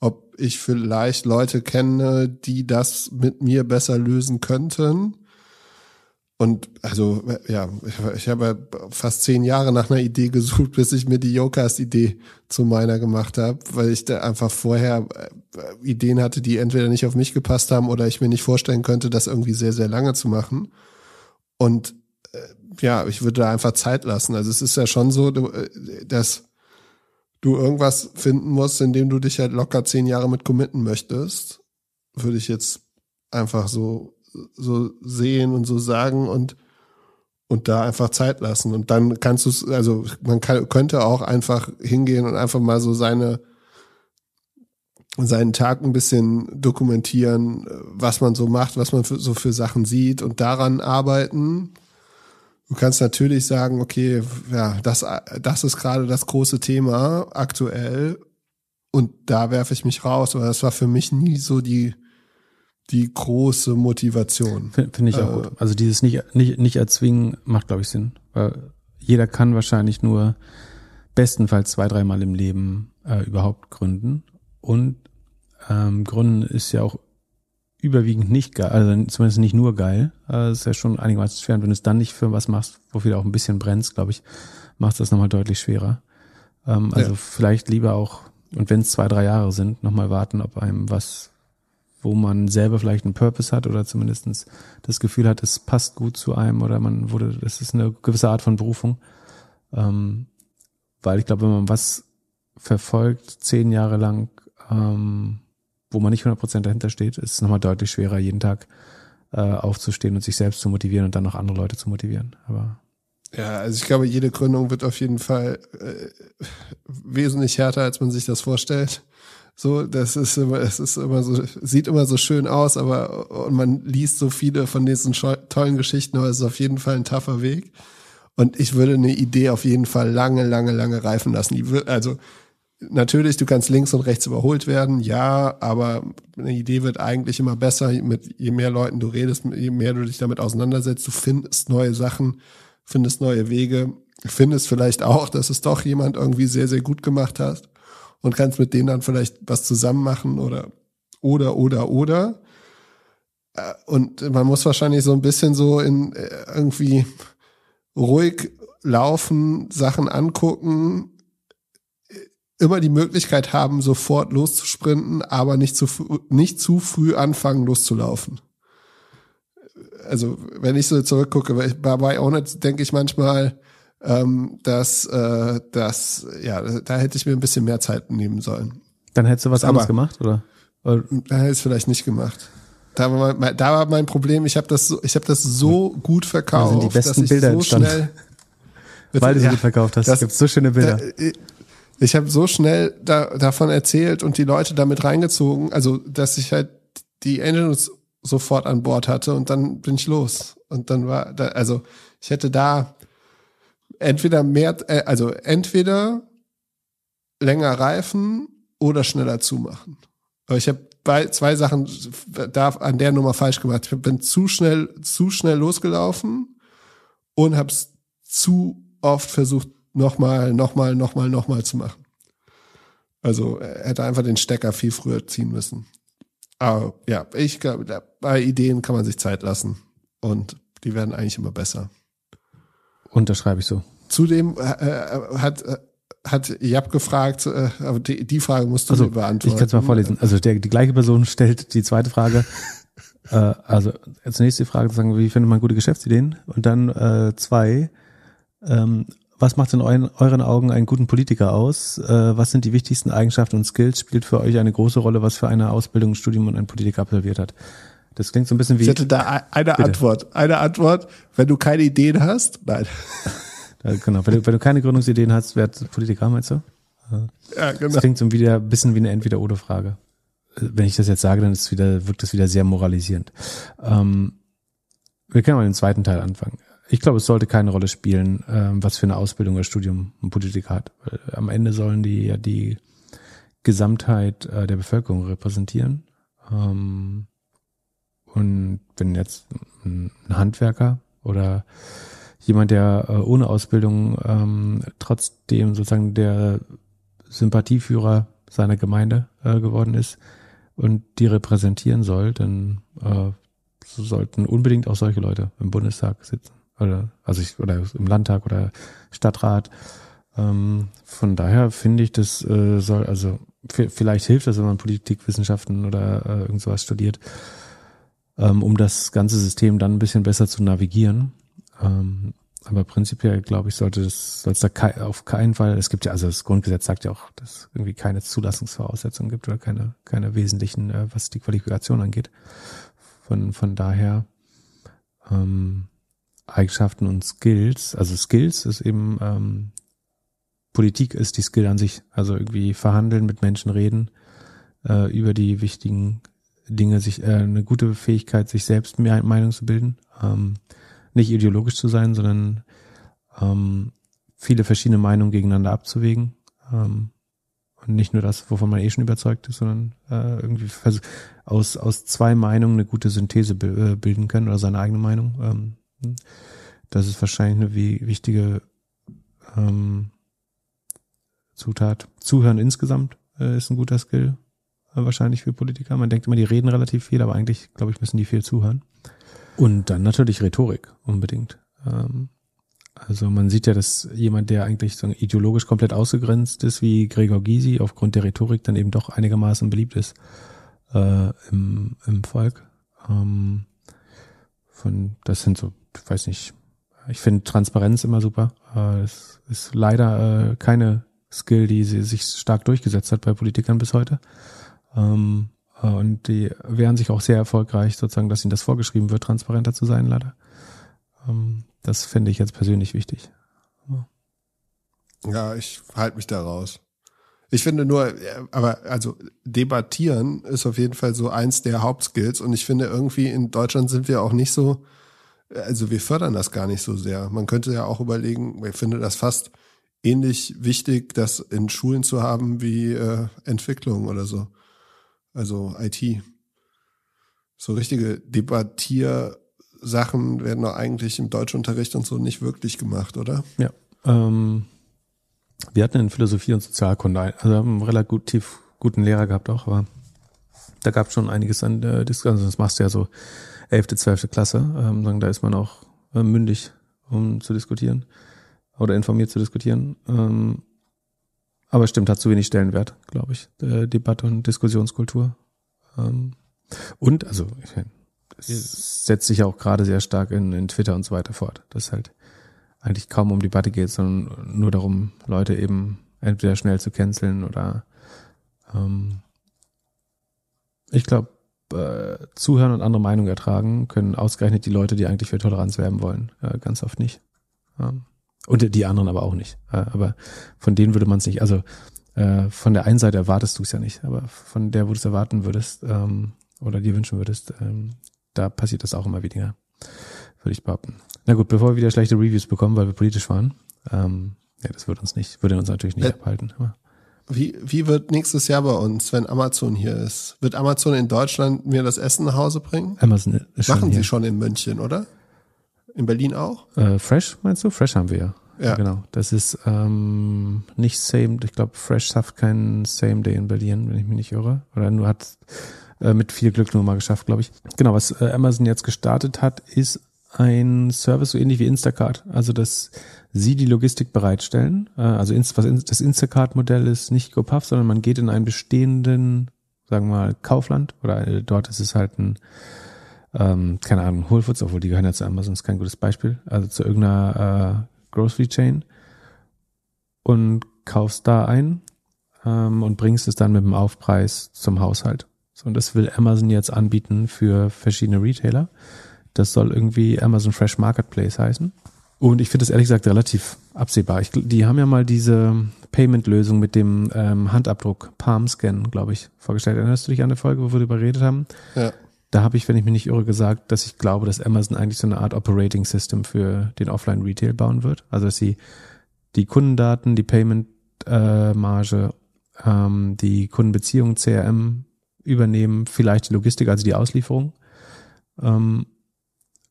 ob ich vielleicht Leute kenne, die das mit mir besser lösen könnten. Und also, ja, ich habe fast zehn Jahre nach einer Idee gesucht, bis ich mir die Yokas-Idee zu meiner gemacht habe, weil ich da einfach vorher äh, Ideen hatte, die entweder nicht auf mich gepasst haben oder ich mir nicht vorstellen könnte, das irgendwie sehr, sehr lange zu machen. Und äh, ja, ich würde da einfach Zeit lassen. Also es ist ja schon so, äh, dass du irgendwas finden musst, in dem du dich halt locker zehn Jahre mit committen möchtest, würde ich jetzt einfach so, so sehen und so sagen und, und da einfach Zeit lassen. Und dann kannst du es, also man kann, könnte auch einfach hingehen und einfach mal so seine, seinen Tag ein bisschen dokumentieren, was man so macht, was man für, so für Sachen sieht und daran arbeiten Du kannst natürlich sagen, okay, ja, das, das ist gerade das große Thema aktuell und da werfe ich mich raus. Aber das war für mich nie so die, die große Motivation. Finde ich auch äh, gut. Also dieses nicht, nicht, nicht erzwingen macht, glaube ich, Sinn. Weil jeder kann wahrscheinlich nur bestenfalls zwei, dreimal im Leben äh, überhaupt gründen. Und ähm, Gründen ist ja auch überwiegend nicht geil, also zumindest nicht nur geil. Äh, ist ja schon einigermaßen schwer. Und wenn du es dann nicht für was machst, wofür du auch ein bisschen brennst, glaube ich, macht das nochmal deutlich schwerer. Ähm, also ja. vielleicht lieber auch, und wenn es zwei, drei Jahre sind, nochmal warten, ob einem was, wo man selber vielleicht einen Purpose hat oder zumindestens das Gefühl hat, es passt gut zu einem oder man wurde, das ist eine gewisse Art von Berufung. Ähm, weil ich glaube, wenn man was verfolgt, zehn Jahre lang, ähm, wo man nicht 100% dahinter steht, ist es nochmal deutlich schwerer, jeden Tag äh, aufzustehen und sich selbst zu motivieren und dann noch andere Leute zu motivieren. Aber ja, also ich glaube, jede Gründung wird auf jeden Fall äh, wesentlich härter, als man sich das vorstellt. So, das ist immer, es ist immer so, sieht immer so schön aus, aber und man liest so viele von diesen tollen Geschichten, aber es ist auf jeden Fall ein taffer Weg. Und ich würde eine Idee auf jeden Fall lange, lange, lange reifen lassen. Die, also natürlich, du kannst links und rechts überholt werden, ja, aber eine Idee wird eigentlich immer besser, mit je mehr Leuten du redest, je mehr du dich damit auseinandersetzt, du findest neue Sachen, findest neue Wege, findest vielleicht auch, dass es doch jemand irgendwie sehr, sehr gut gemacht hat und kannst mit denen dann vielleicht was zusammen machen oder oder oder oder. Äh, und man muss wahrscheinlich so ein bisschen so in äh, irgendwie ruhig laufen, Sachen angucken, immer die Möglichkeit haben, sofort loszusprinten, aber nicht zu, nicht zu früh anfangen, loszulaufen. Also, wenn ich so zurückgucke, bei, bei Bionet denke ich manchmal, ähm, dass, äh, dass, ja, da hätte ich mir ein bisschen mehr Zeit nehmen sollen. Dann hättest du was aber, anderes gemacht, oder? oder? Äh, Dann hätte ich es vielleicht nicht gemacht. Da war mein, da war mein Problem, ich habe das, so, ich hab das so gut verkauft, da sind die besten dass ich Bilder so entstanden. schnell... Weil du sie ja, verkauft hast. es gibt so schöne Bilder. Da, äh, ich habe so schnell da, davon erzählt und die Leute damit reingezogen, also dass ich halt die Angels sofort an Bord hatte und dann bin ich los. Und dann war, da, also ich hätte da entweder mehr, äh, also entweder länger reifen oder schneller zumachen. Aber ich habe zwei Sachen da an der Nummer falsch gemacht. Ich bin zu schnell, zu schnell losgelaufen und habe es zu oft versucht nochmal, nochmal, nochmal, nochmal zu machen. Also er hätte einfach den Stecker viel früher ziehen müssen. Aber ja, ich glaube, bei Ideen kann man sich Zeit lassen und die werden eigentlich immer besser. Unterschreibe ich so. Zudem äh, äh hat äh, hat Jab gefragt, äh, aber die, die Frage musst du also, beantworten. Ich kann es mal vorlesen. Also der, die gleiche Person stellt die zweite Frage. [LAUGHS] äh, also zunächst die Frage, sagen, wie findet man gute Geschäftsideen? Und dann äh, zwei, ähm, was macht in euren, euren, Augen einen guten Politiker aus? Äh, was sind die wichtigsten Eigenschaften und Skills? Spielt für euch eine große Rolle, was für eine Ausbildung, Studium und ein Politiker absolviert hat? Das klingt so ein bisschen wie. Ich hätte da eine bitte. Antwort. Eine Antwort, wenn du keine Ideen hast. Nein. [LAUGHS] genau, wenn du, wenn du keine Gründungsideen hast, wer Politiker, meinst du? Ja, genau. Das klingt so ein bisschen wie eine Entweder-Oder-Frage. Äh, wenn ich das jetzt sage, dann ist wieder, wirkt das wieder sehr moralisierend. Ähm, wir können mal den zweiten Teil anfangen ich glaube, es sollte keine Rolle spielen, ähm, was für eine Ausbildung oder Studium ein Politiker hat. am Ende sollen die ja die Gesamtheit äh, der Bevölkerung repräsentieren. Ähm, und wenn jetzt ein Handwerker oder jemand, der äh, ohne Ausbildung ähm, trotzdem sozusagen der Sympathieführer seiner Gemeinde äh, geworden ist und die repräsentieren soll, dann sollten unbedingt auch solche Leute im Bundestag sitzen. Oder, also ich, oder im Landtag oder Stadtrat. Ähm, von daher finde ich, das äh, soll, also vielleicht hilft das, wenn man Politikwissenschaften oder äh, irgend sowas studiert, ähm, um das ganze System dann ein bisschen besser zu navigieren. Ähm, aber prinzipiell, glaube ich, sollte es soll es da kei auf keinen Fall, es gibt ja, also das Grundgesetz sagt ja auch, dass es irgendwie keine Zulassungsvoraussetzungen gibt oder keine, keine wesentlichen, äh, was die Qualifikation angeht. Von, von daher ähm, Eigenschaften und Skills, also Skills ist eben, ähm, Politik ist die Skill an sich, also irgendwie verhandeln, mit Menschen reden, äh, über die wichtigen Dinge, sich äh, eine gute Fähigkeit, sich selbst mehr Meinung zu bilden, ähm, nicht ideologisch zu sein, sondern ähm, viele verschiedene Meinungen gegeneinander abzuwägen. Ähm, und nicht nur das, wovon man eh schon überzeugt ist, sondern äh, irgendwie aus, aus zwei Meinungen eine gute Synthese äh, bilden können oder seine eigene Meinung. Ähm, hm. Das ist wahrscheinlich eine wichtige ähm, Zutat. Zuhören insgesamt äh, ist ein guter Skill äh, wahrscheinlich für Politiker. Man denkt immer, die reden relativ viel, aber eigentlich, glaube ich, müssen die viel zuhören. Und dann natürlich Rhetorik unbedingt. Ähm, also man sieht ja, dass jemand, der eigentlich so ideologisch komplett ausgegrenzt ist, wie Gregor Gysi, aufgrund der Rhetorik dann eben doch einigermaßen beliebt ist äh, im, im Volk. Ähm, von, das sind so ich weiß nicht, ich finde Transparenz immer super. Äh, es ist leider äh, keine Skill, die sich stark durchgesetzt hat bei Politikern bis heute. Ähm, äh, und die wehren sich auch sehr erfolgreich, sozusagen, dass ihnen das vorgeschrieben wird, transparenter zu sein, leider. Ähm, das finde ich jetzt persönlich wichtig. Ja, ich halte mich da raus. Ich finde nur, aber also debattieren ist auf jeden Fall so eins der Hauptskills und ich finde irgendwie in Deutschland sind wir auch nicht so also wir fördern das gar nicht so sehr. Man könnte ja auch überlegen, ich finde das fast ähnlich wichtig, das in Schulen zu haben wie äh, Entwicklung oder so. Also IT. So richtige Debattiersachen werden doch eigentlich im Deutschunterricht und so nicht wirklich gemacht, oder? Ja. Ähm, wir hatten in Philosophie und Sozialkunde, also haben einen relativ guten Lehrer gehabt auch, aber da gab es schon einiges an äh, Diskussionen. Das machst du ja so 11., 12. Klasse. Ähm, da ist man auch äh, mündig, um zu diskutieren oder informiert zu diskutieren. Ähm, aber stimmt, hat zu wenig Stellenwert, glaube ich, äh, Debatte und Diskussionskultur. Ähm, und, also, ich mein, es setzt sich auch gerade sehr stark in, in Twitter und so weiter fort, dass halt eigentlich kaum um Debatte geht, sondern nur darum, Leute eben entweder schnell zu canceln oder ähm, ich glaube, äh, zuhören und andere Meinungen ertragen, können ausgerechnet die Leute, die eigentlich für Toleranz werben wollen, äh, ganz oft nicht. Ja. Und die anderen aber auch nicht. Äh, aber von denen würde man es nicht, also äh, von der einen Seite erwartest du es ja nicht, aber von der, wo du es erwarten würdest ähm, oder dir wünschen würdest, ähm, da passiert das auch immer weniger, würde ich behaupten. Na gut, bevor wir wieder schlechte Reviews bekommen, weil wir politisch waren, ähm, ja, das würde uns nicht, würde uns natürlich nicht äh, abhalten. Aber. Wie, wie wird nächstes Jahr bei uns, wenn Amazon hier ist? Wird Amazon in Deutschland mir das Essen nach Hause bringen? Amazon ist Machen schon sie schon in München, oder? In Berlin auch? Äh, Fresh, meinst du? Fresh haben wir ja. Ja. Genau. Das ist ähm, nicht Same, ich glaube, Fresh schafft keinen Same Day in Berlin, wenn ich mich nicht irre. Oder nur hat äh, mit viel Glück nur mal geschafft, glaube ich. Genau, was äh, Amazon jetzt gestartet hat, ist ein Service so ähnlich wie Instacart. Also das sie die Logistik bereitstellen. Äh, also das Instacart-Modell ist nicht GoPuff, sondern man geht in einen bestehenden, sagen wir mal, Kaufland oder äh, dort ist es halt ein, ähm, keine Ahnung, Whole Foods, obwohl die gehören ja zu Amazon, ist kein gutes Beispiel, also zu irgendeiner äh, Grocery Chain und kaufst da ein ähm, und bringst es dann mit dem Aufpreis zum Haushalt. So, und das will Amazon jetzt anbieten für verschiedene Retailer. Das soll irgendwie Amazon Fresh Marketplace heißen. Und ich finde das ehrlich gesagt relativ absehbar. Ich, die haben ja mal diese Payment-Lösung mit dem ähm, Handabdruck, Palm-Scan, glaube ich, vorgestellt. Erinnerst du dich an eine Folge, wo wir darüber geredet haben? Ja. Da habe ich, wenn ich mich nicht irre, gesagt, dass ich glaube, dass Amazon eigentlich so eine Art Operating System für den Offline-Retail bauen wird. Also dass sie die Kundendaten, die Payment-Marge, äh, ähm, die Kundenbeziehung, CRM übernehmen, vielleicht die Logistik, also die Auslieferung. Ähm,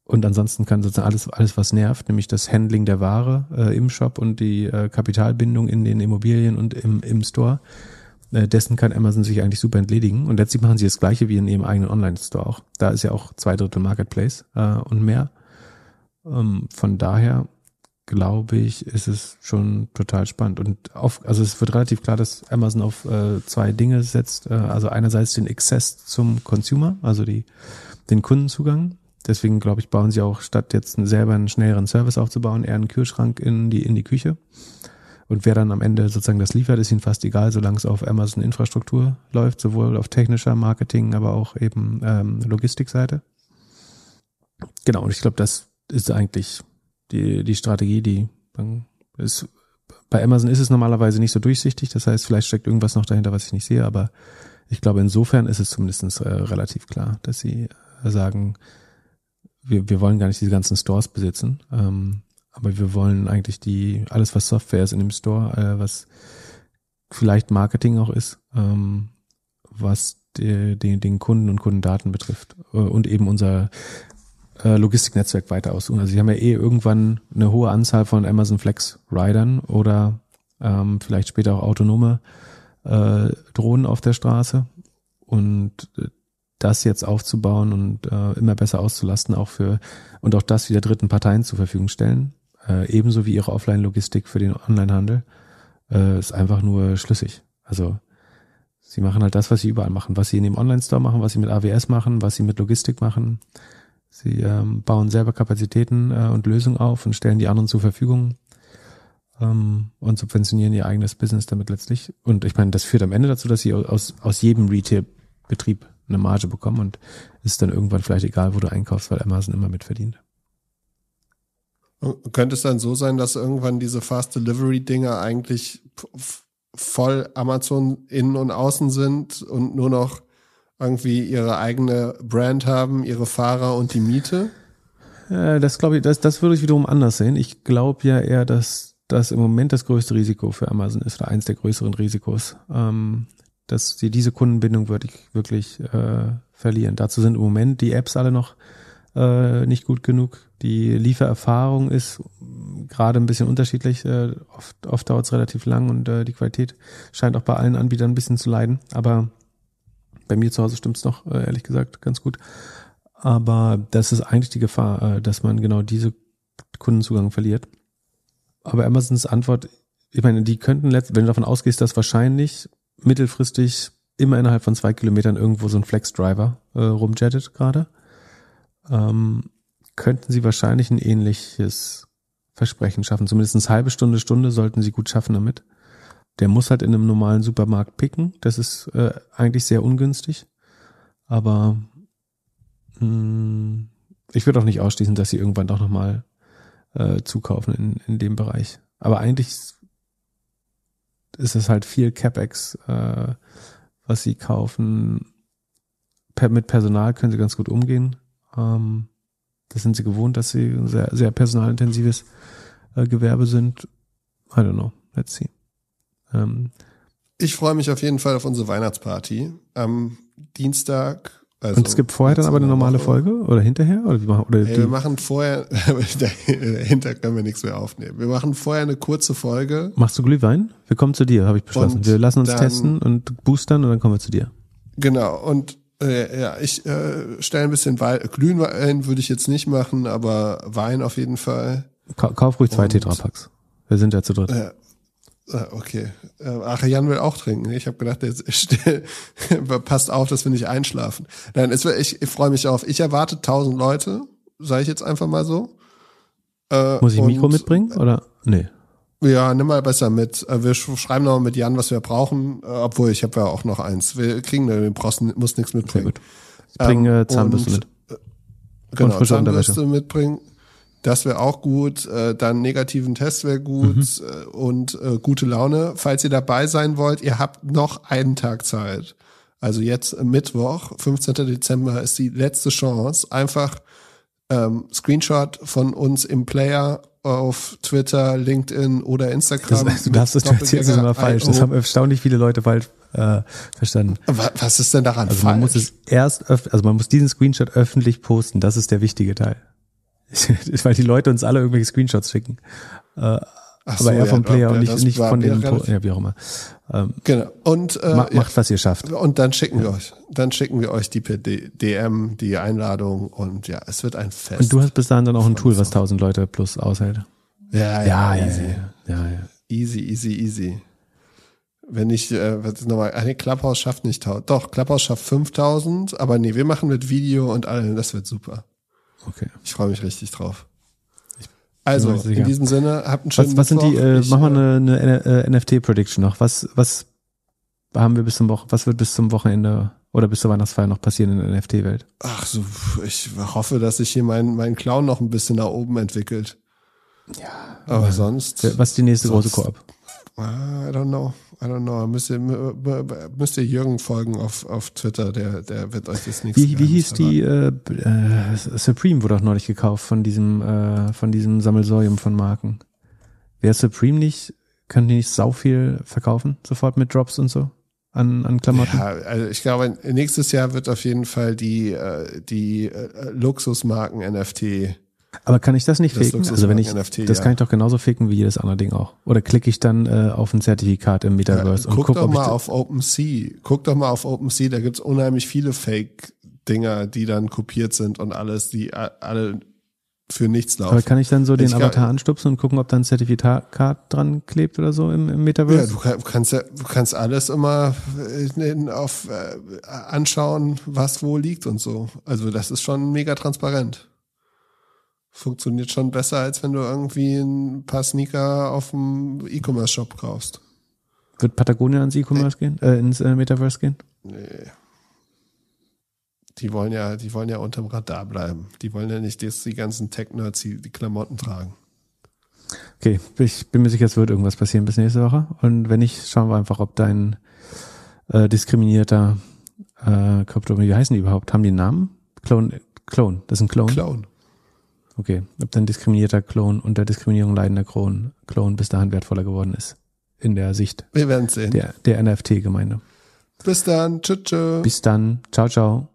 und ansonsten kann sozusagen alles, alles, was nervt, nämlich das Handling der Ware äh, im Shop und die äh, Kapitalbindung in den Immobilien und im, im Store, äh, dessen kann Amazon sich eigentlich super entledigen. Und letztlich machen sie das Gleiche wie in ihrem eigenen Online-Store auch. Da ist ja auch zwei Drittel Marketplace äh, und mehr. Ähm, von daher glaube ich, ist es schon total spannend. Und auf, also es wird relativ klar, dass Amazon auf äh, zwei Dinge setzt. Äh, also einerseits den Access zum Consumer, also die, den Kundenzugang deswegen, glaube ich, bauen sie auch, statt jetzt selber einen schnelleren Service aufzubauen, eher einen Kühlschrank in die, in die Küche. Und wer dann am Ende sozusagen das liefert, ist ihnen fast egal, solange es auf Amazon-Infrastruktur läuft, sowohl auf technischer Marketing, aber auch eben ähm, Logistikseite. Genau, und ich glaube, das ist eigentlich die, die Strategie, die ist, bei Amazon ist es normalerweise nicht so durchsichtig, das heißt, vielleicht steckt irgendwas noch dahinter, was ich nicht sehe, aber ich glaube, insofern ist es zumindest äh, relativ klar, dass sie äh, sagen, wir, wir wollen gar nicht diese ganzen Stores besitzen, ähm, aber wir wollen eigentlich die, alles was Software ist in dem Store, äh, was vielleicht Marketing auch ist, ähm, was die, den, den Kunden und Kundendaten betrifft äh, und eben unser äh, Logistiknetzwerk weiter aussuchen. Also sie haben ja eh irgendwann eine hohe Anzahl von Amazon Flex Ridern oder ähm, vielleicht später auch autonome äh, Drohnen auf der Straße. Und äh, das jetzt aufzubauen und äh, immer besser auszulasten, auch für und auch das wieder dritten Parteien zur Verfügung stellen, äh, ebenso wie ihre Offline-Logistik für den Online-Handel, äh, ist einfach nur schlüssig. Also sie machen halt das, was sie überall machen, was sie in dem Online-Store machen, was sie mit AWS machen, was sie mit Logistik machen. Sie ähm, bauen selber Kapazitäten äh, und Lösungen auf und stellen die anderen zur Verfügung ähm, und subventionieren ihr eigenes Business damit letztlich. Und ich meine, das führt am Ende dazu, dass sie aus, aus jedem Retail-Betrieb eine Marge bekommen und ist dann irgendwann vielleicht egal, wo du einkaufst, weil Amazon immer mitverdient. Könnte es dann so sein, dass irgendwann diese Fast Delivery Dinger eigentlich voll Amazon innen und außen sind und nur noch irgendwie ihre eigene Brand haben, ihre Fahrer und die Miete? Äh, das glaube ich, das, das würde ich wiederum anders sehen. Ich glaube ja eher, dass das im Moment das größte Risiko für Amazon ist oder eins der größeren Risikos. Ähm, dass sie diese Kundenbindung wirklich, wirklich äh, verlieren. Dazu sind im Moment die Apps alle noch äh, nicht gut genug. Die Liefererfahrung ist gerade ein bisschen unterschiedlich. Äh, oft oft dauert es relativ lang und äh, die Qualität scheint auch bei allen Anbietern ein bisschen zu leiden. Aber bei mir zu Hause stimmt's noch, äh, ehrlich gesagt, ganz gut. Aber das ist eigentlich die Gefahr, äh, dass man genau diese Kundenzugang verliert. Aber Amazons Antwort, ich meine, die könnten letzt, wenn du davon ausgehst, dass wahrscheinlich mittelfristig immer innerhalb von zwei Kilometern irgendwo so ein Flex-Driver äh, rumjettet gerade, ähm, könnten sie wahrscheinlich ein ähnliches Versprechen schaffen. Zumindest eine halbe Stunde, Stunde sollten sie gut schaffen damit. Der muss halt in einem normalen Supermarkt picken. Das ist äh, eigentlich sehr ungünstig. Aber mh, hm, ich würde auch nicht ausschließen, dass sie irgendwann doch nochmal äh, zukaufen in, in dem Bereich. Aber eigentlich ist es halt viel CapEx, äh, was sie kaufen. Per, mit Personal können sie ganz gut umgehen. Ähm, das sind sie gewohnt, dass sie ein sehr, sehr personalintensives äh, Gewerbe sind. I don't know. Let's see. Ähm, ich freue mich auf jeden Fall auf unsere Weihnachtsparty am Dienstag also, und es gibt vorher dann aber eine normale Folge oder hinterher? Oder wir, machen, oder hey, wir machen vorher, [LAUGHS] dahinter können wir nichts mehr aufnehmen. Wir machen vorher eine kurze Folge. Machst du Glühwein? Wir kommen zu dir, habe ich beschlossen. wir lassen uns dann, testen und boostern und dann kommen wir zu dir. Genau, und äh, ja, ich äh, stelle ein bisschen Wein, Glühwein würde ich jetzt nicht machen, aber Wein auf jeden Fall. Ka kauf ruhig zwei Tetrapacks. Wir sind ja zu dritt. Ja, äh, Ah, okay. Äh, ach, Jan will auch trinken. Ich habe gedacht, der still, [LAUGHS] passt auf, dass wir nicht einschlafen. Nein, es, ich, ich freue mich auf. Ich erwarte tausend Leute, sage ich jetzt einfach mal so. Äh, Muss ich ein Mikro mitbringen äh, oder? Nee. Ja, nimm mal besser mit. Äh, wir schreiben nochmal mit Jan, was wir brauchen, obwohl ich habe ja auch noch eins. Wir kriegen, du brauchst, musst nichts mitbringen. Sehr gut. Ich bringe ähm, Zahnbürste mit. Genau, Zahnbürste mitbringen. Das wäre auch gut. Äh, dann negativen Test wäre gut mhm. Äh, und äh, gute Laune. Falls ihr dabei sein wollt, ihr habt noch einen Tag Zeit. Also jetzt äh, Mittwoch, 15. Dezember, ist die letzte Chance. Einfach ähm, Screenshot von uns im Player auf Twitter, LinkedIn oder Instagram. Das, du darfst das, du erzählst das immer falsch. Das haben erstaunlich viele Leute falsch äh, verstanden. Was, was ist denn daran also man falsch? Man muss es erst öff also man muss diesen Screenshot öffentlich posten. Das ist der wichtige Teil ist, [LAUGHS] weil die Leute uns alle irgendwelche Screenshots schicken. Äh, aber so, eher vom ja, Player und nicht, nicht von den, ja, wie auch immer. Ähm, genau. Und, äh, macht, ja. was ihr schafft. Und dann schicken wir euch, dann schicken wir euch die DM, die Einladung und ja, es wird ein Fest. Und du hast bis dahin dann auch ein Tool, was tausend Leute plus aushält. Ja, ja, ja, easy. Ja, ja. Easy, easy, easy. Wenn ich, äh, was ist nochmal, ah, nee, Clubhouse schafft nicht 1000. Doch, Clubhouse schafft 5000, aber nee, wir machen mit Video und allem, das wird super. Okay. Ich freue mich richtig drauf. Also, in diesem Sinne, habt einen schönen Was, was sind die, äh, ich, machen äh, wir eine, eine äh, NFT-Prediction noch. Was, was haben wir bis zum Wochenende, was wird bis zum Wochenende oder bis zur Weihnachtsfeier noch passieren in der NFT-Welt? Ach so, ich hoffe, dass sich hier mein, mein Clown noch ein bisschen nach oben entwickelt. Ja. Aber, aber sonst. Was ist die nächste sonst, große Koop? I don't know. I don't know. Müsst ihr, müsst ihr Jürgen folgen auf, auf Twitter, der, der wird euch das nichts Wie, wie hieß die äh, äh, Supreme wurde auch neulich gekauft von diesem, äh, von diesem Sammelsorium von Marken. Wäre Supreme nicht, können die nicht sau viel verkaufen, sofort mit Drops und so? An, an Klamotten? Ja, also ich glaube, nächstes Jahr wird auf jeden Fall die, äh, die äh, Luxusmarken NFT aber kann ich das nicht das faken? Also wenn ich NFT, das ja. kann ich doch genauso faken wie jedes andere Ding auch. Oder klicke ich dann äh, auf ein Zertifikat im Metaverse ja, und guck, guck doch mal auf OpenSea. Guck doch mal auf OpenSea, da gibt's unheimlich viele Fake Dinger, die dann kopiert sind und alles, die äh, alle für nichts laufen. Aber kann ich dann so den ich Avatar anstupsen und gucken, ob da ein Zertifikat dran klebt oder so im, im Metaverse? Ja, du kannst ja, du kannst alles immer äh, auf äh, anschauen, was wo liegt und so. Also das ist schon mega transparent funktioniert schon besser, als wenn du irgendwie ein paar Sneaker auf dem E-Commerce-Shop kaufst. Wird Patagonia ins E-Commerce nee. gehen? Äh, ins äh, Metaverse gehen? Nee. Die wollen ja, die wollen ja unterm Radar bleiben. Die wollen ja nicht, dass die ganzen Tech-Nerds die, die Klamotten tragen. Okay, ich bin mir sicher, es wird irgendwas passieren bis nächste Woche. Und wenn nicht, schauen wir einfach, ob dein äh, diskriminierter äh, Krypto, wie heißen die überhaupt? Haben die einen Namen? Clone, Clone, das ist ein Clone. Clone. Okay, ob dein diskriminierter Klon unter Diskriminierung leidender Klon, Klon bis dahin wertvoller geworden ist. In der Sicht. Wir werden sehen. Der, der NFT-Gemeinde. Bis dann. Tschüss. Bis dann. Ciao, ciao.